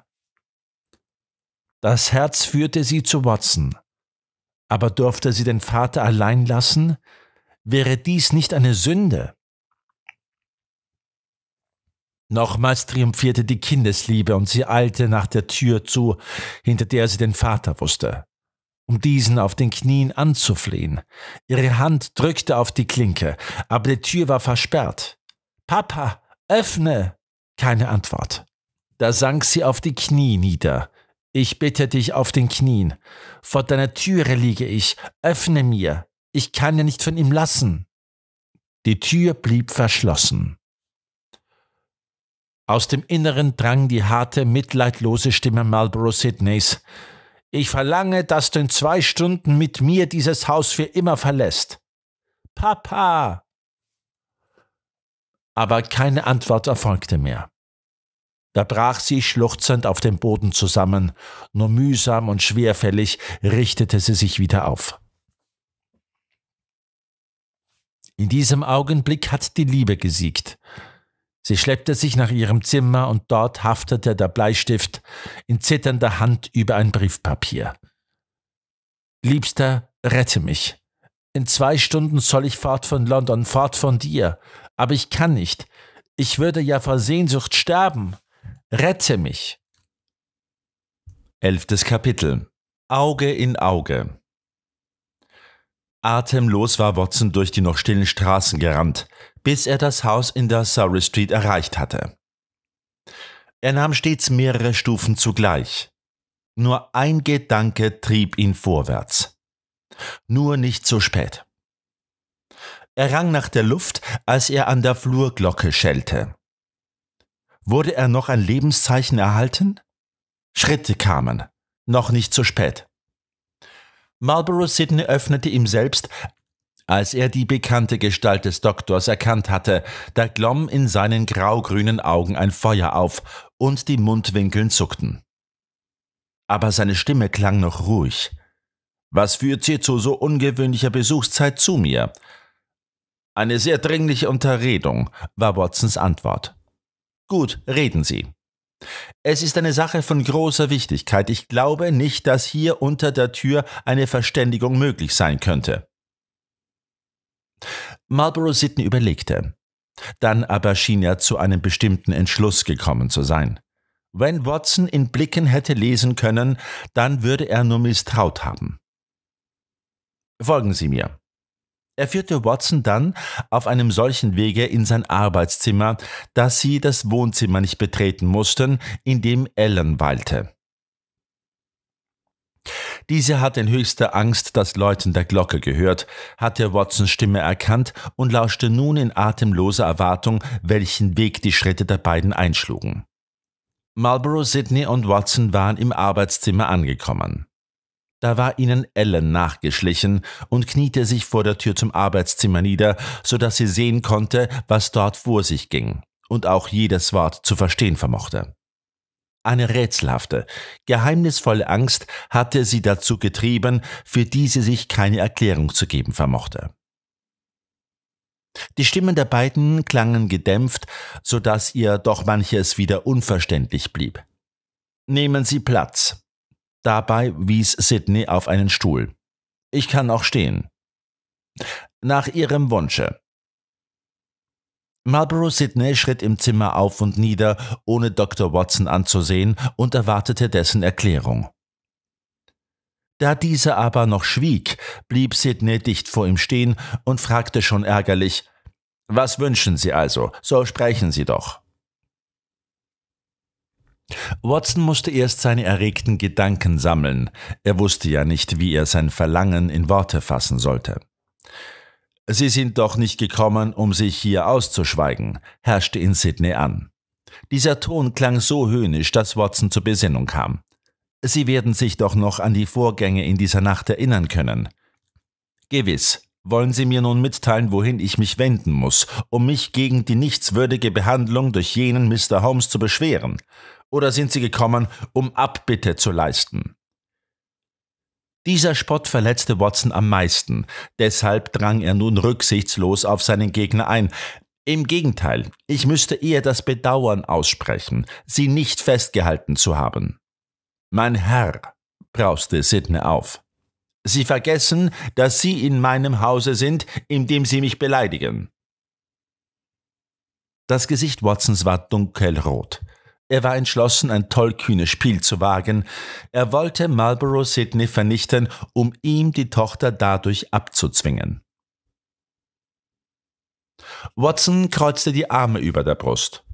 Das Herz führte sie zu Watson. Aber durfte sie den Vater allein lassen? Wäre dies nicht eine Sünde? Nochmals triumphierte die Kindesliebe und sie eilte nach der Tür zu, hinter der sie den Vater wusste, um diesen auf den Knien anzuflehen. Ihre Hand drückte auf die Klinke, aber die Tür war versperrt. Papa, öffne! Keine Antwort. Da sank sie auf die Knie nieder ich bitte dich auf den Knien. Vor deiner Türe liege ich. Öffne mir. Ich kann ja nicht von ihm lassen. Die Tür blieb verschlossen. Aus dem Inneren drang die harte, mitleidlose Stimme Marlborough Sidneys. Ich verlange, dass du in zwei Stunden mit mir dieses Haus für immer verlässt. Papa! Aber keine Antwort erfolgte mehr. Da brach sie schluchzend auf dem Boden zusammen, nur mühsam und schwerfällig richtete sie sich wieder auf. In diesem Augenblick hat die Liebe gesiegt. Sie schleppte sich nach ihrem Zimmer und dort haftete der Bleistift in zitternder Hand über ein Briefpapier. Liebster, rette mich. In zwei Stunden soll ich fort von London, fort von dir. Aber ich kann nicht. Ich würde ja vor Sehnsucht sterben. Rette mich. Elftes Kapitel. Auge in Auge. Atemlos war Watson durch die noch stillen Straßen gerannt, bis er das Haus in der Surrey Street erreicht hatte. Er nahm stets mehrere Stufen zugleich. Nur ein Gedanke trieb ihn vorwärts. Nur nicht zu so spät. Er rang nach der Luft, als er an der Flurglocke schellte. Wurde er noch ein Lebenszeichen erhalten? Schritte kamen. Noch nicht zu spät. Marlborough Sidney öffnete ihm selbst, als er die bekannte Gestalt des Doktors erkannt hatte, da glomm in seinen graugrünen Augen ein Feuer auf und die Mundwinkeln zuckten. Aber seine Stimme klang noch ruhig. Was führt Sie zu so ungewöhnlicher Besuchszeit zu mir? Eine sehr dringliche Unterredung, war Watsons Antwort. Gut, reden Sie. Es ist eine Sache von großer Wichtigkeit. Ich glaube nicht, dass hier unter der Tür eine Verständigung möglich sein könnte. Marlborough Sitten überlegte. Dann aber schien er zu einem bestimmten Entschluss gekommen zu sein. Wenn Watson in Blicken hätte lesen können, dann würde er nur misstraut haben. Folgen Sie mir. Er führte Watson dann auf einem solchen Wege in sein Arbeitszimmer, dass sie das Wohnzimmer nicht betreten mussten, in dem Ellen weilte. Diese hatte in höchster Angst das Läuten der Glocke gehört, hatte Watsons Stimme erkannt und lauschte nun in atemloser Erwartung, welchen Weg die Schritte der beiden einschlugen. Marlborough, Sidney und Watson waren im Arbeitszimmer angekommen. Da war ihnen Ellen nachgeschlichen und kniete sich vor der Tür zum Arbeitszimmer nieder, so dass sie sehen konnte, was dort vor sich ging und auch jedes Wort zu verstehen vermochte. Eine rätselhafte, geheimnisvolle Angst hatte sie dazu getrieben, für die sie sich keine Erklärung zu geben vermochte. Die Stimmen der beiden klangen gedämpft, so dass ihr doch manches wieder unverständlich blieb. Nehmen Sie Platz, Dabei wies Sidney auf einen Stuhl. Ich kann auch stehen. Nach ihrem Wunsche. Marlborough Sidney schritt im Zimmer auf und nieder, ohne Dr. Watson anzusehen und erwartete dessen Erklärung. Da dieser aber noch schwieg, blieb Sidney dicht vor ihm stehen und fragte schon ärgerlich, Was wünschen Sie also? So sprechen Sie doch. Watson musste erst seine erregten Gedanken sammeln. Er wusste ja nicht, wie er sein Verlangen in Worte fassen sollte. Sie sind doch nicht gekommen, um sich hier auszuschweigen, herrschte in Sydney an. Dieser Ton klang so höhnisch, dass Watson zur Besinnung kam. Sie werden sich doch noch an die Vorgänge in dieser Nacht erinnern können. Gewiss, wollen Sie mir nun mitteilen, wohin ich mich wenden muss, um mich gegen die nichtswürdige Behandlung durch jenen Mr. Holmes zu beschweren? oder sind sie gekommen, um Abbitte zu leisten? Dieser Spott verletzte Watson am meisten, deshalb drang er nun rücksichtslos auf seinen Gegner ein. Im Gegenteil, ich müsste eher das Bedauern aussprechen, sie nicht festgehalten zu haben. Mein Herr, brauste Sidney auf. Sie vergessen, dass Sie in meinem Hause sind, in dem Sie mich beleidigen. Das Gesicht Watsons war dunkelrot. Er war entschlossen, ein tollkühnes Spiel zu wagen. Er wollte Marlborough Sidney vernichten, um ihm die Tochter dadurch abzuzwingen. Watson kreuzte die Arme über der Brust.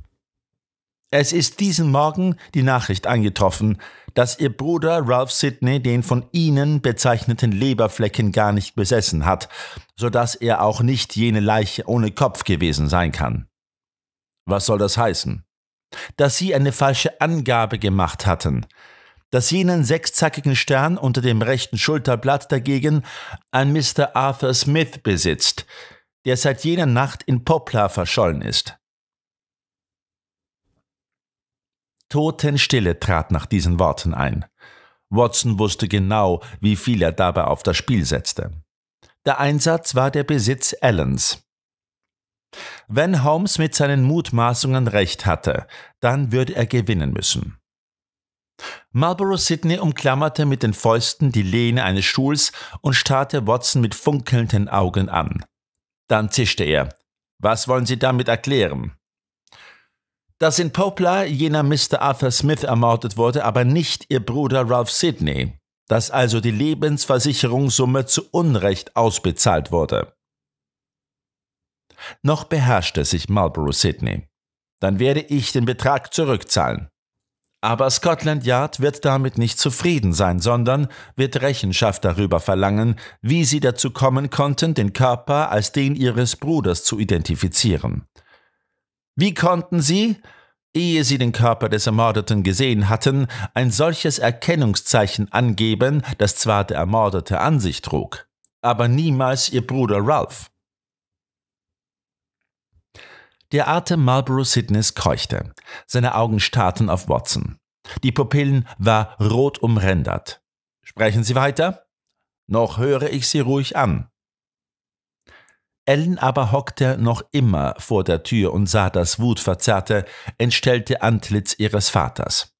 Es ist diesen Morgen die Nachricht eingetroffen, dass ihr Bruder Ralph Sidney den von Ihnen bezeichneten Leberflecken gar nicht besessen hat, so dass er auch nicht jene Leiche ohne Kopf gewesen sein kann. Was soll das heißen? dass sie eine falsche Angabe gemacht hatten, dass jenen sechszackigen Stern unter dem rechten Schulterblatt dagegen ein Mr. Arthur Smith besitzt, der seit jener Nacht in Poplar verschollen ist. Totenstille trat nach diesen Worten ein. Watson wusste genau, wie viel er dabei auf das Spiel setzte. Der Einsatz war der Besitz Allens. Wenn Holmes mit seinen Mutmaßungen recht hatte, dann würde er gewinnen müssen. Marlborough Sidney umklammerte mit den Fäusten die Lehne eines Stuhls und starrte Watson mit funkelnden Augen an. Dann zischte er. Was wollen Sie damit erklären? Dass in Poplar jener Mr. Arthur Smith ermordet wurde, aber nicht Ihr Bruder Ralph Sidney. Dass also die Lebensversicherungssumme zu Unrecht ausbezahlt wurde noch beherrschte sich Marlborough Sidney. Dann werde ich den Betrag zurückzahlen. Aber Scotland Yard wird damit nicht zufrieden sein, sondern wird Rechenschaft darüber verlangen, wie sie dazu kommen konnten, den Körper als den ihres Bruders zu identifizieren. Wie konnten sie, ehe sie den Körper des Ermordeten gesehen hatten, ein solches Erkennungszeichen angeben, das zwar der Ermordete an sich trug, aber niemals ihr Bruder Ralph? Der Arte Marlborough Sidneys keuchte. Seine Augen starrten auf Watson. Die Pupillen war rot umrändert. Sprechen Sie weiter? Noch höre ich Sie ruhig an. Ellen aber hockte noch immer vor der Tür und sah das wutverzerrte, entstellte Antlitz ihres Vaters.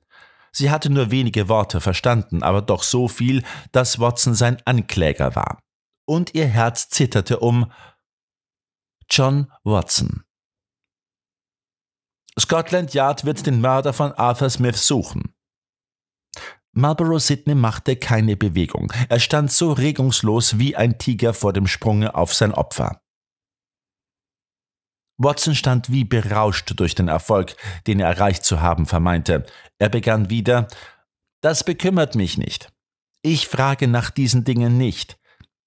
Sie hatte nur wenige Worte verstanden, aber doch so viel, dass Watson sein Ankläger war. Und ihr Herz zitterte um John Watson. Scotland Yard wird den Mörder von Arthur Smith suchen. Marlborough Sidney machte keine Bewegung. Er stand so regungslos wie ein Tiger vor dem Sprunge auf sein Opfer. Watson stand wie berauscht durch den Erfolg, den er erreicht zu haben vermeinte. Er begann wieder Das bekümmert mich nicht. Ich frage nach diesen Dingen nicht.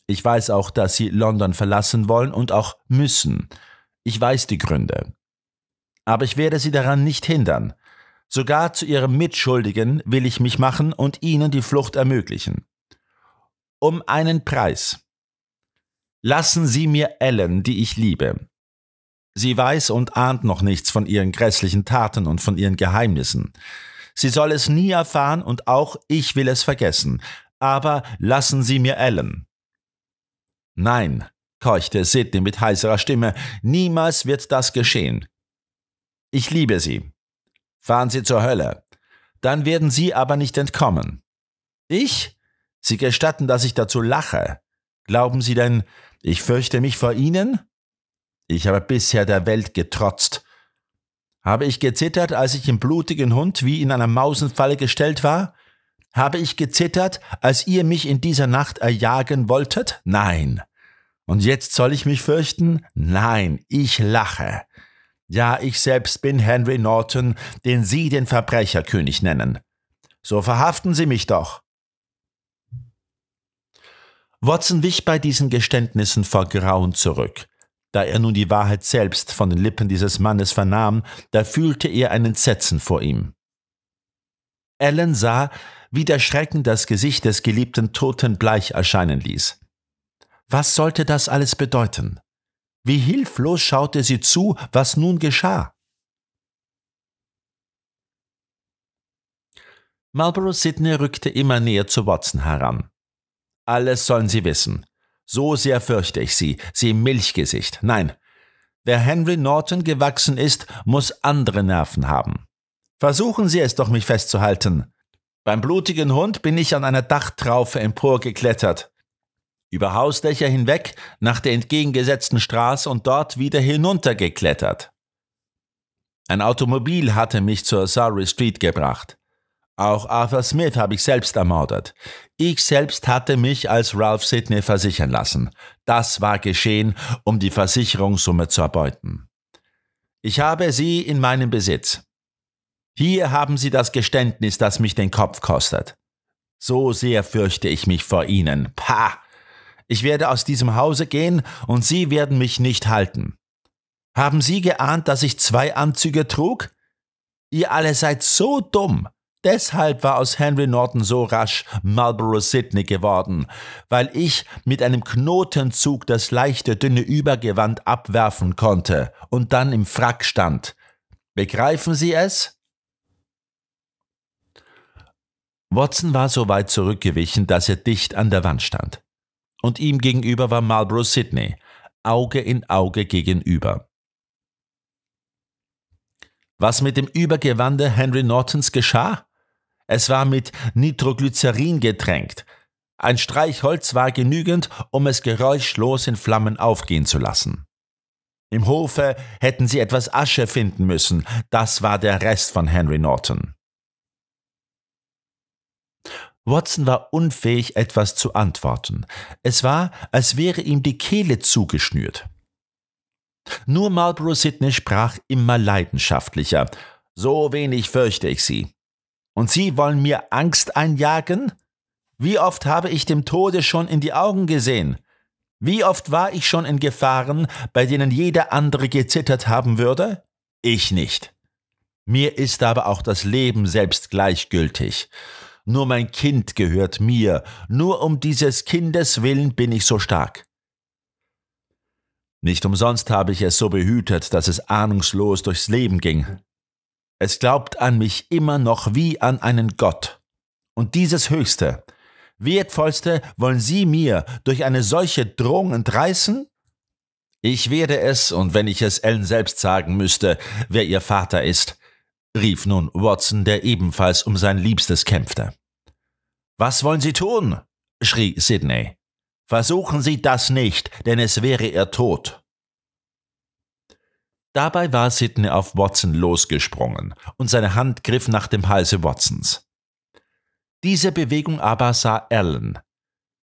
Ich weiß auch, dass Sie London verlassen wollen und auch müssen. Ich weiß die Gründe aber ich werde sie daran nicht hindern. Sogar zu ihrem Mitschuldigen will ich mich machen und ihnen die Flucht ermöglichen. Um einen Preis. Lassen Sie mir Ellen, die ich liebe. Sie weiß und ahnt noch nichts von ihren grässlichen Taten und von ihren Geheimnissen. Sie soll es nie erfahren und auch ich will es vergessen. Aber lassen Sie mir Ellen. Nein, keuchte Sidney mit heiserer Stimme, niemals wird das geschehen. Ich liebe Sie. Fahren Sie zur Hölle. Dann werden Sie aber nicht entkommen. Ich? Sie gestatten, dass ich dazu lache. Glauben Sie denn, ich fürchte mich vor Ihnen? Ich habe bisher der Welt getrotzt. Habe ich gezittert, als ich im blutigen Hund wie in einer Mausenfalle gestellt war? Habe ich gezittert, als ihr mich in dieser Nacht erjagen wolltet? Nein. Und jetzt soll ich mich fürchten? Nein, ich lache. Ja, ich selbst bin Henry Norton, den Sie den Verbrecherkönig nennen. So verhaften Sie mich doch. Watson wich bei diesen Geständnissen vor Grauen zurück. Da er nun die Wahrheit selbst von den Lippen dieses Mannes vernahm, da fühlte er einen Entsetzen vor ihm. Ellen sah, wie der Schrecken das Gesicht des geliebten Toten bleich erscheinen ließ. Was sollte das alles bedeuten? Wie hilflos schaute sie zu, was nun geschah. Marlborough Sidney rückte immer näher zu Watson heran. Alles sollen sie wissen. So sehr fürchte ich sie, sie Milchgesicht. Nein, wer Henry Norton gewachsen ist, muss andere Nerven haben. Versuchen Sie es doch, mich festzuhalten. Beim blutigen Hund bin ich an einer Dachtraufe emporgeklettert über Hausdächer hinweg nach der entgegengesetzten Straße und dort wieder hinuntergeklettert. Ein Automobil hatte mich zur Surrey Street gebracht. Auch Arthur Smith habe ich selbst ermordet. Ich selbst hatte mich als Ralph Sidney versichern lassen. Das war geschehen, um die Versicherungssumme zu erbeuten. Ich habe sie in meinem Besitz. Hier haben Sie das Geständnis, das mich den Kopf kostet. So sehr fürchte ich mich vor Ihnen. Pah! Ich werde aus diesem Hause gehen, und Sie werden mich nicht halten. Haben Sie geahnt, dass ich zwei Anzüge trug? Ihr alle seid so dumm. Deshalb war aus Henry Norton so rasch Marlborough Sidney geworden, weil ich mit einem Knotenzug das leichte, dünne Übergewand abwerfen konnte und dann im Frack stand. Begreifen Sie es? Watson war so weit zurückgewichen, dass er dicht an der Wand stand und ihm gegenüber war Marlborough Sidney, Auge in Auge gegenüber. Was mit dem Übergewande Henry Nortons geschah? Es war mit Nitroglycerin getränkt. Ein Streichholz war genügend, um es geräuschlos in Flammen aufgehen zu lassen. Im Hofe hätten sie etwas Asche finden müssen, das war der Rest von Henry Norton. Watson war unfähig, etwas zu antworten. Es war, als wäre ihm die Kehle zugeschnürt. Nur Marlborough Sidney sprach immer leidenschaftlicher. So wenig fürchte ich sie. Und Sie wollen mir Angst einjagen? Wie oft habe ich dem Tode schon in die Augen gesehen? Wie oft war ich schon in Gefahren, bei denen jeder andere gezittert haben würde? Ich nicht. Mir ist aber auch das Leben selbst gleichgültig. Nur mein Kind gehört mir, nur um dieses Kindes willen bin ich so stark. Nicht umsonst habe ich es so behütet, dass es ahnungslos durchs Leben ging. Es glaubt an mich immer noch wie an einen Gott. Und dieses Höchste, Wertvollste wollen Sie mir durch eine solche Drohung entreißen? Ich werde es, und wenn ich es Ellen selbst sagen müsste, wer ihr Vater ist, rief nun Watson, der ebenfalls um sein Liebstes kämpfte. Was wollen Sie tun? schrie Sidney. Versuchen Sie das nicht, denn es wäre Ihr Tod. Dabei war Sidney auf Watson losgesprungen und seine Hand griff nach dem Halse Watsons. Diese Bewegung aber sah Ellen.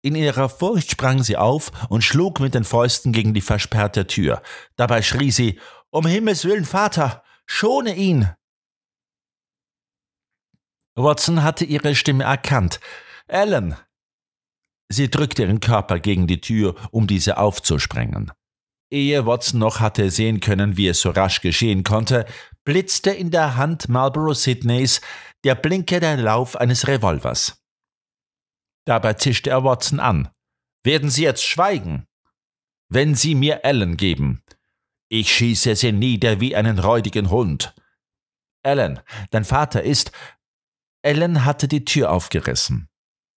In ihrer Furcht sprang sie auf und schlug mit den Fäusten gegen die versperrte Tür. Dabei schrie sie, Um Himmels willen, Vater, schone ihn! Watson hatte ihre Stimme erkannt. Ellen! Sie drückte ihren Körper gegen die Tür, um diese aufzusprengen. Ehe Watson noch hatte sehen können, wie es so rasch geschehen konnte, blitzte in der Hand Marlborough Sidneys der Blinker der Lauf eines Revolvers. Dabei zischte er Watson an. Werden Sie jetzt schweigen? Wenn Sie mir Ellen geben. Ich schieße Sie nieder wie einen räudigen Hund. Ellen, dein Vater ist, Ellen hatte die Tür aufgerissen.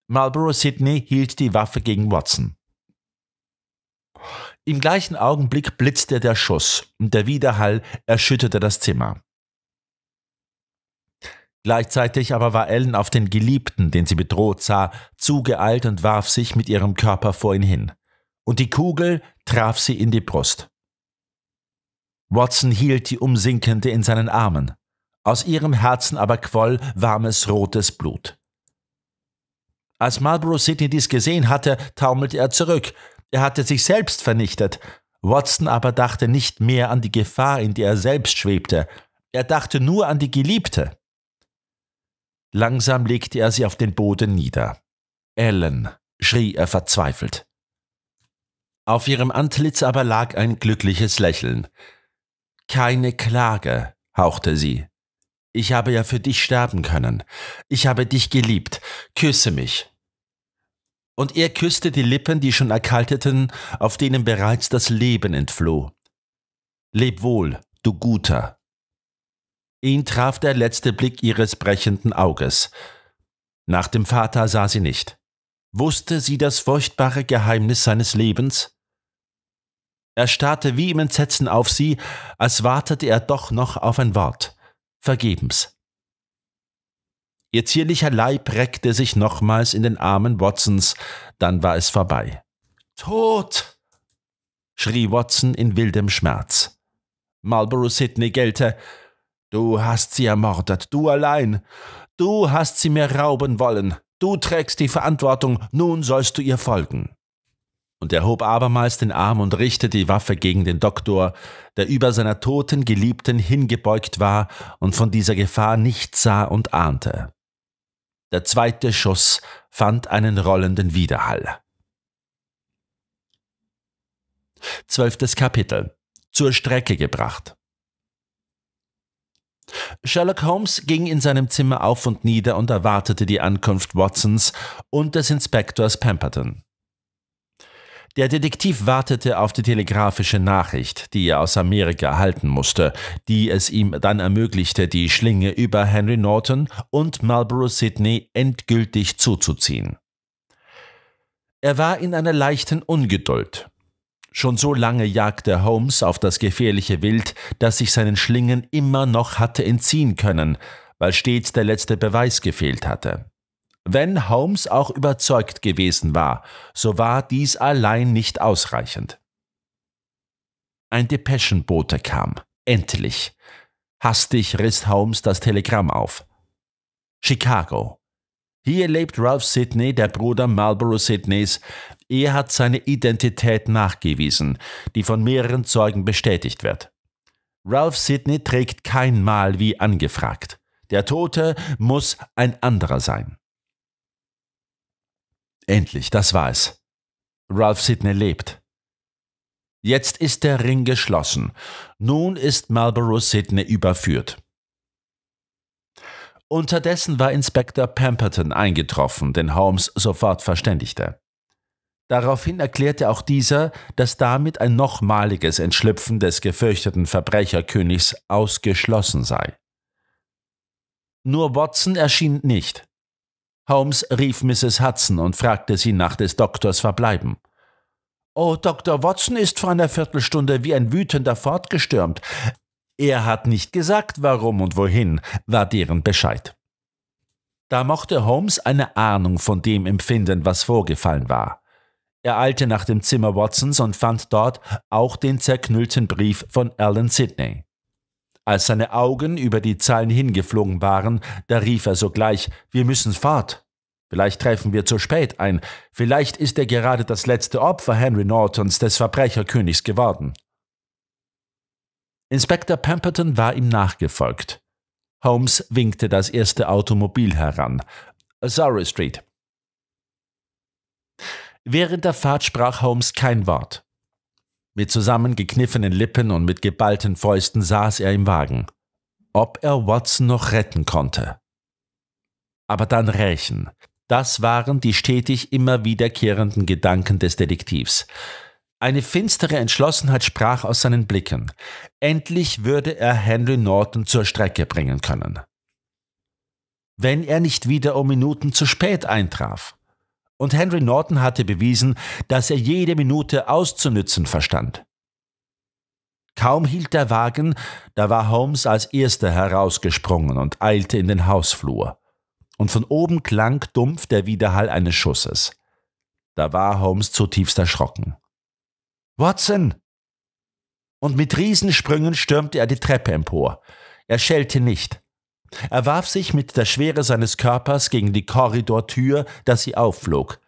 Marlborough Sidney hielt die Waffe gegen Watson. Im gleichen Augenblick blitzte der Schuss und der Widerhall erschütterte das Zimmer. Gleichzeitig aber war Ellen auf den Geliebten, den sie bedroht sah, zugeeilt und warf sich mit ihrem Körper vor ihn hin. Und die Kugel traf sie in die Brust. Watson hielt die Umsinkende in seinen Armen aus ihrem Herzen aber quoll warmes rotes Blut. Als Marlborough Sidney dies gesehen hatte, taumelte er zurück. Er hatte sich selbst vernichtet. Watson aber dachte nicht mehr an die Gefahr, in der er selbst schwebte. Er dachte nur an die Geliebte. Langsam legte er sie auf den Boden nieder. Ellen, schrie er verzweifelt. Auf ihrem Antlitz aber lag ein glückliches Lächeln. Keine Klage, hauchte sie. Ich habe ja für dich sterben können. Ich habe dich geliebt. Küsse mich. Und er küsste die Lippen, die schon erkalteten, auf denen bereits das Leben entfloh. Leb wohl, du Guter. Ihn traf der letzte Blick ihres brechenden Auges. Nach dem Vater sah sie nicht. Wusste sie das furchtbare Geheimnis seines Lebens? Er starrte wie im Entsetzen auf sie, als wartete er doch noch auf ein Wort vergebens. Ihr zierlicher Leib reckte sich nochmals in den Armen Watsons, dann war es vorbei. Tod! schrie Watson in wildem Schmerz. Marlborough Sidney gellte. Du hast sie ermordet, du allein. Du hast sie mir rauben wollen. Du trägst die Verantwortung, nun sollst du ihr folgen. Und er hob abermals den Arm und richtete die Waffe gegen den Doktor, der über seiner toten Geliebten hingebeugt war und von dieser Gefahr nichts sah und ahnte. Der zweite Schuss fand einen rollenden Widerhall. Zwölftes Kapitel Zur Strecke gebracht. Sherlock Holmes ging in seinem Zimmer auf und nieder und erwartete die Ankunft Watsons und des Inspektors Pemberton. Der Detektiv wartete auf die telegrafische Nachricht, die er aus Amerika erhalten musste, die es ihm dann ermöglichte, die Schlinge über Henry Norton und Marlborough Sidney endgültig zuzuziehen. Er war in einer leichten Ungeduld. Schon so lange jagte Holmes auf das gefährliche Wild, das sich seinen Schlingen immer noch hatte entziehen können, weil stets der letzte Beweis gefehlt hatte. Wenn Holmes auch überzeugt gewesen war, so war dies allein nicht ausreichend. Ein Depeschenbote kam. Endlich. Hastig riss Holmes das Telegramm auf. Chicago. Hier lebt Ralph Sidney, der Bruder Marlborough Sidneys. Er hat seine Identität nachgewiesen, die von mehreren Zeugen bestätigt wird. Ralph Sidney trägt kein Mal wie angefragt. Der Tote muss ein anderer sein. Endlich, das war es. Ralph Sidney lebt. Jetzt ist der Ring geschlossen. Nun ist Marlborough Sidney überführt. Unterdessen war Inspektor Pemberton eingetroffen, den Holmes sofort verständigte. Daraufhin erklärte auch dieser, dass damit ein nochmaliges Entschlüpfen des gefürchteten Verbrecherkönigs ausgeschlossen sei. Nur Watson erschien nicht. Holmes rief Mrs. Hudson und fragte sie nach des Doktors Verbleiben. Oh, Dr. Watson ist vor einer Viertelstunde wie ein wütender fortgestürmt. Er hat nicht gesagt, warum und wohin, war deren Bescheid. Da mochte Holmes eine Ahnung von dem empfinden, was vorgefallen war. Er eilte nach dem Zimmer Watsons und fand dort auch den zerknüllten Brief von Alan Sidney. Als seine Augen über die Zahlen hingeflogen waren, da rief er sogleich, wir müssen fort. Vielleicht treffen wir zu spät ein, vielleicht ist er gerade das letzte Opfer Henry Nortons, des Verbrecherkönigs, geworden. Inspektor Pemberton war ihm nachgefolgt. Holmes winkte das erste Automobil heran. Surrey Street. Während der Fahrt sprach Holmes kein Wort. Mit zusammengekniffenen Lippen und mit geballten Fäusten saß er im Wagen. Ob er Watson noch retten konnte. Aber dann rächen. Das waren die stetig immer wiederkehrenden Gedanken des Detektivs. Eine finstere Entschlossenheit sprach aus seinen Blicken. Endlich würde er Henry Norton zur Strecke bringen können. Wenn er nicht wieder um Minuten zu spät eintraf. Und Henry Norton hatte bewiesen, dass er jede Minute auszunützen verstand. Kaum hielt der Wagen, da war Holmes als erster herausgesprungen und eilte in den Hausflur. Und von oben klang dumpf der Widerhall eines Schusses. Da war Holmes zutiefst erschrocken. Watson! Und mit Riesensprüngen stürmte er die Treppe empor. Er schellte nicht. Er warf sich mit der Schwere seines Körpers gegen die Korridortür, dass sie aufflog,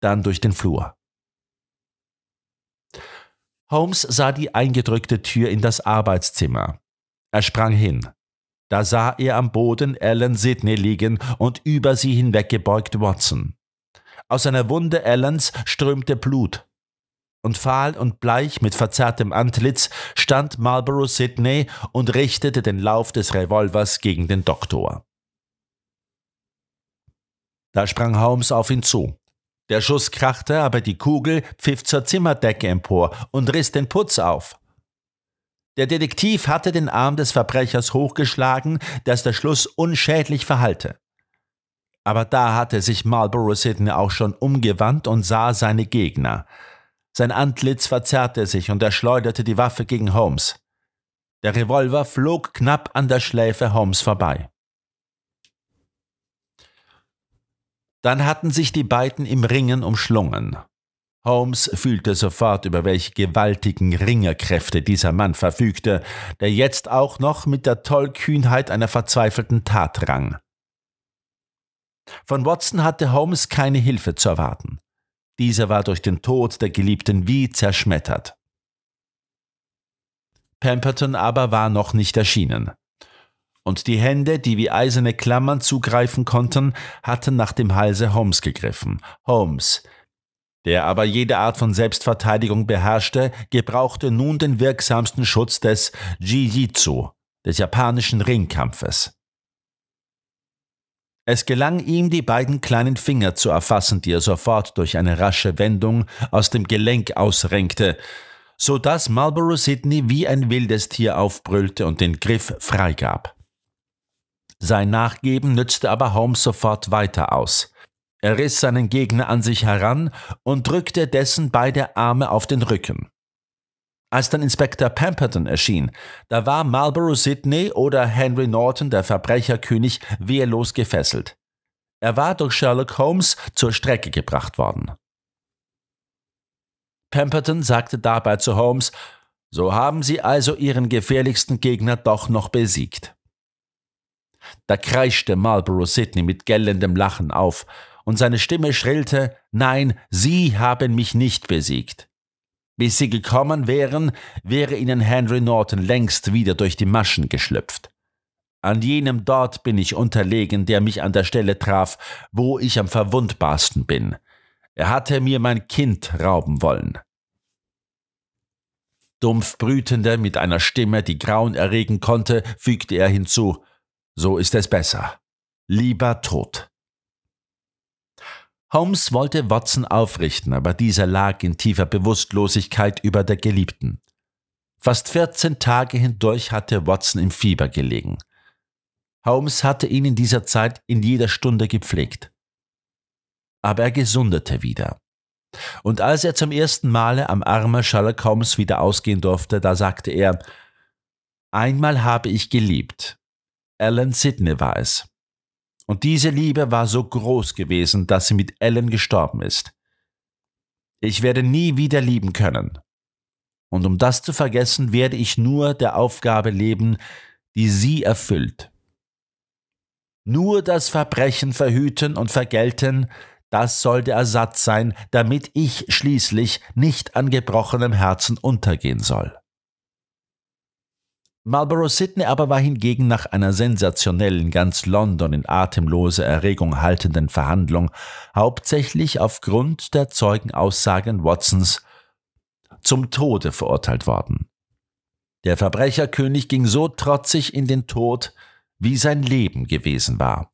dann durch den Flur. Holmes sah die eingedrückte Tür in das Arbeitszimmer. Er sprang hin. Da sah er am Boden Ellen Sidney liegen und über sie hinweggebeugt Watson. Aus einer Wunde Ellens strömte Blut und fahl und bleich mit verzerrtem Antlitz stand Marlborough Sidney und richtete den Lauf des Revolvers gegen den Doktor. Da sprang Holmes auf ihn zu. Der Schuss krachte, aber die Kugel pfiff zur Zimmerdecke empor und riss den Putz auf. Der Detektiv hatte den Arm des Verbrechers hochgeschlagen, dass der Schluss unschädlich verhallte. Aber da hatte sich Marlborough Sidney auch schon umgewandt und sah seine Gegner. Sein Antlitz verzerrte sich und er schleuderte die Waffe gegen Holmes. Der Revolver flog knapp an der Schläfe Holmes vorbei. Dann hatten sich die beiden im Ringen umschlungen. Holmes fühlte sofort, über welche gewaltigen Ringerkräfte dieser Mann verfügte, der jetzt auch noch mit der Tollkühnheit einer verzweifelten Tat rang. Von Watson hatte Holmes keine Hilfe zu erwarten. Dieser war durch den Tod der Geliebten wie zerschmettert. Pemberton aber war noch nicht erschienen. Und die Hände, die wie eiserne Klammern zugreifen konnten, hatten nach dem Halse Holmes gegriffen. Holmes, der aber jede Art von Selbstverteidigung beherrschte, gebrauchte nun den wirksamsten Schutz des Jiu-Jitsu, des japanischen Ringkampfes. Es gelang ihm, die beiden kleinen Finger zu erfassen, die er sofort durch eine rasche Wendung aus dem Gelenk ausrenkte, so dass Marlborough Sidney wie ein wildes Tier aufbrüllte und den Griff freigab. Sein Nachgeben nützte aber Holmes sofort weiter aus. Er riss seinen Gegner an sich heran und drückte dessen beide Arme auf den Rücken. Als dann Inspektor Pemberton erschien, da war Marlborough Sidney oder Henry Norton, der Verbrecherkönig, wehrlos gefesselt. Er war durch Sherlock Holmes zur Strecke gebracht worden. Pemberton sagte dabei zu Holmes, so haben Sie also Ihren gefährlichsten Gegner doch noch besiegt. Da kreischte Marlborough Sidney mit gellendem Lachen auf, und seine Stimme schrillte, Nein, Sie haben mich nicht besiegt. Bis sie gekommen wären, wäre ihnen Henry Norton längst wieder durch die Maschen geschlüpft. An jenem dort bin ich unterlegen, der mich an der Stelle traf, wo ich am verwundbarsten bin. Er hatte mir mein Kind rauben wollen. Dumpf brütende, mit einer Stimme, die Grauen erregen konnte, fügte er hinzu, so ist es besser. Lieber tot. Holmes wollte Watson aufrichten, aber dieser lag in tiefer Bewusstlosigkeit über der Geliebten. Fast 14 Tage hindurch hatte Watson im Fieber gelegen. Holmes hatte ihn in dieser Zeit in jeder Stunde gepflegt. Aber er gesundete wieder. Und als er zum ersten Male am Arme Sherlock Holmes wieder ausgehen durfte, da sagte er, Einmal habe ich geliebt. Alan Sidney war es. Und diese Liebe war so groß gewesen, dass sie mit Ellen gestorben ist. Ich werde nie wieder lieben können. Und um das zu vergessen, werde ich nur der Aufgabe leben, die sie erfüllt. Nur das Verbrechen verhüten und vergelten, das soll der Ersatz sein, damit ich schließlich nicht an gebrochenem Herzen untergehen soll. Marlborough Sidney aber war hingegen nach einer sensationellen, ganz London in atemlose Erregung haltenden Verhandlung, hauptsächlich aufgrund der Zeugenaussagen Watsons, zum Tode verurteilt worden. Der Verbrecherkönig ging so trotzig in den Tod, wie sein Leben gewesen war.